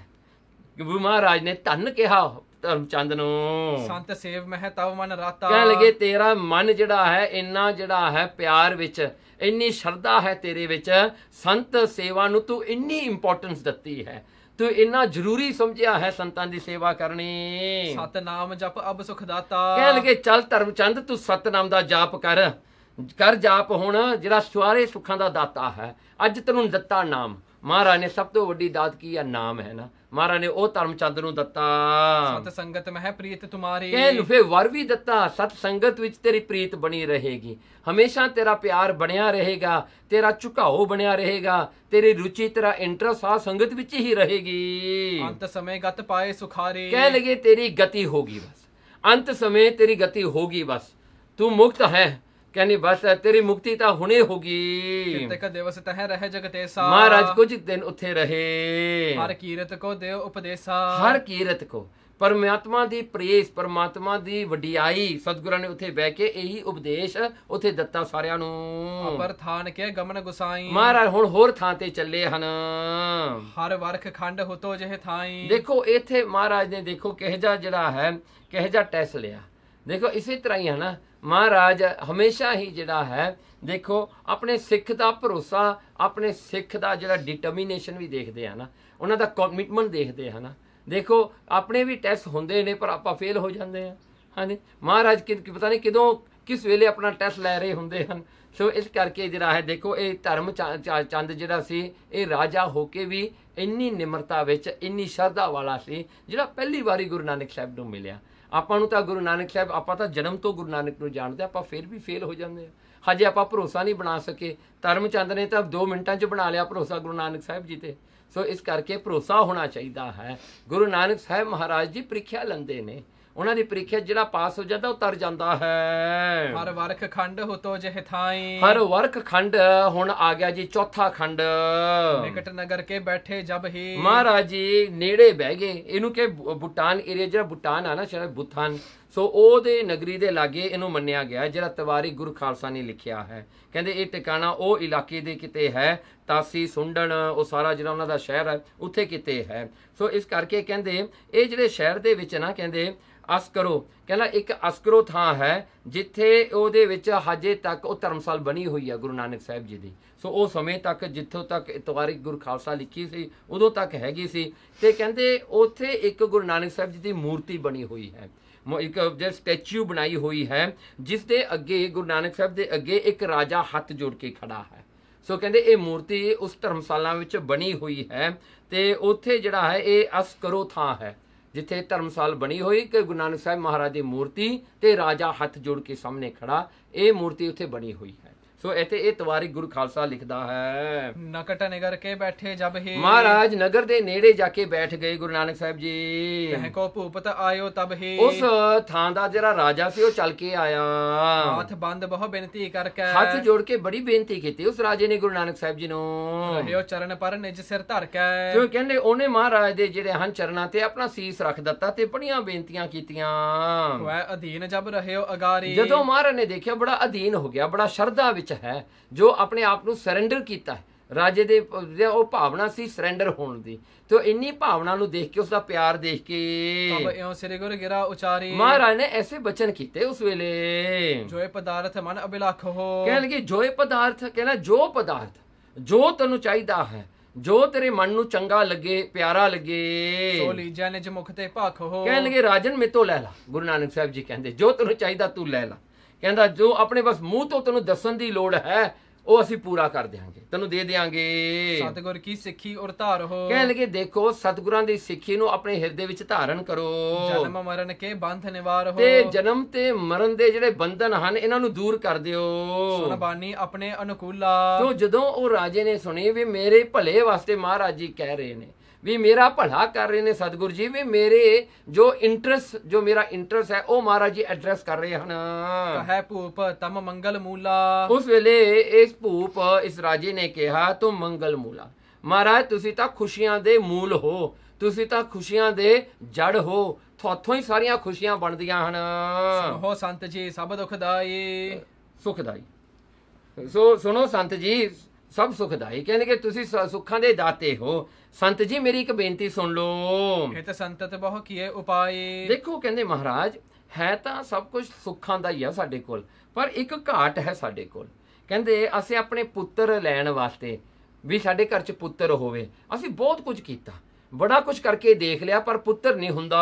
ਗੁਰੂ ਮਹਾਰਾਜ ਨੇ ਧੰਨ ਕਿਹਾ ਧਰਮਚੰਦ ਨੂੰ ਸੰਤ ਸੇਵ ਮਹਿ ਤਵ ਮਨ ਰਾਤਾ ਕਹਿ ਲਗੇ ਤੇਰਾ ਮਨ ਜਿਹੜਾ ਹੈ ਇੰਨਾ ਜਿਹੜਾ ਹੈ ਪਿਆਰ ਵਿੱਚ ਇੰਨੀ ਸ਼ਰਧਾ ਹੈ ਤੇਰੇ ਵਿੱਚ ਸੰਤ ਸੇਵਾ ਨੂੰ ਤੂੰ ਇੰਨੀ ਇੰਪੋਰਟੈਂਸ ਦਿੱਤੀ ਹੈ ਤੂੰ ਇੰਨਾ ਜ਼ਰੂਰੀ ਸਮਝਿਆ ਹੈ ਸੰਤਾਂ ਦੀ ਸੇਵਾ ਕਰਨੀ ਸਤਨਾਮ ਜਪ ਅਬ ਸੁਖ ਦਾਤਾ ਕਹਿ ਲਗੇ ਚੱਲ ਧਰਮਚੰਦ ਤੂੰ ਸਤਨਾਮ ਦਾ ਜਾਪ ਕਰ ਕਰ ਜਾਪ ਹੁਣ ਜਿਹੜਾ ਸਾਰੇ ਸੁੱਖਾਂ ਦਾ ਦਾਤਾ ਹੈ ਅੱਜ ਤੈਨੂੰ ਦਿੱਤਾ ਨਾਮ ਮਹਾਰਾਜ ਨੇ ਸਭ ਤੋਂ ਵੱਡੀ ਦਾਤ ਕੀ ਆ ਨਾਮ ਹੈ ਨਾ ਮਹਾਰਾਜ ਨੇ ਉਹ ਧਰਮ ਚੰਦ ਨੂੰ ਦਿੱਤਾ ਸਤ ਸੰਗਤ ਮਹਿ ਪ੍ਰੀਤ ਤੁਮਾਰੀ ਕਹਿ ਲੁਫੇ ਵਰ ਵੀ ਦਿੱਤਾ ਸਤ ਸੰਗਤ ਵਿੱਚ ਤੇਰੀ ਪ੍ਰੀਤ ਬਣੀ ਰਹੇਗੀ ਹਮੇਸ਼ਾ ਤੇਰਾ ਪਿਆਰ ਬਣਿਆ ਰਹੇਗਾ ਤੇਰਾ ਝੁਕਾਓ ਬਣਿਆ ਰਹੇਗਾ ਤੇਰੀ ਰੁਚੀ ਤੇਰਾ ਇੰਟਰਸਟ ਆ ਸੰਗਤ ਵਿੱਚ ਹੀ ਰਹੇਗੀ ਅੰਤ ਸਮੇਂ ਗਤ ਪਾਏ ਸੁਖਾਰੇ ਕਹਿ ਲਗੇ ਤੇਰੀ ਗਤੀ ਹੋਗੀ ਬਸ ਅੰਤ ਸਮੇਂ ਤੇਰੀ ਗਤੀ ਹੋਗੀ ਬਸ ਤੂੰ ਮੁਕਤ ਹੈ ਕਹਿੰਦੀ ਬਸ ਤੇਰੀ ਮੁਕਤੀ ਤਾਂ ਹੁਣੇ ਹੋਗੀ ਕਿਤੇ ਕਦੇ ਵਸ ਤਹ ਰਹਿ ਜਗਤੇ ਸਾ ਮਹਾਰਾਜ ਕੁਝ ਦਿਨ ਉੱਥੇ ਰਹੇ ਹਰ ਕੀਰਤ ਕੋ ਦੇਉ ਉਪਦੇਸਾ ਹਰ ਕੀਰਤ ਕੋ ਪਰਮਾਤਮਾ ਦੀ ਪ੍ਰੇਸ ਪਰਮਾਤਮਾ ਦੀ ਵਡਿਆਈ ਸਤਿਗੁਰਾਂ ਨੇ ਉੱਥੇ ਬਹਿ ਕੇ ਇਹੀ ਉਪਦੇਸ਼ ਉੱਥੇ ਦਿੱਤਾ ਸਾਰਿਆਂ ਨੂੰ ਅਪਰ ਥਾਨ ਕੇ ਗਮਨ ਗੁਸਾਈ ਮਹਾਰਾਜ ਹੁਣ ਹੋਰ ਥਾਂ ਤੇ ਚੱਲੇ ਹਨ ਹਰ ਵਰਖ ਖੰਡ ਹੁਤੋ ਜਹ ਥਾਈ ਦੇਖੋ ਇੱਥੇ ਮਹਾਰਾਜ ਨੇ ਦੇਖੋ ਕਿਹਜਾ ਜਿਹੜਾ ਹੈ ਕਿਹਜਾ ਟੈਸ ਲਿਆ ਦੇਖੋ ਇਸੇ ਤਰ੍ਹਾਂ ਹੀ ਹੈ ਨਾ ਮਹਾਰਾਜ ਹਮੇਸ਼ਾ ਹੀ ਜਿਹੜਾ ਹੈ ਦੇਖੋ ਆਪਣੇ ਸਿੱਖ ਦਾ ਭਰੋਸਾ ਆਪਣੇ ਸਿੱਖ ਦਾ ਜਿਹੜਾ ਡਿਟਰਮੀਨੇਸ਼ਨ ਵੀ ਦੇਖਦੇ ਆ ਨਾ ਉਹਨਾਂ ਦਾ ਕਮਿਟਮੈਂਟ ਦੇਖਦੇ ਆ ਨਾ ਦੇਖੋ ਆਪਣੇ ਵੀ ਟੈਸਟ ਹੁੰਦੇ ਨੇ ਪਰ ਆਪਾਂ ਫੇਲ ਹੋ ਜਾਂਦੇ ਆ ਹਾਂਜੀ ਮਹਾਰਾਜ ਕਿ ਪਤਾ ਨਹੀਂ ਕਿਦੋਂ ਕਿਸ ਵੇਲੇ ਆਪਣਾ ਟੈਸਟ ਲੈ ਰਹੇ ਹੁੰਦੇ ਹਨ ਸੋ ਇਸ ਕਰਕੇ ਜਿਹੜਾ ਹੈ ਦੇਖੋ ਇਹ ਧਰਮ ਚੰਦ ਜਿਹੜਾ ਸੀ ਇਹ ਰਾਜਾ ਹੋ ਕੇ ਵੀ ਇੰਨੀ ਨਿਮਰਤਾ ਵਿੱਚ ਇੰਨੀ ਸ਼ਰਧਾ ਵਾਲਾ ਸੀ ਜਿਹੜਾ ਪਹਿਲੀ ਵਾਰੀ ਗੁਰੂ ਨਾਨਕ ਸਾਹਿਬ ਨੂੰ ਮਿਲਿਆ ਆਪਾਂ ਨੂੰ ਤਾਂ ਗੁਰੂ ਨਾਨਕ ਸਾਹਿਬ ਆਪਾਂ ਤਾਂ ਜਨਮ ਤੋਂ ਗੁਰੂ ਨਾਨਕ ਨੂੰ ਜਾਣਦੇ ਆਪਾਂ ਫਿਰ ਵੀ ਫੇਲ ਹੋ ਜਾਂਦੇ ਆ ਹਜੇ ਆਪਾਂ ਭਰੋਸਾ ਨਹੀਂ ਬਣਾ ਸਕੇ ਧਰਮਚੰਦ ਨੇ ਤਾਂ 2 ਮਿੰਟਾਂ 'ਚ ਬਣਾ ਲਿਆ ਭਰੋਸਾ ਗੁਰੂ ਨਾਨਕ ਸਾਹਿਬ ਜੀ ਤੇ ਸੋ ਇਸ ਕਰਕੇ ਭਰੋਸਾ ਹੋਣਾ ਚਾਹੀਦਾ ਹੈ ਗੁਰੂ ਨਾਨਕ ਸਾਹਿਬ ਮਹਾਰਾਜ ਜੀ ਪ੍ਰੀਖਿਆ ਲੰਦੇ ਨੇ ਉਹਨਾਂ ਦੀ ਪ੍ਰੀਖਿਆ ਜਿਹੜਾ ਪਾਸ ਹੋ ਜਾਂਦਾ ਉਹ ਤਰ ਜਾਂਦਾ ਹੈ ਹਰ ਵਰਖ ਖੰਡ ਹੋ ਤੋ ਜਿਹ ਥਾਈ ਹਰ ਵਰਖ ਖੰਡ ਹੁਣ ਆ ਗਿਆ ਜੀ ਚੌਥਾ ਖੰਡ ਨਿਕਟ ਨਗਰ ਕੇ ਬੈਠੇ ਜਬ ਹੀ ਮਹਾਰਾਜ ਜੀ ਨੇੜੇ ਬਹਿ ਗਏ ਇਹਨੂੰ ਕਿ ਬੁਟਾਨ ਏਰੀਆ ਜਿਹੜਾ ਬੁਟਾਨ ਆ ਨਾ ਸ਼ਾਇਦ ਬੁਥਾਨ ਸੋ ਉਹਦੇ ਨਗਰੀ ਦੇ ਲਾਗੇ ਇਹਨੂੰ ਮੰਨਿਆ ਗਿਆ ਜਿਹੜਾ ਤਵਾਰੀ ਗੁਰੂ ਖਾਲਸਾ ਨੇ ਲਿਖਿਆ ਹੈ ਕਹਿੰਦੇ ਇਹ ਟਿਕਾਣਾ ਉਹ ਇਲਾਕੇ ਦੇ ਕਿਤੇ ਹੈ ਤਾਸੀ ਸੁੰਡਣ ਉਹ ਸਾਰਾ ਜਿਹੜਾ ਉਹਨਾਂ ਦਾ ਸ਼ਹਿਰ ਹੈ ਉੱਥੇ ਕਿਤੇ ਹੈ ਸੋ ਇਸ ਕਰਕੇ ਕਹਿੰਦੇ ਇਹ ਜਿਹੜੇ ਸ਼ਹਿਰ ਦੇ ਵਿੱਚ ਨਾ ਕਹਿੰਦੇ ਅਸਕਰੋ ਕਹਿੰਦਾ ਇੱਕ ਅਸਕਰੋ ਥਾਂ ਹੈ ਜਿੱਥੇ ਉਹਦੇ ਵਿੱਚ ਹਜੇ ਤੱਕ ਉਹ ਧਰਮਸਾਲ ਬਣੀ ਹੋਈ ਹੈ ਗੁਰੂ ਨਾਨਕ ਸਾਹਿਬ ਜੀ ਦੀ ਸੋ ਉਹ ਸਮੇਂ ਤੱਕ ਜਿੱਥੋਂ ਤੱਕ ਇਤਵਾਰੀ ਗੁਰੂ ਖਾਲਸਾ ਲਿਖੀ ਸੀ ਉਦੋਂ ਤੱਕ ਹੈਗੀ ਸੀ ਤੇ ਕਹਿੰਦੇ ਉੱਥੇ ਇੱਕ ਗੁਰੂ ਨਾਨਕ ਸਾਹਿਬ ਜੀ ਦੀ ਮੂਰਤੀ ਬਣੀ ਹੋਈ ਹੈ ਇੱਕ ਜਿਹੜਾ ਸਟੈਚੂ ਬਣਾਈ ਹੋਈ ਹੈ ਜਿਸ ਦੇ ਅੱਗੇ ਗੁਰੂ ਨਾਨਕ ਸਾਹਿਬ ਦੇ ਅੱਗੇ ਇੱਕ ਰਾਜਾ ਹੱਥ ਜੋੜ ਕੇ ਖੜਾ ਹੈ ਸੋ ਕਹਿੰਦੇ ਇਹ ਮੂਰਤੀ ਉਸ ਧਰਮਸ਼ਾਲਾ ਵਿੱਚ ਬਣੀ ਹੋਈ ਹੈ ਤੇ ਉੱਥੇ ਜਿਹੜਾ ਹੈ ਇਹ ਅਸਕਰੋ ਥਾਂ ਹੈ ਜਿੱਥੇ ਧਰਮਸਾਲ ਬਣੀ ਹੋਈ ਕਿ ਗੁਰੂ ਨਾਨਕ ਸਾਹਿਬ ਮਹਾਰਾਜ ਦੀ ਮੂਰਤੀ ਤੇ ਰਾਜਾ ਹੱਥ ਜੋੜ ਕੇ ਸਾਹਮਣੇ ਖੜਾ ਇਹ ਮੂਰਤੀ ਉੱਥੇ ਬਣੀ ਹੋਈ ਸੋ ਇਥੇ ਇਹ ਤਵਾਰੀ ਗੁਰੂ ਖਾਲਸਾ ਲਿਖਦਾ ਹੈ ਨਕਟ ਨਗਰ ਕੇ ਬੈਠੇ ਜਬ ਹੀ ਮਹਾਰਾਜ ਨਗਰ ਦੇ ਨੇੜੇ ਜਾ ਕੇ ਬੈਠ ਗਏ ਗੁਰੂ ਨਾਨਕ ਸਾਹਿਬ ਜੀ ਤਹ ਕੋ ਭੂਪਤ ਆਇਓ ਤਬ ਹੀ ਉਸ ਥਾਂ ਦਾ ਜਿਹੜਾ ਰਾਜਾ ਸੀ ਉਹ ਚੱਲ ਕੇ ਆਇਆ ਹੱਥ ਬੰਦ ਬਹੁ ਬੇਨਤੀ ਕਰਕੇ ਹੱਥ ਜੋੜ ਕੇ ਬੜੀ ਬੇਨਤੀ ਕੀਤੀ ਉਸ ਰਾਜੇ ਨੇ ਗੁਰੂ ਨਾਨਕ ਸਾਹਿਬ ਜੀ ਨੂੰ ਰਹਿਓ ਚਰਨ ਪਰ ਨਿਜ ਸਿਰ ਧਰ ਕੇ ਕਿਉਂ ਕਹਿੰਦੇ ਉਹਨੇ ਮਹਾਰਾਜ ਦੇ ਜਿਹੜੇ ਹਨ ਚਰਨਾਂ ਤੇ ਆਪਣਾ ਸੀਸ ਰੱਖ ਦਿੱਤਾ ਤੇ ਬੜੀਆਂ ਬੇਨਤੀਆਂ ਕੀਤੀਆਂ ਵਾ ਅਧੀਨ ਜਬ ਰਹੇ ਹੋ ਅਗਾਰੀ ਜਦੋਂ ਮਹਾਰਾਜ ਨੇ ਦੇਖਿਆ ਬੜਾ ਅਧੀਨ ਹੋ ਗਿਆ ਬੜਾ ਸ਼ਰਧਾ ਵਿੱਚ ਹੈ ਜੋ ਆਪਣੇ ਆਪ ਨੂੰ ਸਰੈਂਡਰ ਕੀਤਾ ਹੈ ਰਾਜੇ ਦੇ ਉਹ ਭਾਵਨਾ ਸੀ ਸਰੈਂਡਰ ਹੋਣ ਦੀ ਤੇ ਇੰਨੀ ਭਾਵਨਾ ਨੂੰ ਦੇਖ ਕੇ ਉਸ ਦਾ ਪਿਆਰ ਦੇਖ ਕੇ ਤਬ ਸਿਰੇ ਗੁਰ ਗਿਰਾ ਉਚਾਰੀ ਮਹਾਰਾਜ ਨੇ ਐਸੇ ਬਚਨ ਕੀਤੇ ਉਸ ਵੇਲੇ ਜੋਏ ਪਦਾਰਥ ਮਨ ਅਬਿਲਖ ਹੋ ਕਹਿਣ ਕਿ ਜੋਏ ਪਦਾਰਥ ਕਹਿੰਦਾ ਜੋ ਪਦਾਰਥ ਜੋ ਤੈਨੂੰ ਚਾਹੀਦਾ ਹੈ ਜੋ ਤੇਰੇ ਮਨ ਨੂੰ ਚੰਗਾ ਲੱਗੇ ਪਿਆਰਾ ਲੱਗੇ ਸੋ ਲੀਜਾ ਨੇ ਜਮੁਖ ਤੇ ਭਖ ਹੋ ਕਹਿਣ ਰਾਜਨ ਮੇਤੋਂ ਲੈ ਲੈ ਗੁਰੂ ਨਾਨਕ ਸਾਹਿਬ ਜੀ ਕਹਿੰਦੇ ਜੋ ਤੈਨੂੰ ਚਾਹੀਦਾ ਤੂੰ ਲੈ ਲੈ ਕਹਿੰਦਾ ਜੋ ਆਪਣੇ ਬਸ ਮੂੰਹ ਤੋਂ ਤੈਨੂੰ ਦੱਸਣ ਦੀ ਲੋੜ ਹੈ ਉਹ ਅਸੀਂ ਪੂਰਾ ਕਰ ਦੇਵਾਂਗੇ ਤੈਨੂੰ ਦੇ ਦੇਵਾਂਗੇ ਸਤਿਗੁਰ ਕੀ ਸਿੱਖੀ ਔਰ ਧਾਰੋ ਲਗੇ ਦੇਖੋ ਸਤਿਗੁਰਾਂ ਦੀ ਸਿੱਖੀ ਨੂੰ ਆਪਣੇ ਹਿਰਦੇ ਵਿੱਚ ਧਾਰਨ ਕਰੋ ਜਨਮ ਮਰਨ ਕੇ ਬੰਧ ਨਿਵਾਰ ਹੋ ਤੇ ਜਨਮ ਤੇ ਮਰਨ ਦੇ ਜਿਹੜੇ ਬੰਧਨ ਹਨ ਇਹਨਾਂ ਨੂੰ ਦੂਰ ਕਰ ਦਿਓ ਸੁਨਬਾਨੀ ਆਪਣੇ ਅਨੁਕੂਲਾ ਤੋਂ ਜਦੋਂ ਉਹ ਰਾਜੇ ਨੇ ਸੁਣੀ ਵੀ ਮੇਰੇ ਭਲੇ ਵਾਸਤੇ ਮਹਾਰਾਜ ਜੀ ਕਹਿ ਰਹੇ ਨੇ ਵੀ ਮੇਰਾ ਭਲਾ ਕਰ ਰਹੇ ਨੇ ਸਤਿਗੁਰ ਜੀ ਵੀ ਮੇਰੇ ਜੋ ਇੰਟਰਸ ਜੋ ਮੇਰਾ ਇੰਟਰਸ ਹੈ ਉਹ ਮਹਾਰਾਜ ਜੀ ਐਡਰੈਸ ਕਰ ਰਹੇ ਹਨ ਹੈ ਭੂਪ ਤਮ ਮੰਗਲ ਮੂਲਾ ਉਸ ਵੇਲੇ ਇਸ ਭੂਪ ਇਸ ਰਾਜੇ ਨੇ ਕਿਹਾ ਤੂੰ ਮੰਗਲ ਮੂਲਾ ਮਹਾਰਾਜ ਤੁਸੀਂ ਤਾਂ ਖੁਸ਼ੀਆਂ ਦੇ ਮੂਲ ਹੋ ਤੁਸੀਂ ਤਾਂ ਖੁਸ਼ੀਆਂ ਦੇ ਜੜ ਹੋ ਤੁਹਾਥੋਂ ਹੀ ਸਾਰੀਆਂ ਖੁਸ਼ੀਆਂ ਬਣਦੀਆਂ ਹਨ ਸੋ ਸੰਤ ਜੀ ਸਭ ਦੁਖਦਾਈ ਸੁਖਦਾਈ ਸੋ ਸੁਣੋ ਸੰਤ ਜੀ ਸਭ ਸੁਖਦਾਈ ਕਹਿੰਦੇ ਕਿ ਤੁਸੀਂ ਸੁੱਖਾਂ ਦੇ ਦਾਤੇ ਹੋ ਸੰਤ ਜੀ ਮੇਰੀ ਇੱਕ ਬੇਨਤੀ ਸੁਣ ਲਓ ਇਹ ਤਾਂ ਸੰਤਤ ਬਹੁ ਕੀਏ ਉਪਾਏ ਦੇਖੋ ਕਹਿੰਦੇ ਮਹਾਰਾਜ ਹੈ ਤਾਂ ਸਭ ਕੁਝ ਸੁੱਖਾਂ ਦਾ ਹੀ ਆ ਸਾਡੇ ਕੋਲ ਪਰ ਇੱਕ ਘਾਟ ਹੈ ਸਾਡੇ ਕੋਲ ਕਹਿੰਦੇ ਅਸੀਂ ਆਪਣੇ ਪੁੱਤਰ ਲੈਣ ਵਾਸਤੇ ਵੀ ਸਾਡੇ ਘਰ 'ਚ ਪੁੱਤਰ ਹੋਵੇ ਅਸੀਂ ਬਹੁਤ ਕੁਝ ਕੀਤਾ ਬੜਾ ਕੁਝ ਕਰਕੇ ਦੇਖ ਲਿਆ ਪਰ ਪੁੱਤਰ ਨਹੀਂ ਹੁੰਦਾ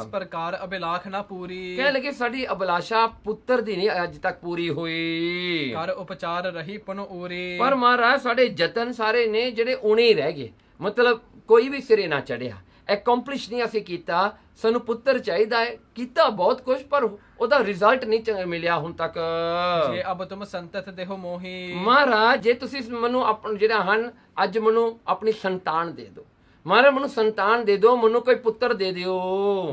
ਇਸ ਪ੍ਰਕਾਰ ਅਬਿਲਾਖ ਨਾ ਪੂਰੀ ਕਹਿ ਲਗੇ ਸਾਡੀ ਅਬਲਾਸ਼ਾ ਪੁੱਤਰ ਦੀ ਨਹੀਂ ਅੱਜ ਤੱਕ ਪੂਰੀ ਹੋਈ ਕਰ ਉਪਚਾਰ ਰਹੀ ਪਨ ਉਰੇ ਪਰ ਮਹਾਰਾਜ ਸਾਡੇ ਯਤਨ ਸਾਰੇ ਨੇ ਜਿਹੜੇ ਉਣੇ ਰਹਿ ਗਏ ਮਤਲਬ ਕੋਈ ਵੀ ਸਿਰੇ ਨਾ ਚੜਿਆ ਐਕੰਪਲਿਸ਼ ਨਹੀਂ ਅਸੀਂ ਕੀਤਾ ਸਾਨੂੰ ਪੁੱਤਰ ਚਾਹੀਦਾ ਹੈ ਕੀਤਾ ਬਹੁਤ ਕੁਝ ਪਰ ਉਹਦਾ ਰਿਜ਼ਲਟ ਨਹੀਂ ਚੰਗਾ ਮਿਲਿਆ ਹੁਣ ਤੱਕ ਜੇ ਅਬ ਤੁਮ ਸੰਤਤ ਦੇਹੋ ਮੋਹੀ ਮਹਾਰਾਜ ਜੇ ਤੁਸੀਂ ਮੈਨੂੰ ਆਪਣੇ ਜਿਹੜਾ ਹਨ ਅੱਜ ਮੈਨੂੰ ਆਪਣੀ ਸੰਤਾਨ ਦੇ ਦਿਓ ਮਹਾਰਾਜ ਮੈਨੂੰ ਸੰਤਾਨ ਦੇ ਦਿਓ ਮੈਨੂੰ ਕੋਈ ਪੁੱਤਰ ਦੇ ਦਿਓ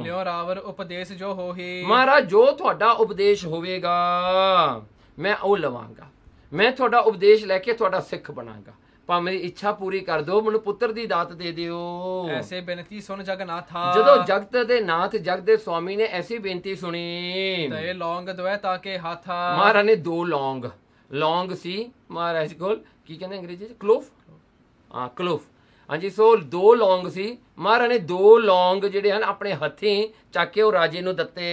ਲਿਓ ਰਾਵਰ ਉਪਦੇਸ਼ ਜੋ ਹੋਹੀ ਮਹਾਰਾਜ ਜੋ ਤੁਹਾਡਾ ਉਪਦੇਸ਼ ਹੋਵੇਗਾ ਮੈਂ ਉਹ ਲਵਾਂਗਾ ਮੈਂ ਤੁਹਾਡਾ ਉਪਦੇਸ਼ ਲੈ ਕੇ ਤੁਹਾਡਾ ਸਿੱਖ ਬਣਾਂਗਾ ਪਾ ਮੇਰੀ ਇੱਛਾ ਪੂਰੀ ਕਰ ਦਿਓ ਮੈਨੂੰ ਪੁੱਤਰ ਦੀ ਦਾਤ ਦੇ ਦਿਓ ਐਸੇ ਬੇਨਤੀ ਸੁਣ ਜਗਨਾਥਾ ਜਦੋਂ ਜਗਤ ਦੇ ਨਾਥ ਜਗ ਦੇ ਸਵਾਮੀ ਨੇ ਐਸੀ ਬੇਨਤੀ ਸੁਣੀ ਤੇ ਲੌਂਗ ਦਵੇ ਤਾਂ ਕਿ ਹਾਥਾ ਮਹਾਰਾਜ ਨੇ ਦੋ ਲੌਂਗ ਲੌਂਗ ਸੀ ਮਹਾਰਾਜ ਕੋਲ ਕੀ ਕਹਿੰਦੇ ਅੰਗਰੇਜ਼ੀ ਚ ਕਲੋਫ ਆ ਕਲੋਫ ਹਾਂਜੀ ਸੋ ਦੋ ਲੌਂਗ ਸੀ ਮਹਾਰਾਜ ਨੇ ਦੋ ਲੌਂਗ ਜਿਹੜੇ ਹਨ ਆਪਣੇ ਹੱਥੀ ਚੱਕ ਕੇ ਉਹ ਰਾਜੇ ਨੂੰ ਦਿੱਤੇ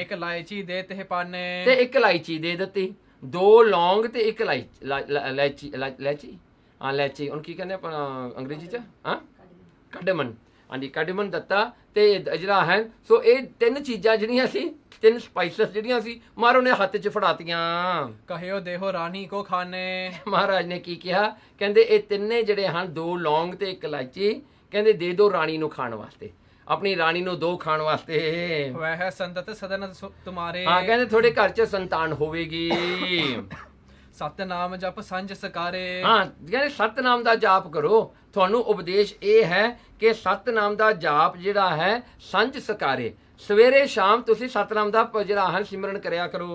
ਇੱਕ ਲਾਇਚੀ ਦੇ ਤੇ ਪਾਨੇ ਤੇ ਇੱਕ ਲਾਇਚੀ ਦੇ ਦਿੱਤੀ ਦੋ ਲੌਂਗ ਤੇ ਇੱਕ ਲਾਇਚੀ ਲਾਇਚੀ ਹਾਂ ਲਾਇਚੀ ਉਹਨ ਕੀ ਕਹਿੰਦੇ ਆਪਾਂ ਅੰਗਰੇਜ਼ੀ ਚ ਹਾਂ ਕਡਮਨ ਹਾਂਜੀ ਕਡਮਨ ਦਿੱਤਾ ਤੇ ਜਿਹੜਾ ਹੈ ਸੋ ਇਹ ਤਿੰਨ ਚੀਜ਼ਾਂ ਜਿਹੜੀਆਂ ਸੀ ਤਿੰਨ ਸਪਾਈਸਸ ਜਿਹੜੀਆਂ ਸੀ ਮਾਰੋ ਨੇ ਹੱਥ 'ਚ ਫੜਾਤੀਆਂ ਕਹਿਓ ਦੇਹੋ ਰਾਣੀ ਕੋ ਖਾਣੇ ਮਹਾਰਾਜ ਨੇ ਕੀ ਕਿਹਾ ਕਹਿੰਦੇ ਇਹ ਤਿੰਨੇ ਜਿਹੜੇ ਹਨ ਦੋ ਲੌਂਗ ਤੇ ਇੱਕ ਇਲਾਇਚੀ ਕਹਿੰਦੇ ਦੇ ਦਿਓ ਰਾਣੀ ਨੂੰ ਖਾਣ ਵਾਸਤੇ ਆਪਣੀ ਰਾਣੀ ਨੂੰ ਦੋ ਖਾਣ ਵਾਸਤੇ ਵਹਿ ਸੰਤਤ ਸਦਨ ਤੁਮਾਰੇ ਹਾਂ ਕਹਿੰਦੇ ਤੁਹਾਡੇ ਘਰ 'ਚ ਸੰਤਾਨ ਹੋਵੇਗੀ ਸਤਨਾਮ ਜਪ ਸੰਜ ਸਕਾਰੇ ਹਾਂ ਕਹਿੰਦੇ ਸਤਨਾਮ ਦਾ ਜਾਪ ਕਰੋ ਤੁਹਾਨੂੰ ਉਪਦੇਸ਼ ਇਹ ਹੈ ਕਿ ਸਤਨਾਮ ਦਾ ਜਾਪ ਜਿਹੜਾ ਹੈ ਸੰਜ ਸਕਾਰੇ ਸਵੇਰੇ ਸ਼ਾਮ ਤੁਸੀਂ ਸਤਨਾਮ ਦਾ ਪਜਰਾਹਨ ਸਿਮਰਨ ਕਰਿਆ ਕਰੋ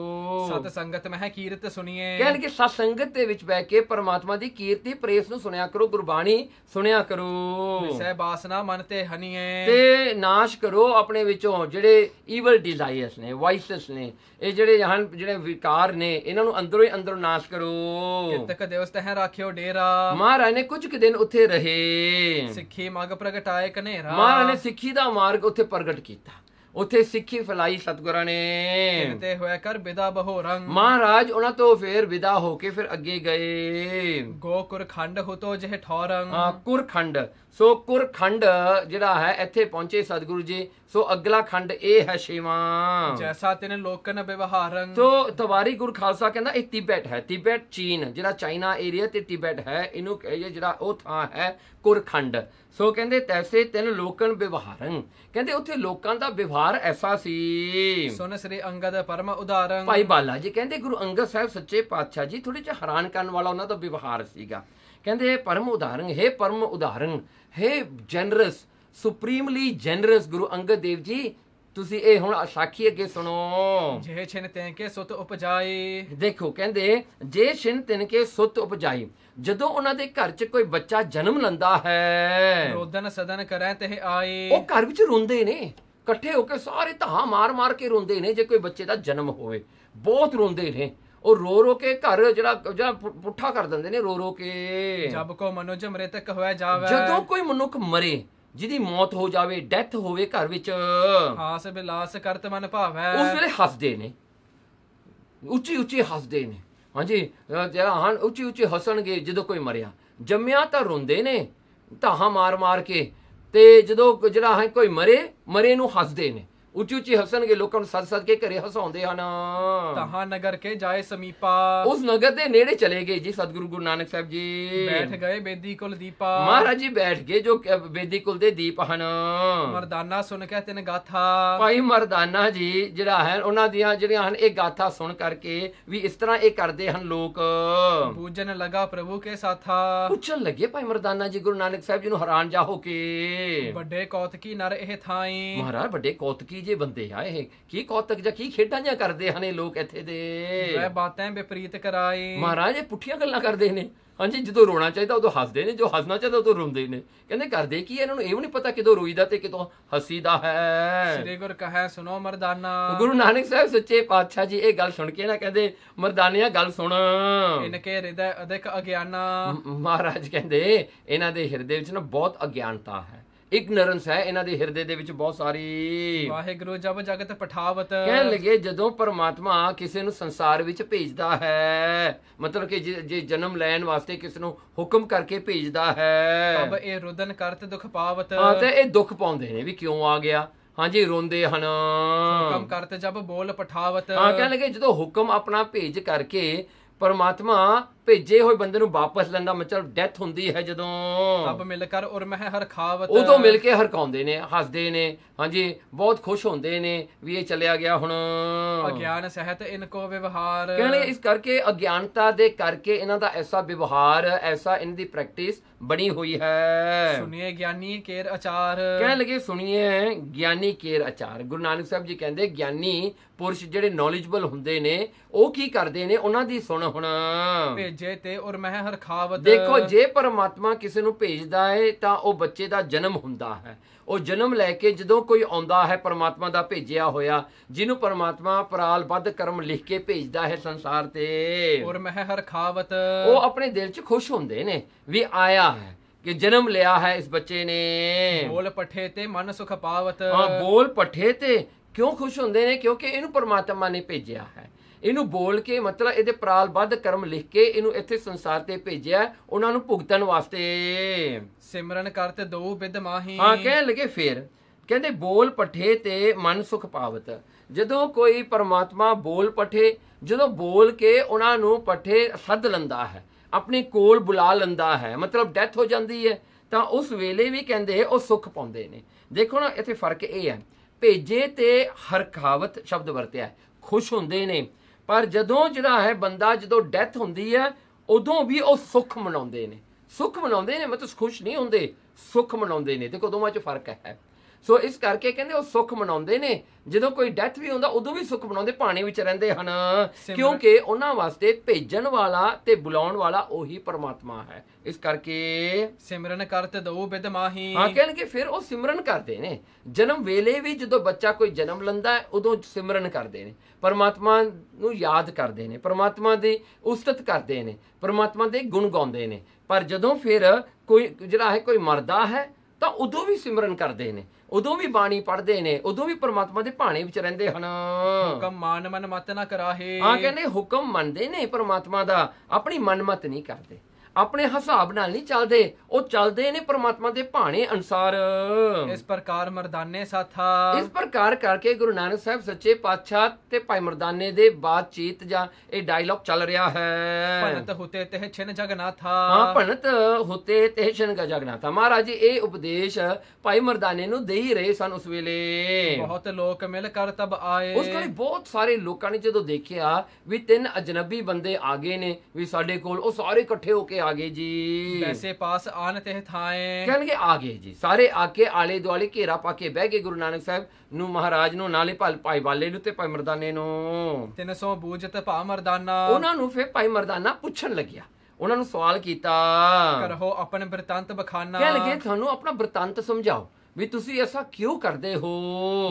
ਸਤ ਸੰਗਤ ਮਹਿ ਕੀਰਤ ਸੁਣੀਏ ਕਹਿਣ ਕਿ ਸਤ ਸੰਗਤ ਦੇ ਵਿੱਚ ਬਹਿ ਕੇ ਪਰਮਾਤਮਾ ਦੀ ਕੀਰਤੀ ਪ੍ਰੇਸ ਨੂੰ ਸੁਣਿਆ ਕਰੋ ਗੁਰਬਾਣੀ ਸੁਣਿਆ ਕਰੋ ਵਿਸੈ ਬਾਸਨਾ ਮਨ ਤੇ ਹਨੀਏ ਤੇ ਨਾਸ਼ ਕਰੋ ਆਪਣੇ ਵਿੱਚੋਂ ਜਿਹੜੇ ਈਵਲ ਡਿਜ਼ਾਇਰਸ ਨੇ ਵਾਈਸਸ ਨੇ ਇਹ ਜਿਹੜੇ ਹਨ ਜਿਹੜੇ ਵਿਕਾਰ ਨੇ ਇਹਨਾਂ ਨੂੰ ਅੰਦਰੋਂ ਹੀ ਅੰਦਰੋਂ ਨਾਸ਼ ਕਰੋ ਕਿਤਕ ਦੇਵਸ ਤਹਿ ਰੱਖਿਓ ਡੇਰਾ ਮਹਾਰਾਜ ਨੇ ਕੁਝ ਦਿਨ ਉੱਥੇ ਰਹੇ ਸਿੱਖੀ ਮਗ ਪ੍ਰਗਟਾਏ ਕਨੇਰਾ ਮਹਾਰਾਜ ਨੇ ਸਿੱਖੀ ਦਾ ਮਾਰਗ ਉੱਥੇ ਪ੍ਰਗਟ ਕੀਤਾ ਉਥੇ ਸਿੱਖੀ ਫਲਾਈ ਸਤਗੁਰਾਂ ਨੇ ਤੇ ਹੋਇਆ ਕਰ ਵਿਦਾ ਬਹੋਰੰ ਮਹਾਰਾਜ ਉਹਨਾਂ ਤੋਂ ਫੇਰ ਵਿਦਾ ਹੋ ਕੇ ਫਿਰ ਅੱਗੇ ਗਏ ਗੋਕੁਰਖੰਡ ਹੋਤੋ ਜਿਹ ਠੌਰੰ ਹਾਂ ਕੁਰਖੰਡ ਸੋ ਕੁਰਖੰਡ ਜਿਹੜਾ ਹੈ ਇੱਥੇ ਪਹੁੰਚੇ ਸਤਗੁਰੂ ਜੀ ਸੋ ਅਗਲਾ ਖੰਡ ਇਹ ਹੈ ਛੇਵਾਂ ਜੈਸਾ ਤਿਨ ਲੋਕਨ ਵਿਵਹਾਰੰ ਸੋ ਤਵਾਰੀ ਗੁਰ ਖਾਲਸਾ ਕਹਿੰਦਾ ਇਹ ਤਿਬੈਟ ਹੈ ਤਿਬੈਟ ਚੀਨ ਜਿਹੜਾ ਚਾਈਨਾ ਏਰੀਆ ਤੇ ਤਿਬੈਟ ਹੈ ਇਹਨੂੰ ਜਿਹੜਾ ਉਹ ਥਾਂ ਹੈ ਕੁਰਖੰਡ ਸੋ ਕਹਿੰਦੇ ਤੈਸੇ ਤਿੰਨ ਲੋਕਨ ਵਿਵਹਾਰਨ ਕਹਿੰਦੇ ਉੱਥੇ ਲੋਕਾਂ ਦਾ ਵਿਵਹਾਰ ਐਸਾ ਸੀ ਸੁਨ ਸ੍ਰੀ ਅੰਗਦ ਪਰਮ ਉਦਾਰੰ ਭਾਈ ਬਾਲਾ ਜੀ ਕਹਿੰਦੇ ਗੁਰੂ ਅੰਗਦ ਸਾਹਿਬ ਸੱਚੇ ਪਾਤਸ਼ਾਹ ਜੀ ਥੋੜੇ ਜਿਹਾ ਹੈਰਾਨ ਕਰਨ ਵਾਲਾ ਉਹਨਾਂ ਦਾ ਵਿਵਹਾਰ ਸੀਗਾ ਕਹਿੰਦੇ ਪਰਮ ਉਦਾਰੰ ਹੈ ਪਰਮ ਉਦਾਰੰ ਹੈ ਜਨਰਸ ਸੁਪਰੀਮਲੀ ਜਨਰਸ ਗੁਰੂ ਅੰਗਦ ਦੇਵ ਜੀ ਤੁਸੀਂ ਇਹ ਹੁਣ ਸਾਖੀ ਅੱਗੇ ਸੁਣੋ ਜੇ ਛਿਨ ਕੇ ਸੁੱਤ ਉਪਜਾਈ ਦੇਖੋ ਕਹਿੰਦੇ ਜੇ ਛਿਨ ਕੇ ਸੁੱਤ ਉਪਜਾਈ ਜਦੋਂ ਉਹਨਾਂ ਦੇ ਘਰ 'ਚ ਕੋਈ ਬੱਚਾ ਜਨਮ ਲੈਂਦਾ ਹੈ ਰੋਦਨ ਸਦਨ ਕਰੈ ਤੇ ਆਏ ਉਹ ਘਰ ਵਿੱਚ ਰੋਂਦੇ ਨੇ ਇਕੱਠੇ ਹੋ ਕੇ ਸਾਰੇ ਧਾਹਾਂ ਮਾਰ-ਮਾਰ ਕੇ ਰੋਂਦੇ ਨੇ ਜੇ ਕੋਈ ਬੱਚੇ ਦਾ ਜਨਮ ਹੋਵੇ ਬਹੁਤ ਰੋਂਦੇ ਨੇ ਉਹ ਰੋ ਰੋ ਕੇ ਘਰ ਜਿਹੜਾ ਜਿਹੜਾ ਪੁੱਠਾ ਕਰ ਦਿੰਦੇ ਨੇ ਰੋ ਰੋ ਕੇ ਜਦ ਕੋ ਮਨੁਜ ਮਰੇ ਤੱਕ ਹੋਇਆ ਜਾਵੇ ਜਦੋਂ ਕੋਈ ਮਨੁੱਖ ਮਰੇ ਜਿਹਦੀ ਮੌਤ ਹੋ ਜਾਵੇ ਡੈਥ ਹੋਵੇ ਘਰ ਵਿੱਚ ਹਾਸ ਬਿਲਾਸ ਕਰਤ ਮਨ ਭਾਵੈ ਉਸ ਵੇਲੇ ਹੱਸਦੇ ਨੇ ਉੱਚੀ ਉੱਚੀ ਹੱਸਦੇ ਨੇ ਹਾਂਜੀ ਜਿਹੜਾ ਹਨ ਉੱਚੀ ਉੱਚੀ ਹੱਸਣਗੇ ਜਦੋਂ ਕੋਈ ਮਰਿਆ ਜੰਮਿਆ ਤਾਂ ਰੋਂਦੇ ਨੇ ਧਾਹਾਂ ਮਾਰ ਮਾਰ ਕੇ ਤੇ ਜਦੋਂ ਜਿਹੜਾ ਹੈ ਕੋਈ ਮਰੇ ਮਰੇ ਨੂੰ ਹੱਸਦੇ ਨੇ ਉੱਚੀ ਉੱਚੀ ਹੱਸਣਗੇ ਲੋਕਾਂ ਨੂੰ ਸੱਦ-ਸੱਦ ਕੇ ਘਰੇ ਹਸਾਉਂਦੇ ਹਨ ਤਹਾਂ ਨਗਰ ਕੇ ਜਾਏ ਸਮੀਪਾ ਉਸ ਨਗਰ ਦੇ ਨੇੜੇ ਚਲੇ ਗਏ ਜੀ ਸਤਿਗੁਰੂ ਗੁਰੂ ਨਾਨਕ ਸਾਹਿਬ ਜੀ ਬੈਠ ਗਏ ਬੇਦੀ ਕੁਲ ਦੀਪਾ ਮਹਾਰਾਜ ਜੀ ਬੈਠ ਗਏ ਜੋ ਬੇਦੀ ਕੁਲ ਦੇ ਦੀਪ ਹਨ ਮਰਦਾਨਾ ਸੁਣ ਕੇ ਤਿੰਨ ਗਾਥਾ ਭਾਈ ਮਰਦਾਨਾ ਜੀ ਜਿਹੜਾ ਹੈ ਉਹਨਾਂ ਦੀਆਂ ਜਿਹੜੀਆਂ ਹਨ ਇਹ ਗਾਥਾ ਸੁਣ ਕਰਕੇ ਵੀ ਇਸ ਤਰ੍ਹਾਂ ਇਹ ਕਰਦੇ ਹਨ ਲੋਕ ਪੂਜਨ ਲਗਾ ਪ੍ਰਭੂ ਕੇ ਸਾਥਾ ਪੁੱਛਣ ਲੱਗੇ ਭਾਈ ਮਰਦਾਨਾ ਜੀ ਗੁਰੂ ਨਾਨਕ ਸਾਹਿਬ ਜੀ ਨੂੰ ਹੈਰਾਨ ਜਾ ਹੋ ਕੇ ਵੱਡੇ ਕੌਤਕੀ ਨਰ ਇਹ ਥਾਈ ਮਹਾਰਾਜ ਵੱਡੇ ਕੌਤਕੀ ਕੀ ਜੇ ਬੰਦੇ ਆ ਇਹ ਕੀ ਕੌਤਕ ਜਾਂ ਕੀ ਖੇਡਾਂ ਜਾਂ ਕਰਦੇ ਹਨ ਇਹ ਲੋਕ ਇੱਥੇ ਦੇ ਮੈਂ ਬਾਤਾਂ ਵਿਪਰੀਤ ਕਰਾਈ ਮਹਾਰਾਜ ਇਹ ਪੁੱਠੀਆਂ ਗੱਲਾਂ ਕਰਦੇ ਨੇ ਹਾਂਜੀ ਜਦੋਂ ਰੋਣਾ ਚਾਹੀਦਾ ਉਦੋਂ ਹੱਸਦੇ ਨੇ ਜੋ ਹੱਸਣਾ ਚਾਹੀਦਾ ਉਦੋਂ ਰੋਂਦੇ ਨੇ ਕਹਿੰਦੇ ਕਰਦੇ ਕੀ ਇਹਨਾਂ ਨੂੰ ਇਹ ਵੀ ਨਹੀਂ ਪਤਾ ਕਿਦੋਂ ਰੋਈਦਾ ਤੇ ਕਿਦੋਂ ਹਸੀਦਾ ਹੈ ਸ੍ਰੀ ਗੁਰ ਕਹੈ ਸੁਣੋ ਮਰਦਾਨਾ ਗੁਰੂ ਨਾਨਕ ਸਾਹਿਬ ਸੱਚੇ ਪਾਤਸ਼ਾਹ ਜੀ ਇਹ ਗੱਲ ਸੁਣ ਕੇ ਨਾ ਕਹਿੰਦੇ ਮਰਦਾਨਿਆ ਗੱਲ ਸੁਣ ਇਨਕੇ ਹਿਰਦੈ ਅਧਿਕ ਅਗਿਆਨਾ ਮਹਾਰਾਜ ਕਹਿੰਦੇ ਇਹਨਾਂ ਦੇ ਹਿਰਦੇ ਵਿੱਚ ਨਾ ਬਹੁਤ ਅਗਿਆਨਤਾ ਹੈ ਇਗਨੋਰੈਂਸ ਹੈ ਇਹਨਾਂ ਦੇ ਹਿਰਦੇ ਦੇ ਵਿੱਚ ਬਹੁਤ ਸਾਰੀ ਵਾਹਿਗੁਰੂ ਜਬ ਜਗਤ ਪਠਾਵਤ ਕਹਿਣ ਲੱਗੇ ਜਦੋਂ ਪਰਮਾਤਮਾ ਕਿਸੇ ਨੂੰ ਸੰਸਾਰ ਵਿੱਚ ਭੇਜਦਾ ਹੈ ਮਤਲਬ ਕਿ ਜੇ ਜਨਮ ਲੈਣ ਵਾਸਤੇ ਕਿਸ ਨੂੰ ਹੁਕਮ ਕਰਕੇ ਭੇਜਦਾ ਹੈ ਅਬ ਇਹ ਰੁਦਨ ਕਰਤ ਦੁਖ ਪਾਵਤ ਹਾਂ ਤੇ ਇਹ ਦੁੱਖ ਪਾਉਂਦੇ ਨੇ ਵੀ ਕਿਉਂ ਆ ਗਿਆ ਹਾਂਜੀ ਰੋਂਦੇ ਹਨ ਹੁਕਮ ਕਰਤ ਜਬ ਬੋਲ ਪਠਾਵਤ ਹਾਂ ਕਹਿਣ ਲੱਗੇ ਜਦੋਂ ਹੁਕਮ ਆਪਣਾ ਭੇਜ ਕਰਕੇ ਪਰਮਾਤਮਾ ਭੇਜੇ ਹੋਏ ਬੰਦੇ ਨੂੰ ਵਾਪਸ ਲੈਂਦਾ ਮਤਲਬ ਡੈਥ ਹੁੰਦੀ ਹੈ ਜਦੋਂ ਰੱਬ ਮਿਲ ਕਰ ਔਰ ਮਹ ਹਰ ਖਾਵਤ ਉਦੋਂ ਮਿਲ ਕੇ ਹਰਕਾਉਂਦੇ ਨੇ ਹੱਸਦੇ ਨੇ ਹਾਂਜੀ ਬਹੁਤ ਖੁਸ਼ ਹੁੰਦੇ ਨੇ ਵੀ ਇਹ ਚੱਲਿਆ ਗਿਆ ਹੁਣ ਅਗਿਆਨ ਸਹਿਤ ਇਨਕੋ ਵਿਵਹਾਰ ਕਹਿੰਦੇ ਇਸ ਕਰਕੇ ਅਗਿਆਨਤਾ ਦੇ ਕਰਕੇ ਇਹਨਾਂ ਦਾ ਐਸਾ ਵਿਵਹਾਰ ਐਸਾ ਇਹਨਾਂ ਦੀ ਪ੍ਰੈਕਟਿਸ ਬਣੀ ਹੋਈ ਹੈ ਸੁਣੀਏ ਗਿਆਨੀ ਕੇਰ ਅਚਾਰ ਕਹਿਣ ਲਗੇ ਸੁਣੀਏ ਗਿਆਨੀ ਕੇਰ ਅਚਾਰ ਗੁਰੂ ਨਾਨਕ ਸਾਹਿਬ ਜੀ ਕਹਿੰਦੇ ਗਿਆਨੀ ਪੁਰਸ਼ ਜਿਹੜੇ ਨੌਲੇਜਬਲ ਹੁੰਦੇ ਨੇ ਉਹ ਕੀ ਕਰਦੇ ਨੇ ਉਹਨਾਂ ਦੀ ਸੁਣ ਹੁਣ ਭੇਜੇ ਤੇ ਔਰ ਮੈਂ ਹਰਖਾਵਤ ਦੇਖੋ ਜੇ ਪਰਮਾਤਮਾ ਕਿਸੇ ਨੂੰ ਭੇਜਦਾ ਹੈ ਤਾਂ ਉਹ ਬੱਚੇ ਦਾ ਜਨਮ ਹੁੰਦਾ ਹੈ ਉਹ ਜਨਮ ਲੈ ਕੇ ਜਦੋਂ ਕੋਈ ਆਉਂਦਾ ਹੈ ਪਰਮਾਤਮਾ ਦਾ ਭੇਜਿਆ ਹੋਇਆ ਜਿਹਨੂੰ ਪਰਮਾਤਮਾ ਬੱਧ ਕਰਮ ਲਿਖ ਕੇ ਭੇਜਦਾ ਹੈ ਸੰਸਾਰ ਤੇ ਔਰ ਮੈਂ ਹਰਖਾਵਤ ਉਹ ਆਪਣੇ ਦਿਲ 'ਚ ਖੁਸ਼ ਹੁੰਦੇ ਨੇ ਵੀ ਆਇਆ ਹੈ ਕਿ ਜਨਮ ਲਿਆ ਹੈ ਇਸ ਬੱਚੇ ਨੇ ਬੋਲ ਪਠੇ ਤੇ ਮਨ ਸੁਖ ਪਾਵਤ ਹਾਂ ਬੋਲ ਪਠੇ ਤੇ ਕਿਉਂ ਖੁਸ਼ ਹੁੰਦੇ ਨੇ ਕਿਉਂਕਿ ਇਹਨੂੰ ਪਰਮਾਤਮਾ ਨੇ ਭੇਜਿਆ ਹੈ ਇਹਨੂੰ ਬੋਲ ਕੇ ਮਤਲਬ ਇਹਦੇ ਪ੍ਰਾਲਬੱਧ ਕਰਮ ਲਿਖ ਕੇ ਇਹਨੂੰ ਇੱਥੇ ਸੰਸਾਰ ਤੇ ਭੇਜਿਆ ਉਹਨਾਂ ਨੂੰ ਭੁਗਤਣ ਵਾਸਤੇ ਸਿਮਰਨ ਕਰ ਤੇ ਦੋ ਬਿਦ ਮਾਹੀ ਹਾਂ ਕਹਿਣ ਲਗੇ ਫੇਰ ਕਹਿੰਦੇ ਬੋਲ ਪਠੇ ਤੇ ਮਨ ਸੁਖ ਪਾਵਤ ਜਦੋਂ ਕੋਈ ਪਰਮਾਤਮਾ ਬੋਲ ਪਠੇ ਜਦੋਂ ਬੋਲ ਕੇ ਉਹਨਾਂ ਨੂੰ ਪਠੇ ਸੱਦ ਲੰਦਾ ਹੈ ਆਪਣੇ ਕੋਲ ਬੁਲਾ ਲੰਦਾ ਹੈ ਮਤਲਬ ਡੈਥ ਹੋ ਜਾਂਦੀ ਹੈ ਤਾਂ ਉਸ ਵੇਲੇ ਵੀ ਕਹਿੰਦੇ ਉਹ ਸੁਖ ਪਾਉਂਦੇ ਨੇ ਦੇਖੋ ਨਾ ਇੱਥੇ ਫਰਕ ਇਹ ਹੈ ਭੇਜੇ ਤੇ ਹਰਖਾਵਤ ਸ਼ਬਦ ਵਰਤਿਆ ਖੁਸ਼ ਹੁੰਦੇ ਨੇ ਪਰ ਜਦੋਂ ਜਿਹੜਾ ਹੈ ਬੰਦਾ ਜਦੋਂ ਡੈਥ ਹੁੰਦੀ ਹੈ ਉਦੋਂ ਵੀ ਉਹ ਸੁੱਖ ਮਨਾਉਂਦੇ ਨੇ ਸੁੱਖ ਮਨਾਉਂਦੇ ਨੇ ਮਤਲਬ ਖੁਸ਼ ਨਹੀਂ ਹੁੰਦੇ ਸੁੱਖ ਮਨਾਉਂਦੇ ਨੇ ਦੇਖੋ ਦੋਵਾਂ 'ਚ ਫਰਕ ਹੈ ਸੋ ਇਸ ਕਰਕੇ ਕਹਿੰਦੇ ਉਹ ਸੁੱਖ ਮਨਾਉਂਦੇ ਨੇ ਜਦੋਂ ਕੋਈ ਡੈਥ ਵੀ ਹੁੰਦਾ ਉਦੋਂ ਵੀ ਸੁੱਖ ਮਨਾਉਂਦੇ ਪਾਣੀ ਵਿੱਚ ਰਹਿੰਦੇ ਹਨ ਕਿਉਂਕਿ ਉਹਨਾਂ ਵਾਸਤੇ ਭੇਜਣ ਵਾਲਾ ਤੇ ਬੁਲਾਉਣ ਵਾਲਾ ਉਹੀ ਪਰਮਾਤਮਾ ਹੈ ਇਸ ਕਰਕੇ ਸਿਮਰਨ ਕਰਤ ਦਉ ਬਿਦ ਮਾਹੀ ਹਾਂ ਕਹਿਣਗੇ ਫਿਰ ਉਹ ਸਿਮਰਨ ਕਰਦੇ ਨੇ ਜਨਮ ਵੇਲੇ ਵੀ ਜਦੋਂ ਬੱਚਾ ਕੋਈ ਜਨਮ ਲੈਂਦਾ ਹੈ ਉਦੋਂ ਸਿਮਰਨ ਕਰਦੇ ਨੇ ਪਰਮਾਤਮਾ ਨੂੰ ਯਾਦ ਕਰਦੇ ਨੇ ਪਰਮਾਤਮਾ ਦੀ ਉਸਤਤ ਕਰਦੇ ਨੇ ਪਰਮਾਤਮਾ ਦੇ ਗੁਣ ਗਾਉਂਦੇ ਨੇ ਪਰ ਜਦੋਂ ਫਿਰ ਕੋਈ ਜਿਹੜਾ ਹੈ ਕੋਈ ਮਰਦਾ ਹੈ ਤਾਂ ਉਦੋਂ ਵੀ ਸਿਮਰਨ ਕਰਦੇ ਨੇ ਉਦੋਂ ਵੀ ਬਾਣੀ ਪੜ੍ਹਦੇ ਨੇ ਉਦੋਂ ਵੀ ਪਰਮਾਤਮਾ ਦੇ ਭਾਣੇ ਵਿੱਚ ਰਹਿੰਦੇ ਹਨ ਹੁਕਮ ਮਨ ਮਨ ਮਤ ਨਾ ਕਰਾਹੇ ਹਾਂ ਕਹਿੰਦੇ ਹੁਕਮ ਮੰਨਦੇ ਨੇ ਪਰਮਾਤਮਾ ਦਾ ਆਪਣੀ ਮਨਮਤ ਨਹੀਂ ਕਰਦੇ ਆਪਣੇ ਹਿਸਾਬ ਨਾਲ ਨਹੀਂ ਚੱਲਦੇ ਉਹ ਚੱਲਦੇ ਨੇ ਪ੍ਰਮਾਤਮਾ ਦੇ ਭਾਣੇ ਅਨਸਾਰ ਇਸ ਪ੍ਰਕਾਰ ਮਰਦਾਨੇ ਸਾਥਾ ਇਸ ਪ੍ਰਕਾਰ ਕਰਕੇ ਗੁਰੂ ਨਾਨਕ ਸਾਹਿਬ ਸੱਚੇ ਪਾਤਸ਼ਾਹ ਤੇ ਭਾਈ ਮਰਦਾਨੇ ਦੇ ਬਾਤਚੀਤ ਜਾਂ ਇਹ ਡਾਇਲੌਗ ਚੱਲ ਰਿਹਾ ਹੈ ਭਨਤ ਹੁਤੇ ਤੇ ਛਿਨ ਜਗਨਾਥਾ ਹਾਂ ਭਨਤ ਹੁਤੇ ਤੇ ਛਿਨ ਜਗਨਾਥਾ ਮਹਾਰਾਜ ਜੀ ਇਹ ਉਪਦੇਸ਼ ਭਾਈ ਮਰਦਾਨੇ ਨੂੰ ਦੇ ਹੀ ਰਹੇ ਸਨ ਉਸ ਵੇਲੇ ਬਹੁਤ ਲੋਕ ਮਿਲ ਕਰ ਤਬ ਆਏ ਉਸ ਕੋਲ ਬਹੁਤ ਸਾਰੇ ਲੋਕਾਂ ਨੇ ਜਦੋਂ ਦੇਖਿਆ ਵੀ ਤਿੰਨ ਅਜਨਬੀ ਬੰਦੇ ਆ ਗਏ ਨੇ ਵੀ ਸਾਡੇ ਕੋਲ ਉਹ ਸਾਰੇ ਇਕੱਠੇ ਹੋ ਕੇ ਸਾਰੇ ਆ ਗਏ ਜੀ ਵੈਸੇ ਪਾਸ ਆਨ ਤੇ ਥਾਏ ਕਹਿਣਗੇ ਆ ਗਏ ਜੀ ਸਾਰੇ ਆ ਕੇ ਆਲੇ ਦੁਆਲੇ ਘੇਰਾ ਪਾ ਕੇ ਬਹਿ ਗਏ ਗੁਰੂ ਨਾਨਕ ਸਾਹਿਬ ਨੂੰ ਮਹਾਰਾਜ ਨੂੰ ਨਾਲੇ ਭਾਈ ਵਾਲੇ ਨੂੰ ਤੇ ਭਾਈ ਮਰਦਾਨੇ ਨੂੰ 300 ਤੇ ਭਾ ਮਰਦਾਨਾ ਉਹਨਾਂ ਨੂੰ ਫਿਰ ਭਾਈ ਮਰਦਾਨਾ ਪੁੱਛਣ ਲੱਗਿਆ ਉਹਨਾਂ ਨੂੰ ਸਵਾਲ ਕੀਤਾ ਕਰੋ ਆਪਣੇ ਬਰਤੰਤ ਬਖਾਨਾ ਕਹਿਣਗੇ ਤੁਹਾਨੂੰ ਆਪਣਾ ਬਰਤੰਤ ਸਮਝਾਓ ਵੀ ਤੁਸੀਂ ਐਸਾ ਕਿਉਂ ਕਰਦੇ ਹੋ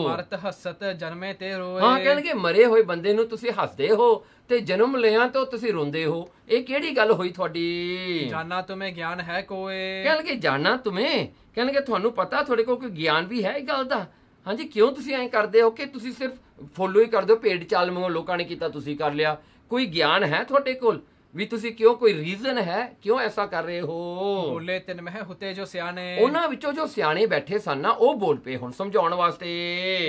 ਮਰਤ ਹਸਤ ਜਨਮੇ ਤੇ ਰੋਏ ਹਾਂ ਕਹਿਣਗੇ ਮਰੇ ਹੋਏ ਬੰਦੇ ਨੂੰ ਤੁਸੀਂ ਹੱਸਦੇ ਹੋ ਤੇ ਜਨਮ ਲਿਆ ਤਾਂ ਤੁਸੀਂ ਰੋਂਦੇ ਹੋ ਇਹ ਕਿਹੜੀ ਗੱਲ ਹੋਈ ਤੁਹਾਡੀ ਜਾਨਾ ਤੁਮੇ ਗਿਆਨ ਹੈ ਕੋਏ ਕਹਿੰਦੇ ਜਾਨਾ ਤੁਮੇ ਕਹਿੰਦੇ ਤੁਹਾਨੂੰ ਪਤਾ ਤੁਹਾਡੇ ਕੋਲ ਕੋਈ ਗਿਆਨ ਵੀ ਹੈ ਇਹ ਗੱਲ ਦਾ ਹਾਂਜੀ ਕਿਉਂ ਤੁਸੀਂ ਐਂ ਕਰਦੇ ਹੋ ਕਿ ਤੁਸੀਂ ਸਿਰਫ ਫੋਲੋ ਹੀ ਕਰਦੇ ਹੋ ਪੇਡ ਚਾਲ ਮੰਗੋ ਲੋਕਾਂ ਨੇ ਕੀਤਾ ਤੁਸੀਂ ਕਰ ਲਿਆ ਕੋਈ ਗਿਆਨ ਹੈ ਤੁਹਾਡੇ ਕੋਲ ਵੀ ਤੁਸੀਂ ਕਿਉਂ ਕੋਈ ਰੀਜ਼ਨ ਹੈ ਕਿਉਂ ਐਸਾ ਕਰ ਰਹੇ ਹੋ ਬੋਲੇ ਤਿੰਨ ਮਹਿ ਹੁਤੇ ਜੋ ਸਿਆਣੇ ਉਹਨਾਂ ਵਿੱਚੋਂ ਜੋ ਸਿਆਣੇ ਬੈਠੇ ਸਨ ਨਾ ਉਹ ਬੋਲ ਪਏ ਹੁਣ ਸਮਝਾਉਣ ਵਾਸਤੇ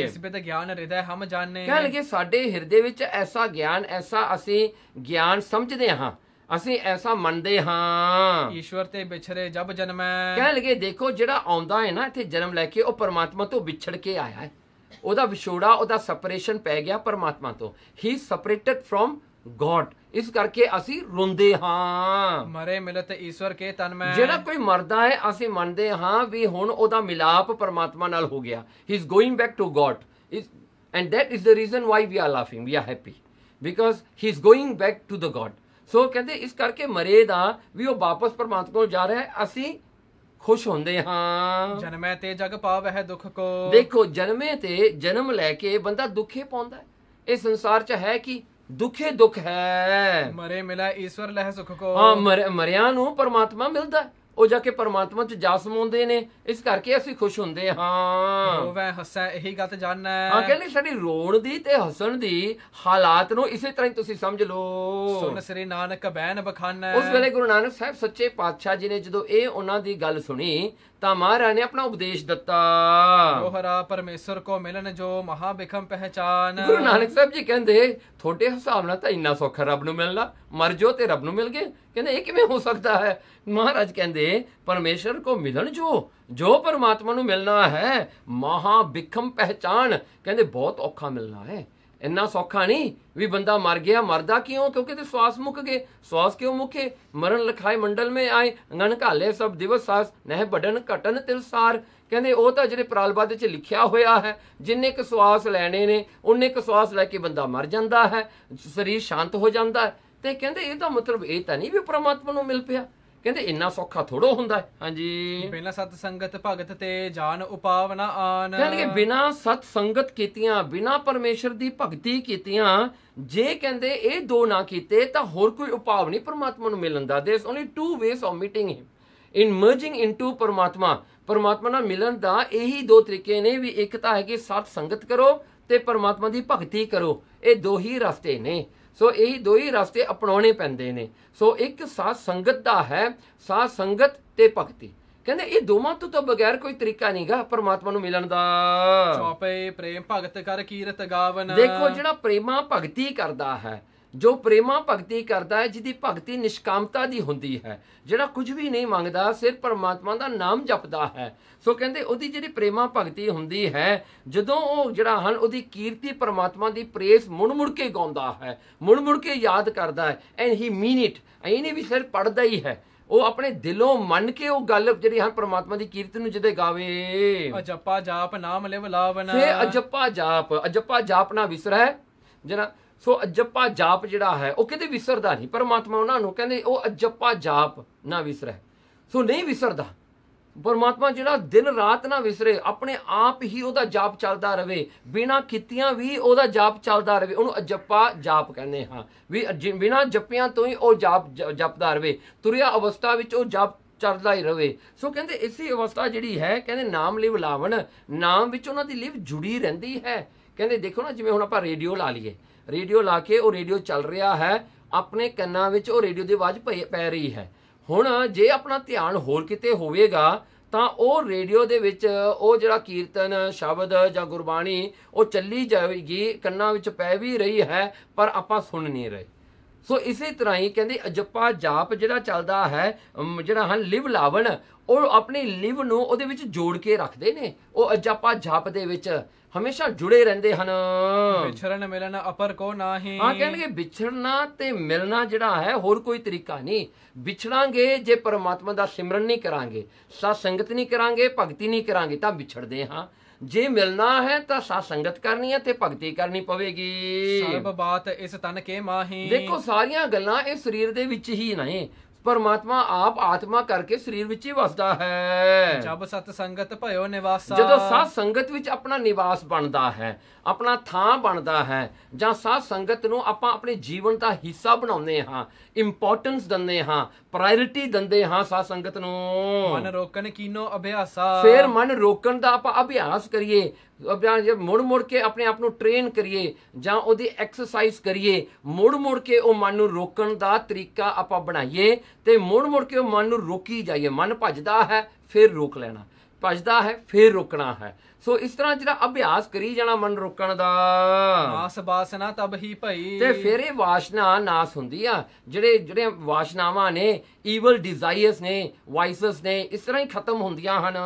ਇਸ ਤਾਂ ਗਿਆਨ ਹਿਰਦੈ ਹਮ ਜਾਣੇ ਕਹਿਣ ਲਗੇ ਸਾਡੇ ਹਿਰਦੇ ਵਿੱਚ ਐਸਾ ਗਿਆਨ ਐਸਾ ਅਸੀਂ ਗਿਆਨ ਸਮਝਦੇ ਹਾਂ ਅਸੀਂ ਐਸਾ ਮੰਨਦੇ ਹਾਂ ਈਸ਼ਵਰ ਤੇ ਵਿਛੜੇ ਜਬ ਜਨਮੈ ਕਹਿਣ ਲਗੇ ਦੇਖੋ ਜਿਹੜਾ ਆਉਂਦਾ ਹੈ ਨਾ ਇੱਥੇ ਜਨਮ ਲੈ ਕੇ ਉਹ ਪਰਮਾਤਮਾ ਤੋਂ ਵਿਛੜ ਕੇ ਆਇਆ ਹੈ ਉਹਦਾ ਵਿਛੋੜਾ ਉਹਦਾ ਸੈਪਰੇਸ਼ਨ ਪੈ ਗਿਆ ਪਰਮਾਤਮਾ ਤੋਂ ਹੀ ਸੈਪਰੇਟਡ ਫਰਮ ਗੋਡ ਇਸ ਕਰਕੇ ਅਸੀਂ ਰੋਂਦੇ ਹਾਂ ਮਰੇ ਮਿਲਤ ਈਸ਼ਵਰ ਕੇ ਤਨ ਮੈਂ ਜਿਹੜਾ ਕੋਈ ਮਰਦਾ ਹੈ ਅਸੀਂ ਮੰਨਦੇ ਹਾਂ ਵੀ ਹੁਣ ਉਹਦਾ ਮਿਲਾਪ ਪਰਮਾਤਮਾ ਨਾਲ ਹੋ ਗਿਆ ਹੀ is going back to god is and that is the reason why we are laughing we are happy because he is going back to the god so ਕਹਿੰਦੇ ਇਸ ਕਰਕੇ ਮਰੇ ਦਾ ਵੀ ਉਹ ਵਾਪਸ ਪਰਮਾਤਮਾ ਕੋਲ ਜਾ ਰਿਹਾ ਹੈ ਅਸੀਂ ਖੁਸ਼ ਹੁੰਦੇ ਹਾਂ ਜਨਮੇ ਤੇ ਜਗ ਪਾਵਹਿ ਦੁੱਖ ਕੋ ਦੇਖੋ ਜਨਮੇ ਤੇ ਜਨਮ ਲੈ ਕੇ ਬੰਦਾ ਦੁੱਖੇ ਪਾਉਂਦਾ ਇਸ ਸੰਸਾਰ 'ਚ ਹੈ ਕਿ ਦੁਖੇ ਦੁਖ ਹੈ ਮਰੇ ਮਿਲਾ ਈਸ਼ਵਰ ਲਹਿ ਸੁਖ ਕੋ ਹਾਂ ਮਰਿਆਂ ਨੂੰ ਪਰਮਾਤਮਾ ਮਿਲਦਾ ਉਹ ਜਾ ਕੇ ਪਰਮਾਤਮਾ ਚ ਜਾ ਹੁੰਦੇ ਨੇ ਇਸ ਕਰਕੇ ਅਸੀਂ ਖੁਸ਼ ਹੁੰਦੇ ਹਾਂ ਹੋਵੇ ਹੱਸਾ ਇਹੀ ਗੱਲ ਜਾਣਨਾ ਹਾਂ ਕਹਿੰਦੇ ਸਾਡੀ ਰੋਣ ਦੀ ਤੇ ਹੱਸਣ ਦੀ ਹਾਲਾਤ ਨੂੰ ਇਸੇ ਤਰ੍ਹਾਂ ਹੀ ਤੁਸੀਂ ਸਮਝ ਲਓ ਸੁਣ ਸ੍ਰੀ ਨਾਨਕ ਬੈਨ ਬਖਾਨਾ ਉਸ ਵੇਲੇ ਗੁਰੂ ਨਾਨਕ ਸਾਹਿਬ ਸੱਚੇ ਪਾਤਸ਼ਾਹ ਜੀ ਨੇ ਜਦੋਂ ਇਹ ਉਹਨਾਂ ਦੀ ਗੱਲ ਸੁਣੀ ਤਾਂ ਮਹਾਰਾਜ ਨੇ ਆਪਣਾ ਉਪਦੇਸ਼ ਦਿੱਤਾ ਦੋਹਰਾ ਪਰਮੇਸ਼ਰ ਕੋ ਮਿਲਨ ਜੋ ਮਹਾ ਬਿਖਮ ਪਹਿਚਾਨ ਗੁਰੂ ਨਾਨਕ ਸਾਹਿਬ ਜੀ ਕਹਿੰਦੇ ਤੁਹਾਡੇ ਹਿਸਾਬ ਨਾਲ ਤਾਂ ਇੰਨਾ ਸੌਖਾ ਰੱਬ ਨੂੰ ਮਿਲਣਾ ਮਰ ਜੋ ਤੇ ਰੱਬ ਨੂੰ ਮਿਲ ਗਏ ਕਹਿੰਦੇ ਇਹ ਕਿਵੇਂ ਹੋ ਸਕਦਾ ਹੈ ਮਹਾਰਾਜ ਕਹਿੰਦੇ ਪਰਮੇਸ਼ਰ ਕੋ ਮਿਲਣ ਜੋ ਜੋ ਪਰਮਾਤਮਾ ਨੂੰ ਮਿਲਣਾ ਹੈ ਮਹਾ ਬਿਖਮ ਪਹਿਚਾਨ ਕਹਿੰਦੇ ਬਹੁਤ ਔਖਾ ਮਿਲਣਾ ਹੈ ਇੰਨਾ ਸੌਖਾ ਨਹੀਂ ਵੀ ਬੰਦਾ ਮਰ ਗਿਆ ਮਰਦਾ ਕਿਉਂ ਕਿਉਂਕਿ ਤੇ ਸਵਾਸ ਮੁੱਕ ਗਏ ਸਵਾਸ ਕਿਉਂ ਮੁੱਕੇ ਮਰਨ ਲਖਾਏ ਮੰਡਲ ਮੇ ਆਏ ਅੰਗਣ ਘਾਲੇ ਸਭ ਦਿਵਸ ਸਾਸ ਨਹਿ ਬਡਨ ਘਟਨ ਤਿਲਸਾਰ ਕਹਿੰਦੇ ਉਹ ਤਾਂ ਜਿਹੜੇ ਪ੍ਰਾਲਬਦ ਚ ਲਿਖਿਆ ਹੋਇਆ ਹੈ ਜਿੰਨੇ ਕੁ ਸਵਾਸ ਲੈਣੇ ਨੇ ਉਹਨੇ ਕੁ ਸਵਾਸ ਲੈ ਕੇ ਬੰਦਾ ਮਰ ਜਾਂਦਾ ਹੈ ਸਰੀਰ ਸ਼ਾਂਤ ਹੋ ਜਾਂਦਾ ਤੇ ਕਹਿੰਦੇ ਇਹਦਾ ਮਤਲਬ ਇਹ ਤਾਂ ਨਹੀਂ ਵੀ ਪ੍ਰਮਾਤਮਾ ਨੂੰ ਮਿਲ ਪਿਆ ਕਹਿੰਦੇ ਇੰਨਾ ਸੌਖਾ ਥੋੜੋ ਹੁੰਦਾ ਹਾਂਜੀ ਬਿਨਾ ਸਤ ਸੰਗਤ ਭਗਤ ਤੇ ਜਾਨ ਉਪਾਵਨਾ ਆਨ ਕਹਿੰਦੇ ਬਿਨਾ ਸਤ ਸੰਗਤ ਕੀਤੀਆਂ ਬਿਨਾ ਪਰਮੇਸ਼ਰ ਦੀ ਭਗਤੀ ਕੀਤੀਆਂ ਜੇ ਕਹਿੰਦੇ ਇਹ ਦੋ ਨਾ ਕੀਤੇ ਤਾਂ ਹੋਰ ਕੋਈ ਉਪਾਅ ਨਹੀਂ ਪਰਮਾਤਮਾ ਨੂੰ ਮਿਲਣ ਦਾ these only two ways of meeting him in merging into ਪਰਮਾਤਮਾ ਪਰਮਾਤਮਾ ਨਾਲ ਮਿਲਣ ਦਾ ਇਹੀ ਦੋ ਤਰੀਕੇ ਨੇ ਵੀ ਇੱਕ ਤਾਂ ਹੈ ਕਿ ਸਤ ਸੰਗਤ ਕਰੋ ਤੇ ਪਰਮਾਤਮਾ ਦੀ ਭਗਤੀ ਕਰੋ ਇਹ ਦੋ ਹੀ ਰਸਤੇ ਨੇ ਸੋ ਇਹ ਦੋ ਹੀ ਰਸਤੇ ਅਪਣਾਉਣੇ ਪੈਂਦੇ ਨੇ ਸੋ ਇੱਕ ਸਾਧ ਸੰਗਤ ਦਾ ਹੈ ਸਾਧ ਸੰਗਤ ਤੇ ਭਗਤੀ ਕਹਿੰਦੇ ਇਹ ਦੋਵਾਂ ਤੋਂ ਤਾਂ ਬਗੈਰ ਕੋਈ ਤਰੀਕਾ ਨਹੀਂਗਾ ਪਰਮਾਤਮਾ ਨੂੰ ਮਿਲਣ ਦਾ ਚੌਪੇ ਪ੍ਰੇਮ ਭਗਤ ਕਰ ਕੀਰਤ ਗਾਵਨ ਦੇਖੋ ਜਿਹੜਾ ਪ੍ਰੇਮਾ ਭਗਤੀ ਕਰਦਾ ਹੈ ਜੋ ਪ੍ਰੇਮਾ ਭਗਤੀ ਕਰਦਾ ਹੈ ਜਿਹਦੀ ਭਗਤੀ ਨਿਸ਼ਕਾਮਤਾ ਦੀ ਹੁੰਦੀ ਹੈ ਜਿਹੜਾ ਕੁਝ ਵੀ ਨਹੀਂ ਮੰਗਦਾ ਸਿਰ ਪਰਮਾਤਮਾ ਦਾ ਨਾਮ ਜਪਦਾ ਹੈ ਸੋ ਕਹਿੰਦੇ ਉਹਦੀ ਜਿਹੜੀ ਪ੍ਰੇਮਾ ਭਗਤੀ ਹੁੰਦੀ ਹੈ ਜਦੋਂ ਉਹ ਜਿਹੜਾ ਹਨ ਉਹਦੀ ਕੀਰਤੀ ਪਰਮਾਤਮਾ ਦੀ ਪ੍ਰੇਸ ਮੁੰਮੁੜ ਮੁੜ ਕੇ ਗਾਉਂਦਾ ਹੈ ਮੁੰਮੁੜ ਮੁੜ ਕੇ ਯਾਦ ਕਰਦਾ ਹੈ ਐਂਡ ਹੀ ਮੀਨ ਇਟ ਇਹਨੇ ਵੀ ਸਿਰ ਪੜਦਾ ਹੀ ਹੈ ਉਹ ਆਪਣੇ ਦਿਲੋਂ ਮੰਨ ਕੇ ਉਹ ਗੱਲ ਜਿਹੜੀ ਹਨ ਪ੍ਰਮਾਤਮਾ ਦੀ ਕੀਰਤ ਨੂੰ ਜਿਹਦੇ ਗਾਵੇ ਅਜੱਪਾ ਜਾਪ ਨਾਮ ਲੈ ਬਲਾਵਨਾ ਫੇ ਅਜੱਪਾ ਜਾਪ ਅਜੱਪਾ ਜਾਪ ਨਾ ਵਿਸਰੈ ਜਿਹੜਾ ਸੋ ਅਜੱਪਾ ਜਾਪ ਜਿਹੜਾ ਹੈ ਉਹ ਕਿਤੇ ਵਿਸਰਦਾ ਨਹੀਂ ਪਰਮਾਤਮਾ ਉਹਨਾਂ ਨੂੰ ਕਹਿੰਦੇ ਉਹ ਅਜੱਪਾ ਜਾਪ ਨਾ ਵਿਸਰੇ ਸੋ ਨਹੀਂ ਵਿਸਰਦਾ ਪਰਮਾਤਮਾ ਜਿਹੜਾ ਦਿਨ ਰਾਤ ਨਾ ਵਿਸਰੇ ਆਪਣੇ ਆਪ ਹੀ ਉਹਦਾ ਜਾਪ ਚੱਲਦਾ ਰਵੇ ਬਿਨਾ ਕੀਤੀਆਂ ਵੀ ਉਹਦਾ ਜਾਪ ਚੱਲਦਾ ਰਵੇ ਉਹਨੂੰ ਅਜੱਪਾ ਜਾਪ ਕਹਿੰਦੇ ਹਾਂ ਵੀ ਬਿਨਾ ਜਪਿਆਂ ਤੋਂ ਹੀ ਉਹ ਜਾਪ ਜਪਦਾ ਰਵੇ ਤੁਰਿਆ ਅਵਸਥਾ ਵਿੱਚ ਉਹ ਜਾਪ ਚੱਲਦਾ ਹੀ ਰਵੇ ਸੋ ਕਹਿੰਦੇ ਇਸੇ ਅਵਸਥਾ ਜਿਹੜੀ ਹੈ ਕਹਿੰਦੇ ਨਾਮ ਲਿਵ ਲਾਵਣ ਨਾਮ ਵਿੱਚ ਉਹਨਾਂ ਦੀ ਲਿਵ ਜੁੜੀ ਰਹਿੰਦੀ ਹੈ ਕਹਿੰਦੇ ਦੇਖੋ ਨਾ ਜਿਵੇਂ ਹੁਣ ਆਪਾਂ ਰੇਡੀਓ ਲਾ ਲਈਏ ਰੇਡੀਓ ਲਾ ਕੇ ਉਹ ਰੇਡੀਓ ਚੱਲ ਰਿਹਾ ਹੈ ਆਪਣੇ ਕੰਨਾਂ ਵਿੱਚ ਉਹ ਰੇਡੀਓ ਦੀ ਆਵਾਜ਼ ਪੈ ਰਹੀ ਹੈ ਹੁਣ ਜੇ ਆਪਣਾ ਧਿਆਨ ਹੋਰ ਕਿਤੇ ਹੋਵੇਗਾ ਤਾਂ ਉਹ ਰੇਡੀਓ ਦੇ ਵਿੱਚ ਉਹ ਜਿਹੜਾ ਕੀਰਤਨ ਸ਼ਬਦ ਜਾਂ ਗੁਰਬਾਣੀ ਉਹ ਚੱਲੀ ਜਾਵੇਗੀ ਕੰਨਾਂ ਵਿੱਚ ਪੈ ਵੀ ਰਹੀ ਹੈ ਪਰ ਆਪਾਂ ਸੁਣ ਨਹੀਂ ਰਹੇ ਸੋ ਇਸੇ ਤਰ੍ਹਾਂ ਹੀ ਕਹਿੰਦੇ ਅਜੱਪਾ ਜਾਪ ਜਿਹੜਾ ਚੱਲਦਾ ਹੈ ਜਿਹੜਾ ਹਨ ਲਿਵ ਲਾਵਣ ਉਹ ਆਪਣੀ ਲਿਵ ਨੂੰ ਉਹਦੇ ਵਿੱਚ ਜੋੜ ਕੇ ਰੱਖਦੇ ਨੇ ਉਹ ਅਜੱਪਾ ਜਾਪ ਦੇ ਵਿੱਚ ਹਮੇਸ਼ਾ ਜੁੜੇ ਰਹਿੰਦੇ ਹਨ ਵਿਛੜਨ ਮਿਲਣ ਅਪਰ ਕੋ ਨਾਹੀ ਹਾਂ ਕਹਿੰਦੇ ਵਿਛੜਨਾ ਤੇ ਮਿਲਣਾ ਜਿਹੜਾ ਹੈ ਹੋਰ ਕੋਈ ਤਰੀਕਾ ਨਹੀਂ ਵਿਛੜਾਂਗੇ ਜੇ ਪਰਮਾਤਮਾ ਦਾ ਸਿਮਰਨ ਨਹੀਂ ਕਰਾਂਗੇ ਸਾ ਸੰਗਤ ਨਹੀਂ ਕਰਾਂਗੇ ਭਗਤੀ ਨਹੀਂ ਕਰਾਂਗੇ ਤਾਂ ਵਿਛੜਦੇ ਹਾਂ ਜੇ ਮਿਲਣਾ ਹੈ ਤਾਂ ਸਾ ਸੰਗਤ ਕਰਨੀ ਹੈ ਤੇ ਭਗਤੀ ਕਰਨੀ ਪਵੇਗੀ ਸਰਬ ਬਾਤ ਇਸ ਤਨ ਕੇ ਮਾਹੀ ਦੇਖੋ ਸਾਰੀਆਂ ਗੱਲਾਂ ਇਹ ਸਰੀਰ ਦੇ ਵਿੱਚ ਹੀ ਨਹੀਂ ਪਰਮਾਤਮਾ ਆਪ ਆਤਮਾ ਕਰਕੇ ਸਰੀਰ ਵਿੱਚ ਹੀ ਵਸਦਾ ਹੈ ਜਦ ਸਤ ਸੰਗਤ ਭਇਓ ਨਿਵਾਸਾ ਜਦੋਂ ਸਾਧ ਸੰਗਤ ਵਿੱਚ ਆਪਣਾ ਨਿਵਾਸ ਬਣਦਾ ਹੈ ਆਪਣਾ ਥਾਂ ਬਣਦਾ ਹੈ ਜਾਂ ਸਾਧ ਸੰਗਤ ਨੂੰ ਆਪਾਂ ਆਪਣੇ ਜੀਵਨ ਦਾ ਹਿੱਸਾ ਬਣਾਉਂਦੇ ਹਾਂ ਇੰਪੋਰਟੈਂਸ ਦਿੰਦੇ ਹਾਂ ਪ੍ਰਾਇੋਰਟੀ ਦਿੰਦੇ ਹਾਂ ਸਾਧ ਸੰਗਤ ਨੂੰ ਮਨ ਰੋਕਣ ਕੀਨੋ ਅਭਿਆਸਾ ਫਿਰ ਮਨ ਰੋਕਣ ਦਾ ਆਪਾਂ ਅਭਿਆਸ ਕਰੀਏ ਜਾਂ ਜੇ ਮੁੜ ਮੁੜ ਕੇ ਆਪਣੇ ਆਪ ਨੂੰ ਟ੍ਰੇਨ ਕਰੀਏ ਜਾਂ ਉਹਦੀ ਐਕਸਰਸਾਈਜ਼ ਕਰੀਏ ਮੁੜ ਮੁੜ ਕੇ ਉਹ ਮਨ ਨੂੰ ਰੋਕਣ ਦਾ ਤਰੀਕਾ ਆਪਾਂ ਬਣਾਈਏ ਤੇ ਮੁੜ ਮੁੜ ਕੇ ਉਹ ਮਨ ਨੂੰ ਰੋਕੀ ਜਾਈਏ ਮਨ ਭੱਜਦਾ ਹੈ ਫਿਰ ਰੋਕ ਲੈਣਾ ਭਜਦਾ ਹੈ ਫਿਰ ਰੁਕਣਾ ਹੈ ਸੋ ਇਸ ਤਰ੍ਹਾਂ ਜਿਹੜਾ ਅਭਿਆਸ ਕਰੀ ਜਾਣਾ ਮਨ ਰੁਕਣ ਦਾ ਆਸ ਬਾਸਨਾ ਤਬ ਹੀ ਭਈ ਤੇ ਫਿਰ ਇਹ ਵਾਸ਼ਨਾ ਨਾਸ ਹੁੰਦੀ ਆ ਜਿਹੜੇ ਜਿਹੜੇ ਵਾਸ਼ਨਾਵਾਂ ਨੇ ਈਵਲ ਡਿਜ਼ਾਇਰਸ ਨੇ ਵਾਈਸਸ ਨੇ ਇਸ ਤਰ੍ਹਾਂ ਹੀ ਖਤਮ ਹੁੰਦੀਆਂ ਹਨ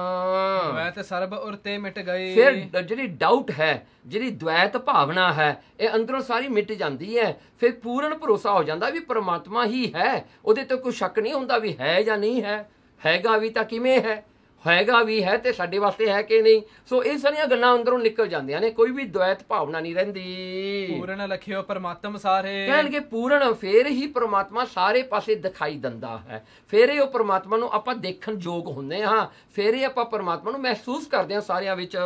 ਮੈਂ ਤੇ ਸਰਬ ਉਰਤੇ ਮਿਟ ਗਈ ਫਿਰ ਜਿਹੜੀ ਡਾਊਟ ਹੈ ਜਿਹੜੀ ਦ્વੈਤ ਭਾਵਨਾ ਹੈ ਇਹ ਅੰਦਰੋਂ ਸਾਰੀ ਮਿਟ ਜਾਂਦੀ ਹੈ ਫਿਰ ਪੂਰਨ ਭਰੋਸਾ ਹੋ ਜਾਂਦਾ ਵੀ ਪਰਮਾਤਮਾ ਹੀ ਹੈ ਉਹਦੇ ਤੇ ਕੋਈ ਸ਼ੱਕ ਨਹੀਂ ਹੁੰਦਾ ਵੀ ਹੈ ਜਾਂ ਨਹੀਂ ਹੈ ਹੈਗਾ ਵੀ ਤਾਂ ਕਿਵੇਂ ਹੈ ਹੈਗਾ ਵੀ ਹੈ ਤੇ ਸਾਡੇ ਵਾਸਤੇ ਹੈ ਕਿ ਨਹੀਂ ਸੋ ਇਹ ਸਾਰੀਆਂ ਗੱਲਾਂ ਅੰਦਰੋਂ ਨਿਕਲ ਜਾਂਦੀਆਂ ਨੇ ਕੋਈ ਵੀ ਦ્વੈਤ ਭਾਵਨਾ ਨਹੀਂ ਰਹਿੰਦੀ ਪੂਰਨ ਲਖਿਓ ਪਰਮਾਤਮ ਸਾਰੇ ਕਹਿਣਗੇ ਪੂਰਨ ਫੇਰ ਹੀ ਪਰਮਾਤਮਾ ਸਾਰੇ ਪਾਸੇ ਦਿਖਾਈ ਦਿੰਦਾ ਹੈ ਫੇਰ ਇਹ ਉਹ ਪਰਮਾਤਮਾ ਨੂੰ ਆਪਾਂ ਦੇਖਣ ਯੋਗ ਹੁੰਨੇ ਹਾਂ ਫੇਰ ਇਹ ਆਪਾਂ ਪਰਮਾਤਮਾ ਨੂੰ ਮਹਿਸੂਸ ਕਰਦੇ ਹਾਂ ਸਾਰਿਆਂ ਵਿੱਚ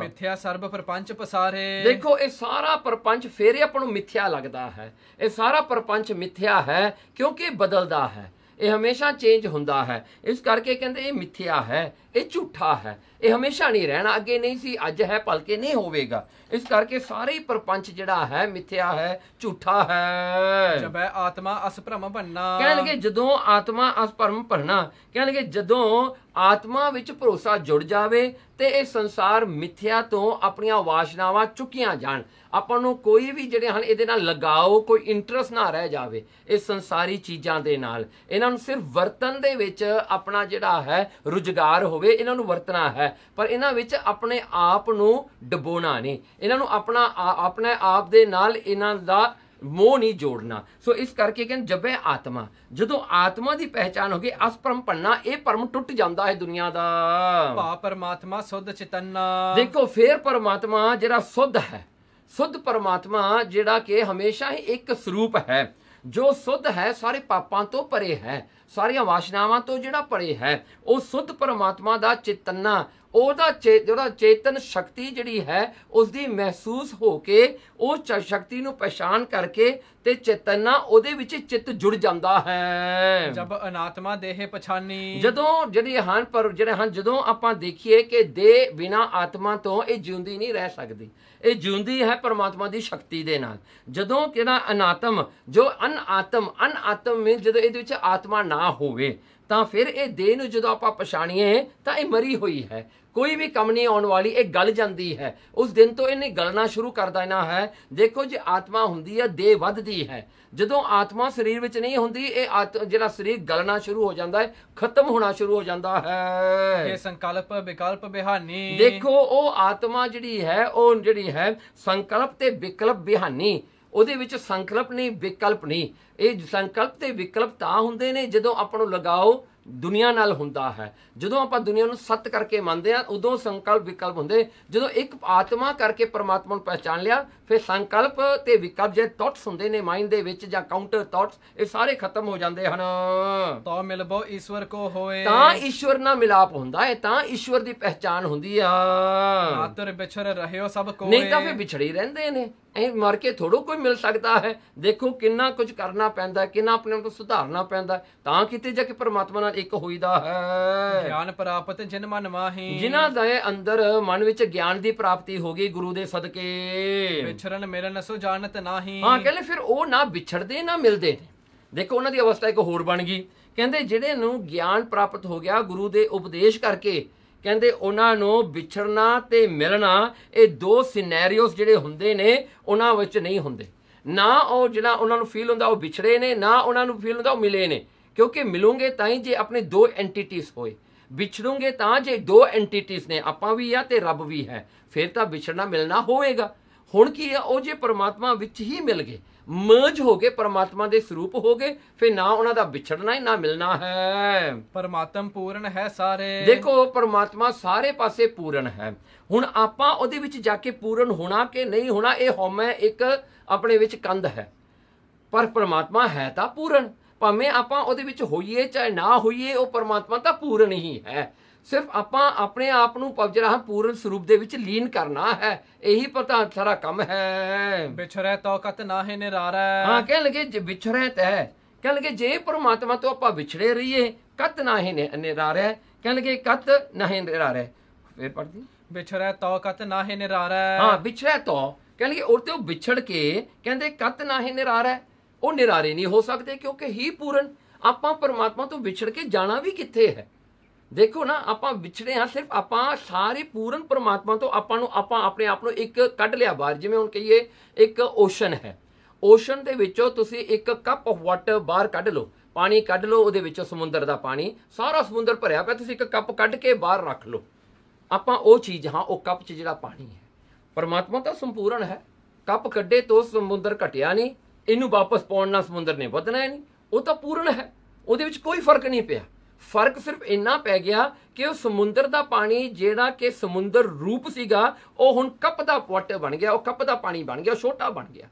ਮਿੱਥਿਆ ਸਰਬ ਪਰਪੰਚ ਪਸਾਰੇ ਦੇਖੋ ਇਹ ਸਾਰਾ ਪਰਪੰਚ ਫੇਰ ਆਪਾਂ ਨੂੰ ਮਿੱਥਿਆ ਲੱਗਦਾ ਹੈ ਇਹ ਸਾਰਾ ਪਰਪੰਚ ਮਿੱਥਿਆ ਹੈ ਕਿਉਂਕਿ ਬਦਲਦਾ ਹੈ ਇਹ ਹਮੇਸ਼ਾ ਚੇਂਜ ਹੁੰਦਾ ਹੈ ਇਸ ਕਰਕੇ ਕਹਿੰਦੇ ਇਹ ਮਿੱਥਿਆ ਹੈ ਇਹ ਝੂਠਾ ਹੈ ਇਹ ਹਮੇਸ਼ਾ ਨਹੀਂ ਰਹਿਣਾ ਅੱਗੇ ਨਹੀਂ ਸੀ ਅੱਜ ਹੈ ਭਲਕੇ ਨਹੀਂ ਹੋਵੇਗਾ ਇਸ ਕਰਕੇ ਸਾਰੇ ਹੀ ਪਰਪੰਚ ਜਿਹੜਾ ਹੈ ਮਿੱਥਿਆ ਹੈ ਝੂਠਾ ਹੈ ਜਬੈ ਆਤਮਾ ਅਸ ਭਰਮ ਭੰਨਾ ਕਹਿਣਗੇ ਜਦੋਂ ਆਤਮਾ ਅਸ ਭਰਮ ਭਰਨਾ ਕਹਿਣਗੇ ਜਦੋਂ ਆਤਮਾ ਵਿੱਚ ਭਰੋਸਾ ਜੁੜ ਜਾਵੇ ਤੇ ਇਹ ਸੰਸਾਰ ਮਿੱਥਿਆ ਤੋਂ ਆਪਣੀਆਂ ਵਾਸ਼ਨਾਵਾਂ ਚੁੱਕੀਆਂ ਜਾਣ ਆਪਾਂ ਨੂੰ ਕੋਈ ਵੀ ਜਿਹੜੇ ਹਨ ਇਹਦੇ ਨਾਲ ਲਗਾਓ ਕੋਈ ਇੰਟਰਸਟ ਨਾ ਰਹਿ ਜਾਵੇ ਇਹ ਸੰਸਾਰੀ ਚੀਜ਼ਾਂ ਦੇ ਨਾਲ ਇਹਨਾਂ ਨੂੰ ਸਿਰਫ ਵਰਤਨ ਦੇ ਵਿੱਚ ਆਪਣਾ ਜਿਹੜਾ ਹੈ ਰੁਜ਼ਗਾਰ ਹੋਵੇ ਹੋਵੇ ਇਹਨਾਂ ਨੂੰ ਵਰਤਣਾ ਹੈ ਪਰ ਇਹਨਾਂ ਵਿੱਚ ਆਪਣੇ ਆਪ ਨੂੰ ਡਬੋਣਾ ਨਹੀਂ ਇਹਨਾਂ ਨੂੰ ਆਪਣਾ ਆਪਣੇ ਆਪ ਦੇ ਨਾਲ ਇਹਨਾਂ ਦਾ ਮੋਹ ਨਹੀਂ ਜੋੜਨਾ ਸੋ ਇਸ ਕਰਕੇ ਕਹਿੰਦੇ ਜਬੇ ਆਤਮਾ ਜਦੋਂ ਆਤਮਾ ਦੀ ਪਹਿਚਾਨ ਹੋ ਗਈ ਅਸਪਰਮ ਪੰਨਾ ਇਹ ਪਰਮ ਟੁੱਟ ਜਾਂਦਾ ਹੈ ਦੁਨੀਆ ਦਾ ਭਾ ਪਰਮਾਤਮਾ ਸੁੱਧ ਚਤੰਨਾ ਦੇਖੋ ਫੇਰ ਪਰਮਾਤਮਾ ਜਿਹੜਾ ਸੁੱਧ ਹੈ ਸੁੱਧ ਪਰਮਾਤਮਾ ਜਿਹੜਾ ਕਿ ਹਮੇਸ਼ਾ ਹੀ ਇੱਕ ਸਰੂਪ ਹੈ ਜੋ ਸੁੱਧ ਹੈ ਸਾਰੇ ਪਾਪਾਂ ਤੋਂ ਪਰੇ ਹੈ ਸਾਰੀਆਂ ਵਾਸ਼ਨਾਵਾਂ ਤੋਂ ਜਿਹੜਾ ਪਰੇ ਹੈ ਉਹ ਸੁੱਧ ਪਰਮਾਤਮਾ ਦਾ ਚੇਤਨਾ ਉਹਦਾ ਜਿਹੜਾ ਚੇਤਨ ਸ਼ਕਤੀ ਜਿਹੜੀ ਹੈ ਉਸ ਦੀ ਮਹਿਸੂਸ ਹੋ ਕੇ ਉਹ ਸ਼ਕਤੀ ਨੂੰ ਪਛਾਣ ਕਰਕੇ ਤੇ ਚੇਤਨਾ ਉਹਦੇ ਵਿੱਚ ਚਿੱਤ ਜੁੜ ਜਾਂਦਾ ਹੈ ਜਦ ਅਨਾਤਮਾ ਦੇਹ ਪਛਾਨੀ ਜਦੋਂ ਜਿਹੜੀ ਹਨ ਪਰ ਜਿਹੜੇ ਹਨ ਜਦੋਂ ਆਪਾਂ ਦੇਖੀਏ ਕਿ ਦੇ ਬਿਨਾ ਆਤਮਾ ਤੋਂ ਇਹ ਜਿਉਂਦੀ ਨਹੀਂ ਰਹਿ ਸਕਦੀ ਇਹ ਜਿਉਂਦੀ ਹੈ ਪਰਮਾਤਮਾ ਦੀ ਸ਼ਕਤੀ ਦੇ ਨਾਲ ਜਦੋਂ ਕਿਹੜਾ ਅਨਾਤਮ ਜੋ ਅਨ ਆਤਮ ਅਨ ਆਤਮ ਵਿੱਚ ਜਦੋਂ ਇਹਦੇ ਵਿੱਚ ਆਤਮਾ ਨਾ ਹੋਵੇ ਤਾਂ ਫਿਰ ਇਹ ਦੇਹ ਨੂੰ ਜਦੋਂ ਆਪਾਂ ਪਛਾਣੀਏ ਤਾਂ ਇਹ ਮਰੀ ਹੋਈ ਹੈ ਕੋਈ ਵੀ ਕੰਮ ਨਹੀਂ ਆਉਣ ਵਾਲੀ ਇਹ ਗਲ ਜਾਂਦੀ ਹੈ ਉਸ ਦਿਨ ਤੋਂ ਇਹਨੇ ਗਲਣਾ ਸ਼ੁਰੂ ਕਰ ਦੇਣਾ ਹੈ ਦੇਖੋ ਜੇ ਆਤਮਾ ਹੁੰਦੀ ਹੈ ਦੇਹ ਵੱਧਦੀ ਹੈ ਜਦੋਂ ਆਤਮਾ ਸਰੀਰ ਵਿੱਚ ਨਹੀਂ ਹੁੰਦੀ ਇਹ ਜਿਹੜਾ ਸਰੀਰ ਗਲਣਾ ਸ਼ੁਰੂ ਹੋ ਜਾਂਦਾ ਹੈ ਖਤਮ ਹੋਣਾ ਸ਼ੁਰੂ ਹੋ ਜਾਂਦਾ ਹੈ ਇਹ ਸੰਕਲਪ ਵਿਕਲਪ ਬਿਹਾਨੀ ਦੇਖੋ ਉਹ ਆਤਮਾ ਜਿਹੜੀ ਹੈ ਉਹ ਜਿਹੜੀ ਹੈ ਸੰਕਲਪ ਤੇ ਵਿਕਲਪ ਬਿਹਾਨੀ ਉਹਦੇ ਵਿੱਚ ਸੰਕਲਪ ਨਹੀਂ ਵਿਕਲਪ ਨਹੀਂ ਇਹ ਸੰਕਲਪ ਤੇ ਵਿਕਲਪ ਤਾਂ ਹੁੰਦੇ ਨੇ ਜਦੋਂ ਆਪਾਂ ਨੂੰ ਲਗਾਓ ਦੁਨੀਆ ਨਾਲ ਹੁੰਦਾ ਹੈ ਜਦੋਂ ਆਪਾਂ ਦੁਨੀਆ ਨੂੰ ਸੱਤ ਕਰਕੇ ਮੰਨਦੇ ਆ ਉਦੋਂ ਸੰਕਲਪ ਵਿਕਲਪ ਹੁੰਦੇ ਜਦੋਂ ਇੱਕ ਆਤਮਾ ਕਰਕੇ ਪਰਮਾਤਮਾ ਨੂੰ ਪਛਾਣ ਲਿਆ ਫਿਰ ਸੰਕਲਪ ਤੇ ਵਿਕਲਪ ਜੇ ਟੌਟਸ ਹੁੰਦੇ ਨੇ ਮਾਈਂਡ ਦੇ ਵਿੱਚ ਜਾਂ ਕਾਊਂਟਰ ਟੌਟਸ ਇਹ ਸਾਰੇ ਖਤਮ ਹੋ ਜਾਂਦੇ ਹਨ ਤਾਂ ਮਿਲਬੋ ਈਸ਼ਵਰ ਕੋ ਹੋਏ ਤਾਂ ਈਸ਼ਵਰ ਨਾਲ ਮਿਲਾਪ ਹੁੰਦਾ ਹੈ ਤਾਂ ਈਸ਼ਵਰ ਦੀ ਪਹਿਚਾਨ ਹੁੰਦੀ ਆ ਆਤਰ ਵਿਛੜ ਰਹਿਓ ਸਭ ਕੋਏ ਨਹੀਂ ਤਾਂ ਫਿਰ ਵਿਛੜੇ ਰਹਿੰਦੇ ਨੇ ਇਹ ਮਰ ਕੇ ਥੋੜੋ ਕੋਈ ਮਿਲ ਸਕਦਾ ਹੈ ਦੇਖੋ ਕਿੰਨਾ ਕੁਝ ਕਰਨਾ ਪੈਂਦਾ ਕਿੰਨਾ ਆਪਣੇ ਨੂੰ ਸੁਧਾਰਨਾ ਪੈਂਦਾ ਤਾਂ ਕਿਤੇ ਜਾ ਕੇ ਪਰਮਾਤਮਾ ਨਾਲ ਇੱਕ ਹੋਈਦਾ ਹੈ ਗਿਆਨ ਪ੍ਰਾਪਤ ਜਿਨ ਮਨ ਮਾਹੀ ਜਿਨ੍ਹਾਂ ਦੇ ਅੰਦਰ ਮਨ ਵਿੱਚ ਗਿਆਨ ਦੀ ਪ੍ਰਾਪਤੀ ਹੋ ਗਈ ਗੁਰੂ ਦੇ ਸਦਕੇ ਵਿਛੜਨ ਮੇਰੇ ਨਸੋ ਜਾਣਤ ਨਾਹੀ ਹਾਂ ਕਹਿੰਦੇ ਫਿਰ ਉਹ ਨਾ ਵਿਛੜਦੇ ਨਾ ਮਿਲਦੇ ਨੇ ਦੇਖੋ ਉਹਨਾਂ ਦੀ ਅਵਸਥਾ ਇੱਕ ਹੋਰ ਬਣ ਗਈ ਕਹਿੰਦੇ ਜਿਹੜੇ ਨੂੰ ਗਿਆਨ ਪ੍ਰਾਪਤ ਹੋ ਗਿਆ ਗੁਰੂ ਦੇ ਉਪਦੇਸ਼ ਕਰਕੇ ਕਹਿੰਦੇ ਉਹਨਾਂ ਨੂੰ ਵਿਛੜਨਾ ਤੇ ਮਿਲਣਾ ਇਹ ਦੋ ਸਿਨੈਰੀਓਸ ਜਿਹੜੇ ਹੁੰਦੇ ਨੇ ਉਹਨਾਂ ਵਿੱਚ ਨਹੀਂ ਹੁੰਦੇ ਨਾ ਉਹ ਜਿਹੜਾ ਉਹਨਾਂ ਨੂੰ ਫੀਲ ਹੁੰਦਾ ਉਹ ਵਿਛੜੇ ਨੇ ਨਾ ਉਹਨਾਂ ਨੂੰ ਫੀਲ ਹੁੰਦਾ ਉਹ ਮਿਲੇ ਨੇ ਕਿਉਂਕਿ ਮਿਲੂਗੇ ਤਾਂ ਹੀ ਜੇ ਆਪਣੇ ਦੋ ਐਂਟੀਟੀਜ਼ ਹੋਏ ਵਿਛੜੂਗੇ ਤਾਂ ਜੇ ਦੋ ਐਂਟੀਟੀਜ਼ ਨੇ ਆਪਾਂ ਵੀ ਆ ਤੇ ਰੱਬ ਵੀ ਹੈ ਫਿਰ ਤਾਂ ਵਿਛੜਨਾ ਮਿਲਣਾ ਹੋਵੇਗਾ ਹੁਣ ਕੀ ਹੈ ਉਹ ਜੇ ਪਰਮਾਤਮਾ ਵਿੱਚ ਹੀ ਮਿਲ ਗਏ ਮਰਜ ਹੋ ਕੇ ਪਰਮਾਤਮਾ ਦੇ ਸਰੂਪ ਹੋ ਗਏ ਫਿਰ ਨਾ ਉਹਨਾਂ ਦਾ ਵਿਛੜਨਾ ਹੀ ਨਾ ਮਿਲਣਾ ਹੈ ਪਰਮਾਤਮ ਪੂਰਨ ਹੈ ਸਾਰੇ ਦੇਖੋ ਪਰਮਾਤਮਾ ਸਾਰੇ ਪਾਸੇ ਪੂਰਨ ਹੈ ਹੁਣ ਆਪਾਂ ਉਹਦੇ ਵਿੱਚ ਜਾ ਕੇ ਪੂਰਨ ਹੋਣਾ ਕਿ ਨਹੀਂ ਹੋਣਾ ਇਹ ਹਉਮੈ ਇੱਕ ਆਪਣੇ ਵਿੱਚ ਕੰਧ ਹੈ ਪਰ ਪਰਮਾਤਮਾ ਹੈ ਤਾਂ ਪੂਰਨ ਭਾਵੇਂ ਆਪਾਂ ਉਹਦੇ ਵਿੱਚ ਹੋਈਏ ਚਾਹੇ ਨਾ ਹੋਈਏ ਉਹ ਪਰਮਾਤਮਾ ਤਾਂ ਪੂਰਨ ਹੀ ਹੈ ਸਿਰਫ ਆਪਾਂ ਆਪਣੇ ਆਪ ਨੂੰ ਪਵਜਰਾਹ ਪੂਰਨ ਸਰੂਪ ਦੇ ਵਿੱਚ ਲੀਨ ਕਰਨਾ ਹੈ ਇਹੀ ਪਤਾ ਸਾਰਾ ਕੰਮ ਹੈ ਵਿਛਰੇ ਤੌਕਤ ਨਾਹੇ ਨਿਰਾਰਾ ਹਾਂ ਕਹਿਣ ਲਗੇ ਵਿਛਰੇ ਤੈ ਕਹਿਣ ਲਗੇ ਜੇ ਪਰਮਾਤਮਾ ਤੋਂ ਆਪਾਂ ਵਿਛੜੇ ਰਹੀਏ ਕਤ ਨਾਹੇ ਨਿਰਾਰਾ ਕਹਿਣ ਲਗੇ ਕਤ ਨਾਹੇ ਨਿਰਾਰਾ ਫੇਰ ਪੜਦੀ ਵਿਛਰੇ ਤੌਕਤ ਨਾਹੇ ਨਿਰਾਰਾ ਹਾਂ ਵਿਛਰੇ ਤੋ ਕਹਿਣ ਲਗੇ ਉਹ ਤੇ ਉਹ ਵਿਛੜ ਕੇ ਕਹਿੰਦੇ ਕਤ ਨਾਹੇ ਨਿਰਾਰਾ ਉਹ ਨਿਰਾਰੇ ਨਹੀਂ ਹੋ ਸਕਦੇ ਕਿਉਂਕਿ ਹੀ ਪੂਰਨ ਆਪਾਂ ਪਰਮਾਤਮਾ ਤੋਂ ਵਿਛੜ ਕੇ ਜਾਣਾ ਵੀ ਕਿੱਥੇ ਹੈ ਦੇਖੋ ਨਾ ਆਪਾਂ ਵਿਛੜੇ ਆ ਸਿਰਫ ਆਪਾਂ ਸਾਰੇ ਪੂਰਨ ਪਰਮਾਤਮਾ ਤੋਂ ਆਪਾਂ ਨੂੰ ਆਪਾਂ ਆਪਣੇ ਆਪ ਨੂੰ ਇੱਕ ਕੱਢ ਲਿਆ ਬਾਹਰ ਜਿਵੇਂ ਹੁਣ ਕਹੀਏ ਇੱਕ ਓਸ਼ਨ ਹੈ ਓਸ਼ਨ ਦੇ ਵਿੱਚੋਂ ਤੁਸੀਂ ਇੱਕ ਕੱਪ ਆਫ ਵਾਟਰ ਬਾਹਰ ਕੱਢ ਲਓ ਪਾਣੀ ਕੱਢ ਲਓ ਉਹਦੇ ਵਿੱਚੋਂ ਸਮੁੰਦਰ ਦਾ ਪਾਣੀ ਸਾਰਾ ਸਮੁੰਦਰ ਭਰਿਆ ਪਿਆ ਤੁਸੀਂ ਇੱਕ ਕੱਪ ਕੱਢ ਕੇ ਬਾਹਰ ਰੱਖ ਲਓ ਆਪਾਂ ਉਹ ਚੀਜ਼ ਹਾਂ ਉਹ ਕੱਪ 'ਚ ਜਿਹੜਾ ਪਾਣੀ ਹੈ ਪਰਮਾਤਮਾ ਤਾਂ ਸੰਪੂਰਨ ਹੈ ਕੱਪ ਕੱਢੇ ਤੋਂ ਸਮੁੰਦਰ ਘਟਿਆ ਨਹੀਂ ਇਹਨੂੰ ਵਾਪਸ ਪਾਉਣ ਨਾਲ ਸਮੁੰਦਰ ਨੇ ਵਧਣਾ ਨਹੀਂ ਉਹ ਤਾਂ ਪੂਰਨ ਹੈ ਉਹਦੇ ਵਿੱਚ ਕੋਈ ਫਰਕ ਨਹੀਂ ਪਿਆ ਫਰਕ ਸਿਰਫ ਇੰਨਾ ਪੈ ਗਿਆ ਕਿ ਉਹ ਸਮੁੰਦਰ ਦਾ ਪਾਣੀ ਜਿਹੜਾ ਕਿ ਸਮੁੰਦਰ ਰੂਪ ਸੀਗਾ ਉਹ ਹੁਣ ਕੱਪ ਦਾ ਪੁੱਟ ਬਣ ਗਿਆ ਉਹ ਕੱਪ ਦਾ ਪਾਣੀ ਬਣ ਗਿਆ ਛੋਟਾ ਬਣ ਗਿਆ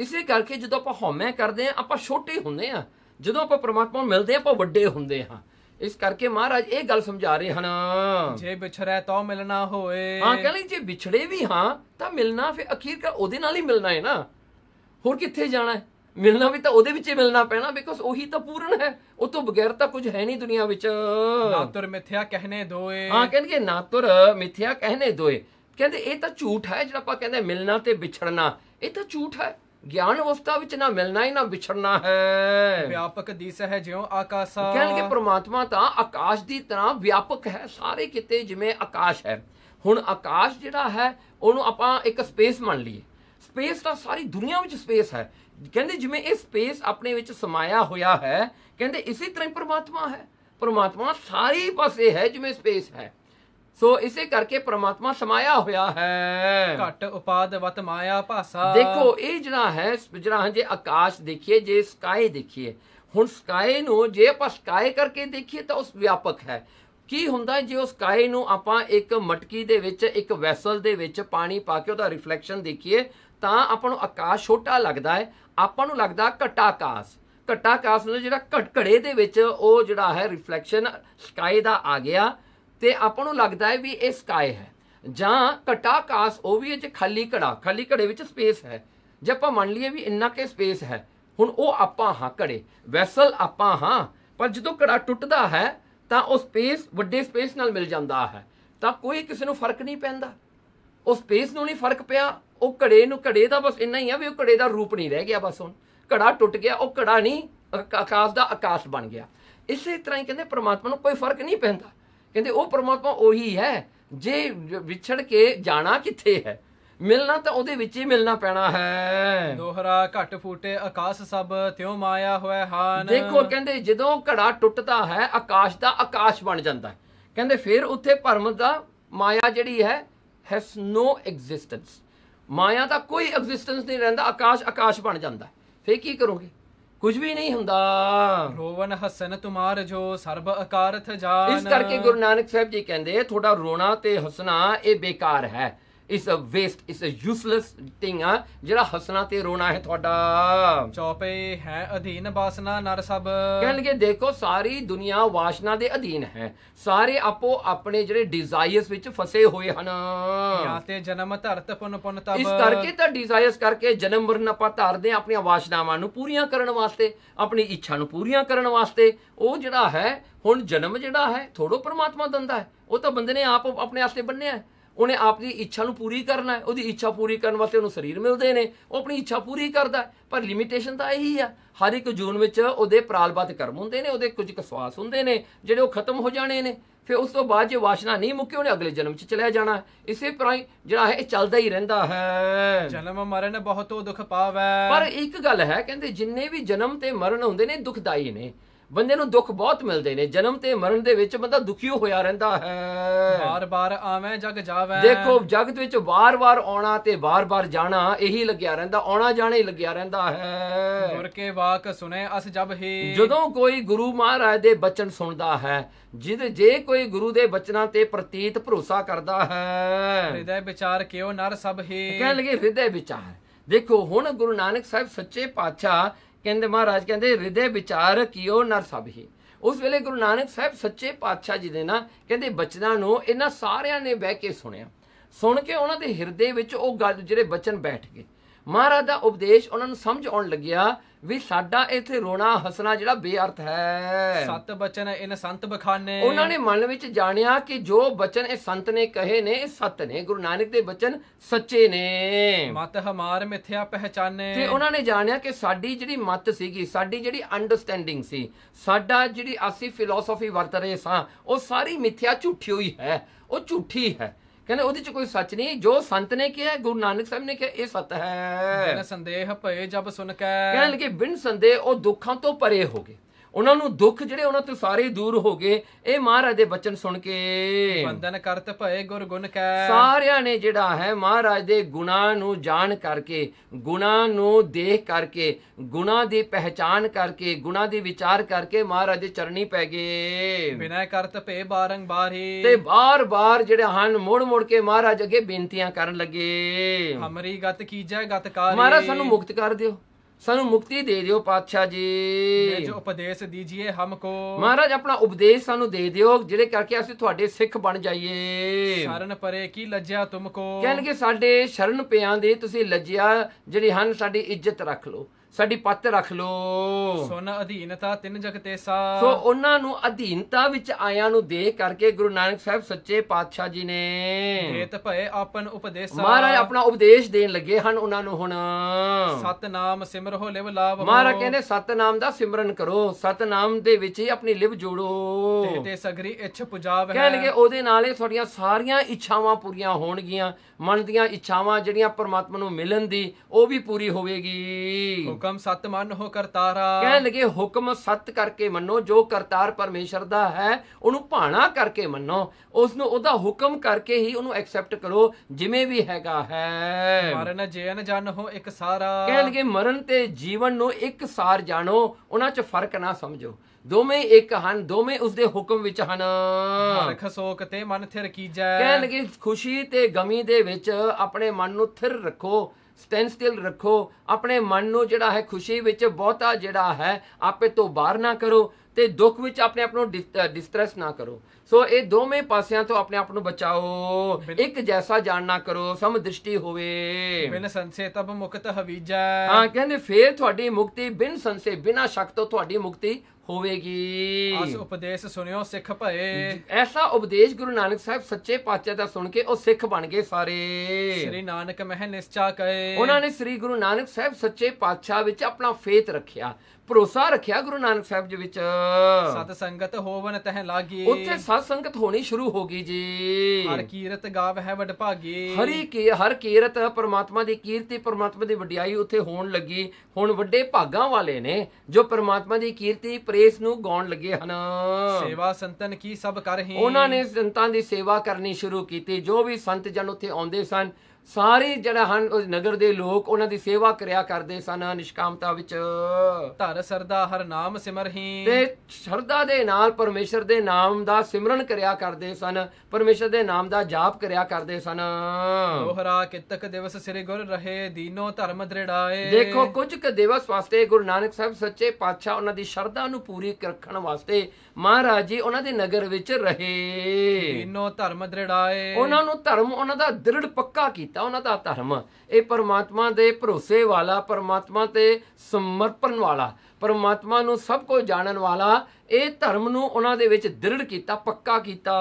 ਇਸੇ ਕਰਕੇ ਜਦੋਂ ਆਪਾਂ ਹਉਮੈ ਕਰਦੇ ਆ ਆਪਾਂ ਛੋਟੇ ਹੁੰਦੇ ਆ ਜਦੋਂ ਆਪਾਂ ਪਰਮਾਤਮਾ ਨੂੰ ਮਿਲਦੇ ਆ ਆਪਾਂ ਵੱਡੇ ਹੁੰਦੇ ਆ ਇਸ ਕਰਕੇ ਮਹਾਰਾਜ ਇਹ ਗੱਲ ਸਮਝਾ ਰਹੇ ਹਨ ਜੇ ਵਿਛੜੇ ਤਾਂ ਮਿਲਣਾ ਹੋਏ ਹਾਂ ਕਹਿੰਦੇ ਜੇ ਵਿਛੜੇ ਵੀ ਹਾਂ ਤਾਂ ਮਿਲਣਾ ਫਿਰ ਅਖੀਰ ਕਰ ਉਹਦੇ ਨਾਲ ਹੀ ਮਿਲਣਾ ਹੈ ਨਾ ਹੋਰ ਕਿੱਥੇ ਜਾਣਾ ਹੈ ਮਿਲਣਾ ਵੀ ਤਾਂ ਉਹਦੇ ਵਿੱਚ ਹੀ ਮਿਲਣਾ ਪੈਣਾ ਬਿਕੋਜ਼ ਉਹੀ ਤਾਂ ਪੂਰਨ ਹੈ ਉਹ ਤੋਂ ਬਗੈਰ ਤਾਂ ਕੁਝ ਹੈ ਨਹੀਂ ਦੁਨੀਆ ਵਿੱਚ ਨਾਤੁਰ ਮਿੱਥਿਆ ਕਹਨੇ ਦੋਏ ਹਾਂ ਕਹਿੰਦੇ ਨਾਤੁਰ ਮਿੱਥਿਆ ਕਹਨੇ ਦੋਏ ਕਹਿੰਦੇ ਇਹ ਤਾਂ ਝੂਠ ਹੈ ਜਿਹੜਾ ਆਪਾਂ ਕਹਿੰਦੇ ਮਿਲਣਾ ਤੇ ਵਿਛੜਨਾ ਇਹ ਤਾਂ ਝੂਠ ਹੈ ਗਿਆਨ ਅਵਸਥਾ ਵਿੱਚ ਨਾ ਮਿਲਣਾ ਹੀ ਨਾ ਵਿਛੜਨਾ ਹੈ ਵਿਆਪਕ ਦੀਸ ਹੈ ਜਿਉਂ ਆਕਾਸ਼ਾ ਕਹਿੰਦੇ ਪ੍ਰਮਾਤਮਾ ਤਾਂ ਆਕਾਸ਼ ਦੀ ਤਰ੍ਹਾਂ ਵਿਆਪਕ ਹੈ ਸਾਰੇ ਕਿਤੇ ਜਿਵੇਂ ਆਕਾਸ਼ ਹੈ ਹੁਣ ਆਕਾਸ਼ ਜਿਹੜਾ ਹੈ ਉਹਨੂੰ ਆਪਾਂ ਇੱਕ ਸਪੇਸ ਮੰਨ ਲਈਏ ਸਪੇਸ ਤਾਂ ਸਾਰੀ ਦੁਨੀਆ ਵਿੱਚ ਸਪੇਸ ਹੈ ਕਹਿੰਦੇ ਜਿਵੇਂ ਇਹ ਸਪੇਸ ਆਪਣੇ ਵਿੱਚ ਸਮਾਇਆ ਹੋਇਆ ਹੈ ਕਹਿੰਦੇ ਇਸੇ ਤਰ੍ਹਾਂ ਪਰਮਾਤਮਾ ਪ੍ਰਮਾਤਮਾ ਹੈ ਪ੍ਰਮਾਤਮਾ ਸਾਰੀ ਪਾਸੇ ਹੈ ਜਿਵੇਂ ਸਪੇਸ ਹੈ ਸੋ ਇਸੇ ਕਰਕੇ ਪ੍ਰਮਾਤਮਾ ਸਮਾਇਆ ਹੋਇਆ ਹੈ ਘਟ ਉਪਾਦ ਵਤ ਮਾਇਆ ਭਾਸਾ ਦੇਖੋ ਇਹ ਜਿਹੜਾ ਹੈ ਜਿਹੜਾ ਜੇ ਆਕਾਸ਼ ਦੇਖੀਏ ਜੇ ਸਕਾਈ ਦੇਖੀਏ ਹੁਣ ਸਕਾਈ ਨੂੰ ਜੇ ਆਪਾਂ ਸਕਾਈ ਕਰਕੇ ਦੇਖੀਏ ਤਾਂ ਉਸ ਵਿਆਪਕ ਹੈ ਕੀ ਹੁੰਦਾ ਜੇ ਉਸ ਕਾਏ ਨੂੰ ਆਪਾਂ ਇੱਕ ਮਟਕੀ ਦੇ ਵਿੱਚ ਇੱਕ ਵੈਸਲ ਦੇ ਵਿੱਚ ਪਾਣੀ ਪਾ ਕੇ ਉਹਦਾ ਰਿਫਲੈਕਸ਼ਨ ਦੇਖੀਏ ਤਾਂ ਆਪਾਂ ਨੂੰ ਆਕਾਸ਼ ਛੋਟਾ ਲੱਗਦਾ ਹੈ ਆਪਾਂ ਨੂੰ ਲੱਗਦਾ ਘਟਾ ਆਕਾਸ਼ ਘਟਾ ਆਕਾਸ਼ ਨੂੰ ਜਿਹੜਾ ਘਟ ਘੜੇ ਦੇ ਵਿੱਚ ਉਹ ਜਿਹੜਾ ਹੈ ਰਿਫਲੈਕਸ਼ਨ ਸਕਾਈ ਦਾ ਆ ਗਿਆ ਤੇ ਆਪਾਂ ਨੂੰ ਲੱਗਦਾ ਹੈ ਵੀ ਇਹ ਸਕਾਈ ਹੈ ਜਾਂ ਘਟਾ ਆਕਾਸ਼ ਉਹ ਵੀ ਇਹ ਖਾਲੀ ਘੜਾ ਖਾਲੀ ਘੜੇ ਵਿੱਚ ਸਪੇਸ ਹੈ ਜੇ ਆਪਾਂ ਮੰਨ ਲਈਏ ਵੀ ਇੰਨਾ ਕੇ ਸਪੇਸ ਹੈ ਹੁਣ ਉਹ ਆਪਾਂ ਹਾਂ ਘੜੇ ਵੈਸਲ ਆਪਾਂ ਹਾਂ ਪਰ ਜਦੋਂ ਘੜਾ ਟੁੱਟਦਾ ਹੈ ਤਾਂ ਉਹ ਸਪੇਸ ਵੱਡੇ ਸਪੇਸ ਨਾਲ ਮਿਲ ਜਾਂਦਾ ਹੈ ਤਾਂ ਕੋਈ ਕਿਸੇ ਨੂੰ ਫਰਕ ਨਹੀਂ ਪੈਂਦਾ ਉਹ ਸਪੇਸ ਨੂੰ ਨਹੀਂ ਫਰਕ ਪਿਆ ਉਹ ਘੜੇ ਨੂੰ ਘੜੇ ਦਾ ਬਸ ਇੰਨਾ ਹੀ ਆ ਵੀ ਉਹ ਘੜੇ ਦਾ ਰੂਪ ਨਹੀਂ ਰਹਿ ਗਿਆ ਬਸ ਹੁਣ ਘੜਾ ਟੁੱਟ ਗਿਆ ਉਹ ਘੜਾ ਨਹੀਂ ਆਕਾਸ਼ ਦਾ ਆਕਾਸ਼ ਬਣ ਗਿਆ ਇਸੇ ਤਰ੍ਹਾਂ ਹੀ ਕਹਿੰਦੇ ਪ੍ਰਮਾਤਮਾ ਨੂੰ ਕੋਈ ਫਰਕ ਨਹੀਂ ਪੈਂਦਾ ਕਹਿੰਦੇ ਉਹ ਪ੍ਰਮਾਤਮਾ ਉਹੀ ਹੈ ਜੇ ਵਿਛੜ ਕੇ ਜਾਣਾ ਕਿੱਥੇ ਹੈ ਮਿਲਣਾ ਤਾਂ ਉਹਦੇ ਵਿੱਚ ਹੀ ਮਿਲਣਾ ਪੈਣਾ ਹੈ ਦੋਹਰਾ ਘਟ ਫੂਟੇ ਆਕਾਸ਼ ਸਭ ਤਿਉ ਮਾਇਆ ਹੋਇ ਹਾਨ ਦੇਖੋ ਕਹਿੰਦੇ ਜਦੋਂ ਘੜਾ ਟੁੱਟਦਾ ਹੈ ਆਕਾਸ਼ ਦਾ ਆਕਾਸ਼ ਬਣ ਜਾਂਦਾ ਹੈ ਕਹਿੰਦੇ ਫਿਰ ਉੱਥੇ ਭਰਮ ਦਾ ਮਾਇਆ ਜਿਹੜੀ ਹੈ ਹੈਸ ਨੋ ਐਗਜ਼ਿਸਟੈਂਸ ਮਾਇਆ ਦਾ ਕੋਈ ਐਗਜ਼ਿਸਟੈਂਸ ਨਹੀਂ ਰਹਿੰਦਾ ਆਕਾਸ਼ ਆਕਾਸ਼ ਬਣ ਜਾਂਦਾ ਫੇਰ ਕੀ ਕਰੋਗੇ ਕੁਝ ਵੀ ਨਹੀਂ ਹੁੰਦਾ ਰੋਵਨ ਹਸਨ ਤੁਮਾਰ ਜੋ ਸਰਬ ਅਕਾਰਥ ਜਾਨ ਇਸ ਕਰਕੇ ਗੁਰੂ ਨਾਨਕ ਸਾਹਿਬ ਜੀ ਕਹਿੰਦੇ ਥੋੜਾ ਰੋਣਾ ਤੇ ਹਸਣਾ ਇਹ ਬੇਕਾਰ ਹੈ ਇਸ ਅ ਵੇਸਟ ਇਸ ਅ ਯੂਸਲੈਸ ਥਿੰਗ ਆ ਜਿਹੜਾ ਹਸਣਾ ਤੇ ਰੋਣਾ ਹੈ ਤੁਹਾਡਾ ਚੌਪੇ ਹੈ ਅਧੀਨ ਬਾਸਨਾ ਨਰ ਸਭ ਕਹਿਣਗੇ ਦੇਖੋ ਸਾਰੀ ਦੁਨੀਆ ਵਾਸ਼ਨਾ ਦੇ ਅਧੀਨ ਹੈ ਸਾਰੇ ਆਪੋ ਆਪਣੇ ਜਿਹੜੇ ਡਿਜ਼ਾਇਰਸ ਵਿੱਚ ਫਸੇ ਹੋਏ ਹਨ ਯਾਤੇ ਜਨਮ ਧਰਤ ਪੁਨ ਪੁਨ ਤਬ ਇਸ ਕਰਕੇ ਤਾਂ ਡਿਜ਼ਾਇਰਸ ਕਰਕੇ ਜਨਮ ਮਰਨ ਆਪਾਂ ਧਾਰਦੇ ਆ ਆਪਣੀਆਂ ਵਾਸ਼ਨਾਵਾਂ ਨੂੰ ਪੂਰੀਆਂ ਕਰਨ ਵਾਸਤੇ ਆਪਣੀ ਇੱਛਾ ਨੂੰ ਪੂਰੀਆਂ ਕਰਨ ਵਾਸਤੇ ਉਹ ਜਿਹੜਾ ਹੈ ਹੁਣ ਜਨਮ ਜਿਹੜਾ ਹੈ ਥੋੜੋ ਪਰਮਾਤਮਾ ਦਿੰਦਾ ਹੈ ਉਹ ਤਾਂ ਬੰਦੇ ਨੇ ਆਪ ਆਪਣੇ ਆਸਤੇ ਬੰਨਿਆ ਹੈ ਉਹਨੇ ਆਪਣੀ ਇੱਛਾ ਨੂੰ ਪੂਰੀ ਕਰਨਾ ਹੈ ਉਹਦੀ ਇੱਛਾ ਪੂਰੀ ਕਰਨ ਵਾਸਤੇ ਉਹਨੂੰ ਸਰੀਰ ਮਿਲਦੇ ਨੇ ਉਹ ਆਪਣੀ ਇੱਛਾ ਪੂਰੀ ਕਰਦਾ ਪਰ ਲਿਮਿਟੇਸ਼ਨ ਤਾਂ ਇਹੀ ਆ ਹਰ ਇੱਕ ਜੂਨ ਵਿੱਚ ਉਹਦੇ ਪ੍ਰਾਲਬਤ ਕਰਮ ਹੁੰਦੇ ਨੇ ਉਹਦੇ ਕੁਝ ਕਸਵਾਸ ਹੁੰਦੇ ਨੇ ਜਿਹੜੇ ਉਹ ਖਤਮ ਹੋ ਜਾਣੇ ਨੇ ਫਿਰ ਉਸ ਤੋਂ ਬਾਅਦ ਜੇ ਵਾਸ਼ਨਾ ਨਹੀਂ ਮੁੱਕੀ ਉਹਨੇ ਅਗਲੇ ਜਨਮ 'ਚ ਚਲਿਆ ਜਾਣਾ ਇਸੇ ਪ੍ਰਾਈ ਜਿਹੜਾ ਹੈ ਇਹ ਚੱਲਦਾ ਹੀ ਰਹਿੰਦਾ ਹੈ ਜਨਮ ਮਰਨ ਬਹੁਤ ਦੁੱਖ ਪਾਵੇ ਪਰ ਇੱਕ ਗੱਲ ਹੈ ਕਹਿੰਦੇ ਜਿੰਨੇ ਵੀ ਜਨਮ ਤੇ ਮਰਨ ਹੁੰਦੇ ਨੇ ਦੁਖਦਾਈ ਨੇ ਬੰਦੇ ਨੂੰ ਦੁੱਖ ਬਹੁਤ ਮਿਲਦੇ ਨੇ ਜਨਮ ਤੇ ਮਰਨ ਦੇ ਵਿੱਚ ਬੰਦਾ ਦੁਖੀ ਹੋਇਆ ਰਹਿੰਦਾ ਹੈ ਬਾਰ-ਬਾਰ ਆਵੇਂ ਜਗ ਜਾਵੇਂ ਦੇਖੋ ਜਗਤ ਵਿੱਚ ਬਾਰ-ਬਾਰ ਆਉਣਾ ਤੇ ਬਾਰ-ਬਾਰ ਜਾਣਾ ਇਹੀ ਲੱਗਿਆ ਰਹਿੰਦਾ ਆਉਣਾ ਜਾਣਾ ਹੀ ਲੱਗਿਆ ਰਹਿੰਦਾ ਹੈ ਗੁਰ ਕੇ ਵਾਕ ਸੁਨੇ ਅਸ ਜਬ ਹੀ ਜਦੋਂ ਕੋਈ ਗੁਰੂ ਮਹਾਰਾਜ ਦੇ ਬਚਨ ਸੁਣਦਾ ਹੈ ਜਿਦ ਜੇ ਕੋਈ ਗੁਰੂ ਦੇ ਬਚਨਾਂ ਤੇ ਪ੍ਰਤੀਤ ਭਰੋਸਾ ਕਰਦਾ ਹੈ ਹਿਰਦੇ ਵਿਚਾਰ ਕਿਉ ਨਰ ਸਭ ਹੀ ਕਹਿ ਲਗੇ ਹਿਰਦੇ ਵਿਚਾਰ ਦੇਖੋ ਹੁਣ ਗੁਰੂ ਨਾਨਕ ਸਾਹਿਬ ਸੱਚੇ ਪਾਤਸ਼ਾਹ ਕਹਿੰਦੇ ਮਹਾਰਾਜ ਕਹਿੰਦੇ ਹਿਰਦੇ ਵਿਚਾਰ ਕਿਉ ਨਰ ਸਭ ਹੀ ਉਸ ਵੇਲੇ ਗੁਰੂ ਨਾਨਕ ਸਾਹਿਬ ਸੱਚੇ ਪਾਤਸ਼ਾਹ ਜੀ ਦੇ ਨਾਲ ਕਹਿੰਦੇ ਬਚਨਾਂ ਨੂੰ ਇਹਨਾਂ ਸਾਰਿਆਂ ਨੇ ਬਹਿ ਕੇ ਸੁਣਿਆ ਸੁਣ ਕੇ ਉਹਨਾਂ ਦੇ ਹਿਰਦੇ ਵਿੱਚ ਉਹ ਗੱਲ ਜਿਹੜੇ ਬਚਨ ਬੈਠ ਗਏ ਮਹਾਰਾਜ ਦਾ ਉਪਦੇਸ਼ ਉਹਨਾਂ ਨੂੰ ਸਮਝ ਆਉਣ ਲੱਗਿਆ ਵੀ ਸਾਡਾ ਇੱਥੇ ਰੋਣਾ ਹੱਸਣਾ ਜਿਹੜਾ ਬੇਅਰਥ ਹੈ ਸਤ ਬਚਨ ਇਹਨ ਸੰਤ ਬਖਾਨੇ ਉਹਨਾਂ ਨੇ ਮਨ ਵਿੱਚ ਜਾਣਿਆ ਕਿ ਜੋ ਬਚਨ ਇਹ ਸੰਤ ਨੇ ਕਹੇ ਨੇ ਇਹ ਸਤ ਨੇ ਗੁਰੂ ਨਾਨਕ ਦੇ ਬਚਨ ਸੱਚੇ ਨੇ ਮਤ ਹਮਾਰ ਮਿੱਥਿਆ ਪਹਿਚਾਨੇ ਤੇ ਉਹਨਾਂ ਨੇ ਜਾਣਿਆ ਕਿ ਸਾਡੀ ਜਿਹੜੀ ਮਤ ਸੀਗੀ ਸਾਡੀ ਜਿਹੜੀ ਅੰਡਰਸਟੈਂਡਿੰਗ ਸੀ ਸਾਡਾ ਜਿਹੜੀ ਅਸੀਂ ਫਿਲਾਸਫੀ ਵਰਤ ਰਹੇ ਸਾਂ ਉਹ ਸਾਰੀ ਮਿੱਥਿਆ ਝੂਠੀ ਹੋਈ ਹੈ ਉਹ ਝੂਠੀ ਹੈ ਕਹਿੰਦੇ ਉਹਦੇ ਚ ਕੋਈ ਸੱਚ ਨਹੀਂ ਜੋ ਸੰਤ ਨੇ ਕਿਹਾ ਗੁਰੂ ਨਾਨਕ ਸਾਹਿਬ ਨੇ ਕਿਹਾ ਇਹ ਸੱਤ ਹੈ ਬਿਨ ਸੰਦੇਹ ਭਏ ਜਬ ਸੁਣ ਕੇ ਕਹਿੰਦੇ ਕਿ ਬਿਨ ਸੰਦੇਹ ਉਹ ਦੁੱਖਾਂ ਤੋਂ ਪਰੇ ਹੋ ਗਏ ਉਹਨਾਂ ਨੂੰ ਦੁੱਖ ਜਿਹੜੇ ਉਹਨਾਂ ਤੋਂ ਸਾਰੇ ਦੂਰ ਹੋ ਗਏ ਇਹ ਮਹਾਰਾਜ ਦੇ ਬਚਨ ਸੁਣ ਕੇ ਬੰਦਨ ਕਰਤ ਭਏ ਗੁਰ ਗੁਣ ਕੈ ਸਾਰਿਆਂ ਨੇ ਜਿਹੜਾ ਹੈ ਮਹਾਰਾਜ ਦੇ ਗੁਣਾ ਨੂੰ ਜਾਣ ਕਰਕੇ ਗੁਣਾ ਨੂੰ ਦੇਖ ਕਰਕੇ ਗੁਣਾ ਦੀ ਪਹਿਚਾਨ ਕਰਕੇ ਗੁਣਾ ਦੀ ਵਿਚਾਰ ਕਰਕੇ ਮਹਾਰਾਜ ਦੇ ਚਰਣੀ ਪੈ ਗਏ ਬਿਨਾ ਕਰਤ ਭਏ ਬਾਰੰਬਾਰ ਹੀ ਤੇ ਬਾਰ-ਬਾਰ ਜਿਹੜੇ ਹਨ ਮੋੜ-ਮੋੜ ਕੇ ਮਹਾਰਾਜ ਅੱਗੇ ਬੇਨਤੀਆਂ ਕਰਨ ਲੱਗੇ ਹਮਰੀ ਗਤ ਕੀਜੈ ਕਾਰੀ ਮਹਾਰਾਜ ਸਾਨੂੰ ਮੁਕਤ ਕਰ ਦਿਓ ਸਾਨੂੰ ਮੁਕਤੀ ਦੇ ਦਿਓ ਪਾਤਸ਼ਾਹ ਜੀ ਲੈ ਜੋ ਉਪਦੇਸ਼ ਦੀਜੀਏ ਹਮਕੋ ਮਹਾਰਾਜ ਆਪਣਾ ਉਪਦੇਸ਼ ਸਾਨੂੰ ਦੇ ਦਿਓ ਜਿਹੜੇ ਕਰਕੇ ਅਸੀਂ ਤੁਹਾਡੇ ਸਿੱਖ ਬਣ ਜਾਈਏ ਸ਼ਰਨ ਪਰੇ ਕੀ ਲੱਜਿਆ ਤੁਮਕੋ ਕਹਿਣਗੇ ਸਾਡੇ ਸ਼ਰਨ ਪਿਆਂ ਦੇ ਤੁਸੀਂ ਲੱਜਿਆ ਜਿਹੜੇ ਹਨ ਸਾਡੀ ਇੱਜ਼ਤ ਰੱਖ ਲਓ ਸਾਡੀ ਪੱਤ ਰੱਖ ਲੋ ਸੋਨਾ ਅਧੀਨਤਾ ਤਿੰਨ ਜਗ ਤੇ ਸਾ ਸੋ ਉਹਨਾਂ ਨੂੰ ਅਧੀਨਤਾ ਵਿੱਚ ਆਇਆਂ ਨੂੰ ਦੇਖ ਕਰਕੇ ਗੁਰੂ ਨਾਨਕ ਸਾਹਿਬ ਸੱਚੇ ਪਾਤਸ਼ਾਹ ਜੀ ਨੇ ਹੇਤ ਭਏ ਆਪਨ ਉਪਦੇਸ਼ ਮਹਾਰਾਜ ਆਪਣਾ ਉਪਦੇਸ਼ ਦੇਣ ਲੱਗੇ ਹਨ ਉਹਨਾਂ ਨੂੰ ਹੁਣ ਸਤਨਾਮ ਹੋ ਲਿਵ ਲਾਭ ਮਹਾਰਾਜ ਕਹਿੰਦੇ ਸਤਨਾਮ ਦਾ ਸਿਮਰਨ ਕਰੋ ਸਤਨਾਮ ਦੇ ਵਿੱਚ ਹੀ ਆਪਣੀ ਲਿਵ ਜੋੜੋ ਤੇ ਸਗਰੀ ਇੱਛ ਪੁਜਾਵ ਹੈ ਕਹਿਣਗੇ ਉਹਦੇ ਨਾਲ ਹੀ ਤੁਹਾਡੀਆਂ ਸਾਰੀਆਂ ਇੱਛਾਵਾਂ ਪੂਰੀਆਂ ਹੋਣਗੀਆਂ ਮਨ ਦੀਆਂ ਇੱਛਾਵਾਂ ਜਿਹੜੀਆਂ ਪਰਮਾਤਮਾ ਨੂੰ ਮਿਲਣ ਦੀ ਉਹ ਵੀ ਪੂਰੀ ਹੋਵੇਗੀ ਹੁਕਮ ਸਤ ਮੰਨ ਹੋ ਕਰਤਾਰਾ ਕਹਿਣ ਲਗੇ ਹੁਕਮ ਸਤ ਕਰਕੇ ਮੰਨੋ ਜੋ ਕਰਤਾਰ ਪਰਮੇਸ਼ਰ ਦਾ ਹੈ ਉਹਨੂੰ ਭਾਣਾ ਕਰਕੇ ਮੰਨੋ ਉਸ ਨੂੰ ਉਹਦਾ ਹੁਕਮ ਕਰਕੇ ਹੀ ਉਹਨੂੰ ਐਕਸੈਪਟ ਕਰੋ ਜਿਵੇਂ ਵੀ ਹੈਗਾ ਹੈ ਮਰਨ ਜੇਨ ਜਨ ਹੋ ਇੱਕ ਸਾਰਾ ਕਹਿਣ ਲਗੇ ਮਰਨ ਤੇ ਜੀਵਨ ਨੂੰ ਇੱਕ ਸਾਰ ਜਾਣੋ ਉਹਨਾਂ 'ਚ ਫਰਕ ਨਾ ਸਮਝੋ ਦੋਵੇਂ ਇੱਕ ਹਨ ਦੋਵੇਂ ਉਸ ਦੇ ਹੁਕਮ ਵਿੱਚ ਹਨ ਮਨ ਖਸੋਕ ਤੇ ਮਨ ਥਿਰ ਕੀਜੈ ਕਹਿਣਗੇ ਖੁਸ਼ੀ ਤੇ ਗਮੀ ਦੇ ਵਿੱਚ ਆਪਣੇ ਮਨ ਨੂੰ ਥਿਰ ਰੱਖੋ ਸਟੈਂਡ ਸਟਿਲ ਰੱਖੋ ਆਪਣੇ ਮਨ ਨੂੰ ਜਿਹੜਾ ਹੈ ਖੁਸ਼ੀ ਵਿੱਚ ਬਹੁਤਾ ਜਿਹੜਾ ਹੈ ਆਪੇ ਤੋਂ ਬਾਹਰ ਨਾ ਕਰੋ ਤੇ ਦੁੱਖ ਵਿੱਚ ਆਪਣੇ ਆਪ ਨੂੰ ਡਿਸਟ੍ਰੈਸ ਨਾ ਕਰੋ ਸੋ ਇਹ ਦੋਵੇਂ ਪਾਸਿਆਂ ਤੋਂ ਆਪਣੇ ਆਪ ਨੂੰ ਬਚਾਓ ਇੱਕ ਜੈਸਾ ਜਾਣਨਾ ਕਰੋ ਸਮ ਦ੍ਰਿਸ਼ਟੀ ਹੋਵੇ ਬਿਨ ਸੰਸੇ ਤਬ ਮੁਕਤ ਹਵੀਜੈ ਹਾਂ ਕਹਿੰਦੇ ਫੇਰ ਤੁਹਾਡੀ ਮੁਕਤੀ ਬਿਨ ਸੰਸੇ ਬਿਨਾ ਸ਼ੱਕ ਤੋਂ ਤੁਹਾਡੀ ਮੁਕਤੀ ਹੋਵੇਗੀ ਅਸ ਉਪਦੇਸ਼ ਸੁਣਿਓ ਸਿੱਖ ਭਏ ਐਸਾ ਉਪਦੇਸ਼ ਗੁਰੂ ਨਾਨਕ ਸਾਹਿਬ ਸੱਚੇ ਪਾਤਸ਼ਾਹ ਦਾ ਸੁਣ ਕੇ ਉਹ ਸਿੱਖ ਬਣ ਗਏ ਸਾਰੇ ਸ੍ਰੀ ਨਾਨਕ ਮਹਿ ਨਿਸ਼ਚਾ ਕਏ ਉਹਨਾਂ ਨੇ ਸ੍ਰੀ ਗੁਰੂ ਨਾਨਕ ਸਾਹਿਬ ਸੱਚੇ ਪਾਤਸ਼ਾਹ ਵਿੱਚ ਆਪਣਾ ਫੇਤ ਰੱਖਿਆ ਭਰੋਸਾ ਰੱਖਿਆ ਗੁਰੂ ਨਾਨਕ ਸਾਹਿਬ ਜੀ ਵਿੱਚ ਸਤ ਸੰਗਤ ਹੋਵਨ ਤਹ ਲਾਗੀ ਉੱਥੇ ਸਤ ਸੰਗਤ ਹੋਣੀ ਸ਼ੁਰੂ ਹੋ ਗਈ ਜੀ ਹਰ ਕੀਰਤ ਗਾਵ ਹੈ ਵਡ ਭਾਗੀ ਹਰੀ ਕੀ ਹਰ ਕੀਰਤ ਪਰਮਾਤਮਾ ਦੀ ਕੀਰਤੀ ਪਰਮਾਤਮਾ ਦੀ ਵਡਿਆਈ ਉੱਥੇ ਹੋਣ ਲੱਗੀ ਹੁਣ ਵੱਡੇ ਭਾਗਾਂ ਵਾਲੇ ਨੇ ਜੋ ਪਰਮਾਤਮਾ ਦੀ ਕੀਰਤੀ ਪ੍ਰੇਸ ਨੂੰ ਗਾਉਣ ਲੱਗੇ ਹਨ ਸੇਵਾ ਸੰਤਨ ਕੀ ਸਭ ਕਰਹੀ ਉਹਨਾਂ ਨੇ ਸੰਤਾਂ ਦੀ ਸੇਵਾ ਕਰਨੀ ਸ਼ੁਰੂ ਕੀਤੀ ਜੋ ਵੀ ਸੰਤ ਜਨ ਉੱਥੇ ਆਉਂਦੇ ਸਨ ਸਾਰੇ ਜਿਹੜਾ ਹਨ ਉਸ ਨਗਰ ਦੇ ਲੋਕ ਉਹਨਾਂ ਦੀ ਸੇਵਾ ਕਰਿਆ ਕਰਦੇ ਸਨ ਨਿਸ਼ਕਾਮਤਾ ਵਿੱਚ ਧਰ ਸਰਦਾ ਹਰ ਨਾਮ ਸਿਮਰਹੀ ਤੇ ਸਰਦਾ ਦੇ ਨਾਲ ਪਰਮੇਸ਼ਰ ਦੇ ਨਾਮ ਦਾ ਸਿਮਰਨ ਕਰਿਆ ਕਰਦੇ ਸਨ ਪਰਮੇਸ਼ਰ ਦੇ ਨਾਮ ਦਾ ਜਾਪ ਕਰਿਆ ਕਰਦੇ ਸਨ ਦੋਹਰਾ ਕਿਤਕ ਦਿਵਸ ਸ੍ਰੀ ਗੁਰ ਰਹੇ ਦੀਨੋ ਧਰਮ ਦ੍ਰਿੜਾਏ ਦੇਖੋ ਕੁਝ ਕ ਦਿਵਸ ਵਾਸਤੇ ਗੁਰੂ ਨਾਨਕ ਸਾਹਿਬ ਸੱਚੇ ਪਾਤਸ਼ਾਹ ਉਹਨਾਂ ਦੀ ਸ਼ਰਧਾ ਨੂੰ ਪੂਰੀ ਰੱਖਣ ਵਾਸਤੇ ਮਹਾਰਾਜ ਜੀ ਉਹਨਾਂ ਦੇ ਨਗਰ ਵਿੱਚ ਰਹੇ ਦੀਨੋ ਧਰਮ ਦ੍ਰਿੜਾਏ ਉਹਨਾਂ ਨੂੰ ਧਰਮ ਉਹਨਾਂ ਦਾ ਦ੍ਰਿੜ ਪੱਕਾ ਕੀਤਾ ਕੀਤਾ ਉਹਨਾਂ ਦਾ ਧਰਮ ਇਹ ਪਰਮਾਤਮਾ ਦੇ ਭਰੋਸੇ ਵਾਲਾ ਪਰਮਾਤਮਾ ਤੇ ਸਮਰਪਣ ਵਾਲਾ ਪਰਮਾਤਮਾ ਨੂੰ ਸਭ ਕੁਝ ਜਾਣਨ ਵਾਲਾ ਇਹ ਧਰਮ ਨੂੰ ਉਹਨਾਂ ਦੇ ਵਿੱਚ ਦ੍ਰਿੜ ਕੀਤਾ ਪੱਕਾ ਕੀਤਾ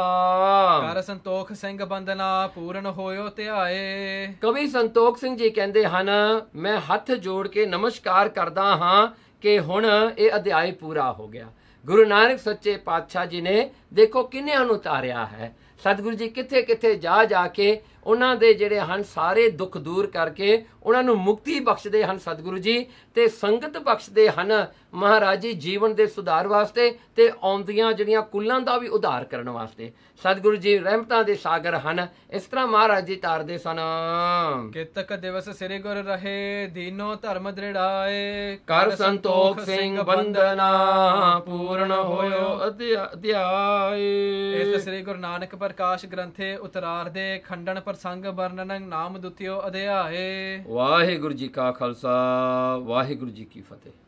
ਕਰ ਸੰਤੋਖ ਸਿੰਘ ਬੰਦਨਾ ਪੂਰਨ ਹੋਇਓ ਧਿਆਏ ਕਵੀ ਸੰਤੋਖ ਸਿੰਘ ਜੀ ਕਹਿੰਦੇ ਹਨ ਮੈਂ ਹੱਥ ਜੋੜ ਕੇ ਨਮਸਕਾਰ ਕਰਦਾ ਹਾਂ ਕਿ ਹੁਣ ਇਹ ਅਧਿਆਇ ਪੂਰਾ ਹੋ ਗਿਆ ਗੁਰੂ ਨਾਨਕ ਸੱਚੇ ਪਾਤਸ਼ਾਹ ਜੀ ਨੇ ਦੇਖੋ ਕਿੰਨਿਆਂ ਨੂੰ ਉਤਾਰਿਆ ਹੈ ਸਤਿਗੁਰੂ ਜੀ ਕਿੱਥੇ ਕਿੱਥੇ ਜਾ ਜਾ ਕੇ ਉਹਨਾਂ ਦੇ ਜਿਹੜੇ ਹਨ ਸਾਰੇ ਦੁੱਖ ਦੂਰ ਕਰਕੇ ਉਹਨਾਂ ਨੂੰ ਮੁਕਤੀ ਬਖਸ਼ਦੇ ਹਨ ਸਤਿਗੁਰੂ ਜੀ ਤੇ ਸੰਗਤ ਬਖਸ਼ਦੇ ਹਨ ਮਹਾਰਾਜ ਜੀ ਜੀਵਨ ਦੇ ਸੁਧਾਰ ਵਾਸਤੇ ਤੇ ਆਉਂਦੀਆਂ ਜਿਹੜੀਆਂ ਕੁੱਲਾਂ ਦਾ ਵੀ ਉਧਾਰ ਕਰਨ ਵਾਸਤੇ ਸਤਿਗੁਰੂ ਜੀ ਰਹਿਮਤਾਂ ਦੇ ਸਾਗਰ ਹਨ ਇਸ ਤਰ੍ਹਾਂ ਮਹਾਰਾਜ ਜੀ ਤਾਰਦੇ ਸਨ ਕਿਤਕ ਦਿਵਸ ਸ੍ਰੀ ਗੁਰ ਰਹੇ ਦੀਨੋ ਧਰਮ ਦ੍ਰਿੜਾਏ ਕਰ ਸੰਤੋਖ ਸਿੰਘ ਬੰਦਨਾ ਪੂਰਨ ਹੋਇਓ ਅਧਿਆਏ ਇਸ ਸ੍ਰੀ ਗੁਰੂ ਨਾਨਕ ਪ੍ਰਕਾਸ਼ ਗ੍ਰੰਥੇ ਉਤਰਾਰ ਦੇ ਖੰਡਨ ਪ੍ਰਸੰਗ ਵਰਣਨ ਨਾਮ ਦੁਤਿਓ ਅਧਿਆਏ ਵਾਹਿਗੁਰੂ ਜੀ ਕਾ ਖਾਲਸਾ ਵਾਹਿਗੁਰੂ ਜੀ ਕੀ ਫਤਿਹ